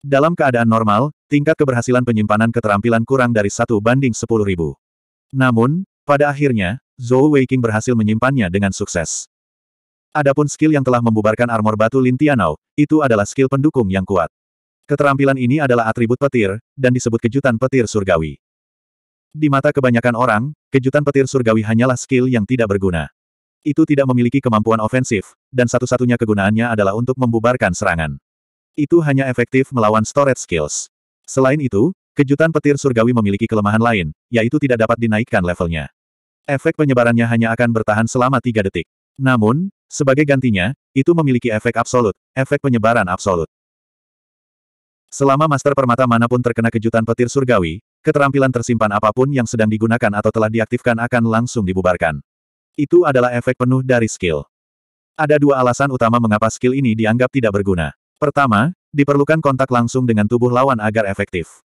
Dalam keadaan normal, tingkat keberhasilan penyimpanan keterampilan kurang dari satu banding sepuluh ribu. Namun, pada akhirnya, Zhou Weiqing berhasil menyimpannya dengan sukses. Adapun skill yang telah membubarkan armor batu Lintianau, itu adalah skill pendukung yang kuat. Keterampilan ini adalah atribut petir, dan disebut kejutan petir surgawi. Di mata kebanyakan orang, kejutan petir surgawi hanyalah skill yang tidak berguna. Itu tidak memiliki kemampuan ofensif, dan satu-satunya kegunaannya adalah untuk membubarkan serangan. Itu hanya efektif melawan storage skills. Selain itu, kejutan petir surgawi memiliki kelemahan lain, yaitu tidak dapat dinaikkan levelnya. Efek penyebarannya hanya akan bertahan selama tiga detik. Namun, sebagai gantinya, itu memiliki efek absolut, efek penyebaran absolut. Selama Master Permata manapun terkena kejutan petir surgawi, keterampilan tersimpan apapun yang sedang digunakan atau telah diaktifkan akan langsung dibubarkan. Itu adalah efek penuh dari skill. Ada dua alasan utama mengapa skill ini dianggap tidak berguna. Pertama, diperlukan kontak langsung dengan tubuh lawan agar efektif.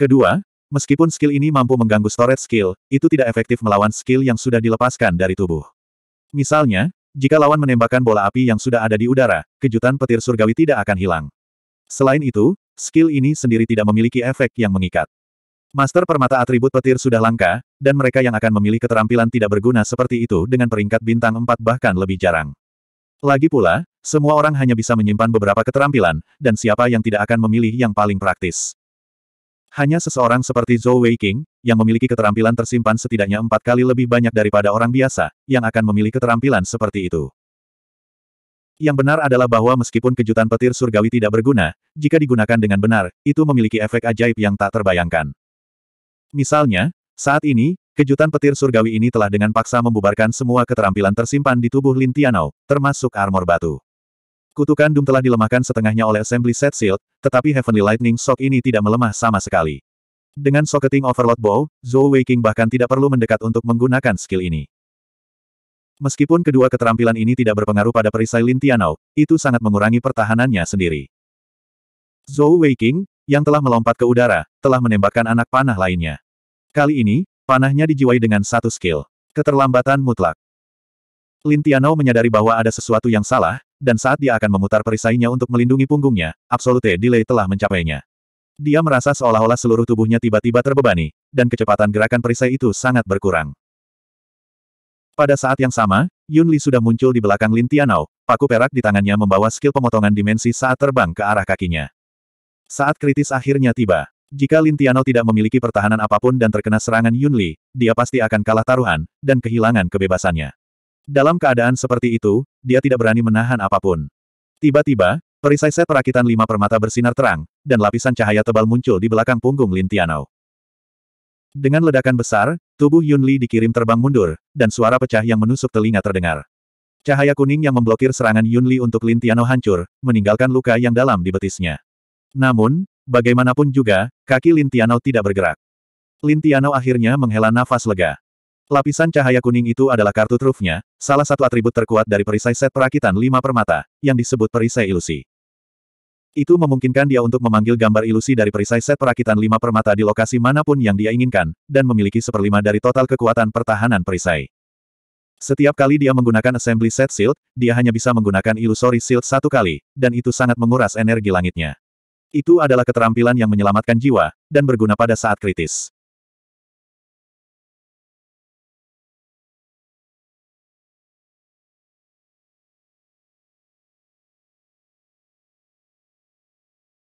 Kedua, meskipun skill ini mampu mengganggu storage skill, itu tidak efektif melawan skill yang sudah dilepaskan dari tubuh. Misalnya, jika lawan menembakkan bola api yang sudah ada di udara, kejutan petir surgawi tidak akan hilang. Selain itu, skill ini sendiri tidak memiliki efek yang mengikat. Master permata atribut petir sudah langka, dan mereka yang akan memilih keterampilan tidak berguna seperti itu dengan peringkat bintang 4 bahkan lebih jarang. Lagi pula, semua orang hanya bisa menyimpan beberapa keterampilan, dan siapa yang tidak akan memilih yang paling praktis. Hanya seseorang seperti Zhou Wei King yang memiliki keterampilan tersimpan setidaknya empat kali lebih banyak daripada orang biasa, yang akan memilih keterampilan seperti itu. Yang benar adalah bahwa meskipun kejutan petir surgawi tidak berguna, jika digunakan dengan benar, itu memiliki efek ajaib yang tak terbayangkan. Misalnya, saat ini, kejutan petir surgawi ini telah dengan paksa membubarkan semua keterampilan tersimpan di tubuh Lin Tianao, termasuk armor batu. Kutukan Doom telah dilemahkan setengahnya oleh Assembly Set Shield, tetapi Heavenly Lightning Shock ini tidak melemah sama sekali. Dengan Socketing Overload Bow, Zhou Weiqing bahkan tidak perlu mendekat untuk menggunakan skill ini. Meskipun kedua keterampilan ini tidak berpengaruh pada perisai Lin Tianao, itu sangat mengurangi pertahanannya sendiri. Zhou Weiqing, yang telah melompat ke udara, telah menembakkan anak panah lainnya. Kali ini, panahnya dijiwai dengan satu skill. Keterlambatan mutlak. Lin Tianao menyadari bahwa ada sesuatu yang salah, dan saat dia akan memutar perisainya untuk melindungi punggungnya, Absolute Delay telah mencapainya. Dia merasa seolah-olah seluruh tubuhnya tiba-tiba terbebani, dan kecepatan gerakan perisai itu sangat berkurang. Pada saat yang sama, Yun Li sudah muncul di belakang Lin Tianao, paku perak di tangannya membawa skill pemotongan dimensi saat terbang ke arah kakinya. Saat kritis akhirnya tiba. Jika Lin Tianao tidak memiliki pertahanan apapun dan terkena serangan Yun Li, dia pasti akan kalah taruhan, dan kehilangan kebebasannya. Dalam keadaan seperti itu, dia tidak berani menahan apapun. Tiba-tiba, perisai set perakitan lima permata bersinar terang, dan lapisan cahaya tebal muncul di belakang punggung Lin Tianao. Dengan ledakan besar, tubuh Yunli dikirim terbang mundur, dan suara pecah yang menusuk telinga terdengar. Cahaya kuning yang memblokir serangan Yunli untuk Lin Tiano hancur, meninggalkan luka yang dalam di betisnya. Namun, bagaimanapun juga, kaki Lin Tiano tidak bergerak. Lin Tiano akhirnya menghela nafas lega. Lapisan cahaya kuning itu adalah kartu trufnya, salah satu atribut terkuat dari perisai set perakitan lima permata, yang disebut perisai ilusi. Itu memungkinkan dia untuk memanggil gambar ilusi dari perisai set perakitan lima permata di lokasi manapun yang dia inginkan, dan memiliki seperlima dari total kekuatan pertahanan perisai. Setiap kali dia menggunakan assembly set shield, dia hanya bisa menggunakan illusory shield satu kali, dan itu sangat menguras energi langitnya. Itu adalah keterampilan yang menyelamatkan jiwa, dan berguna pada saat kritis.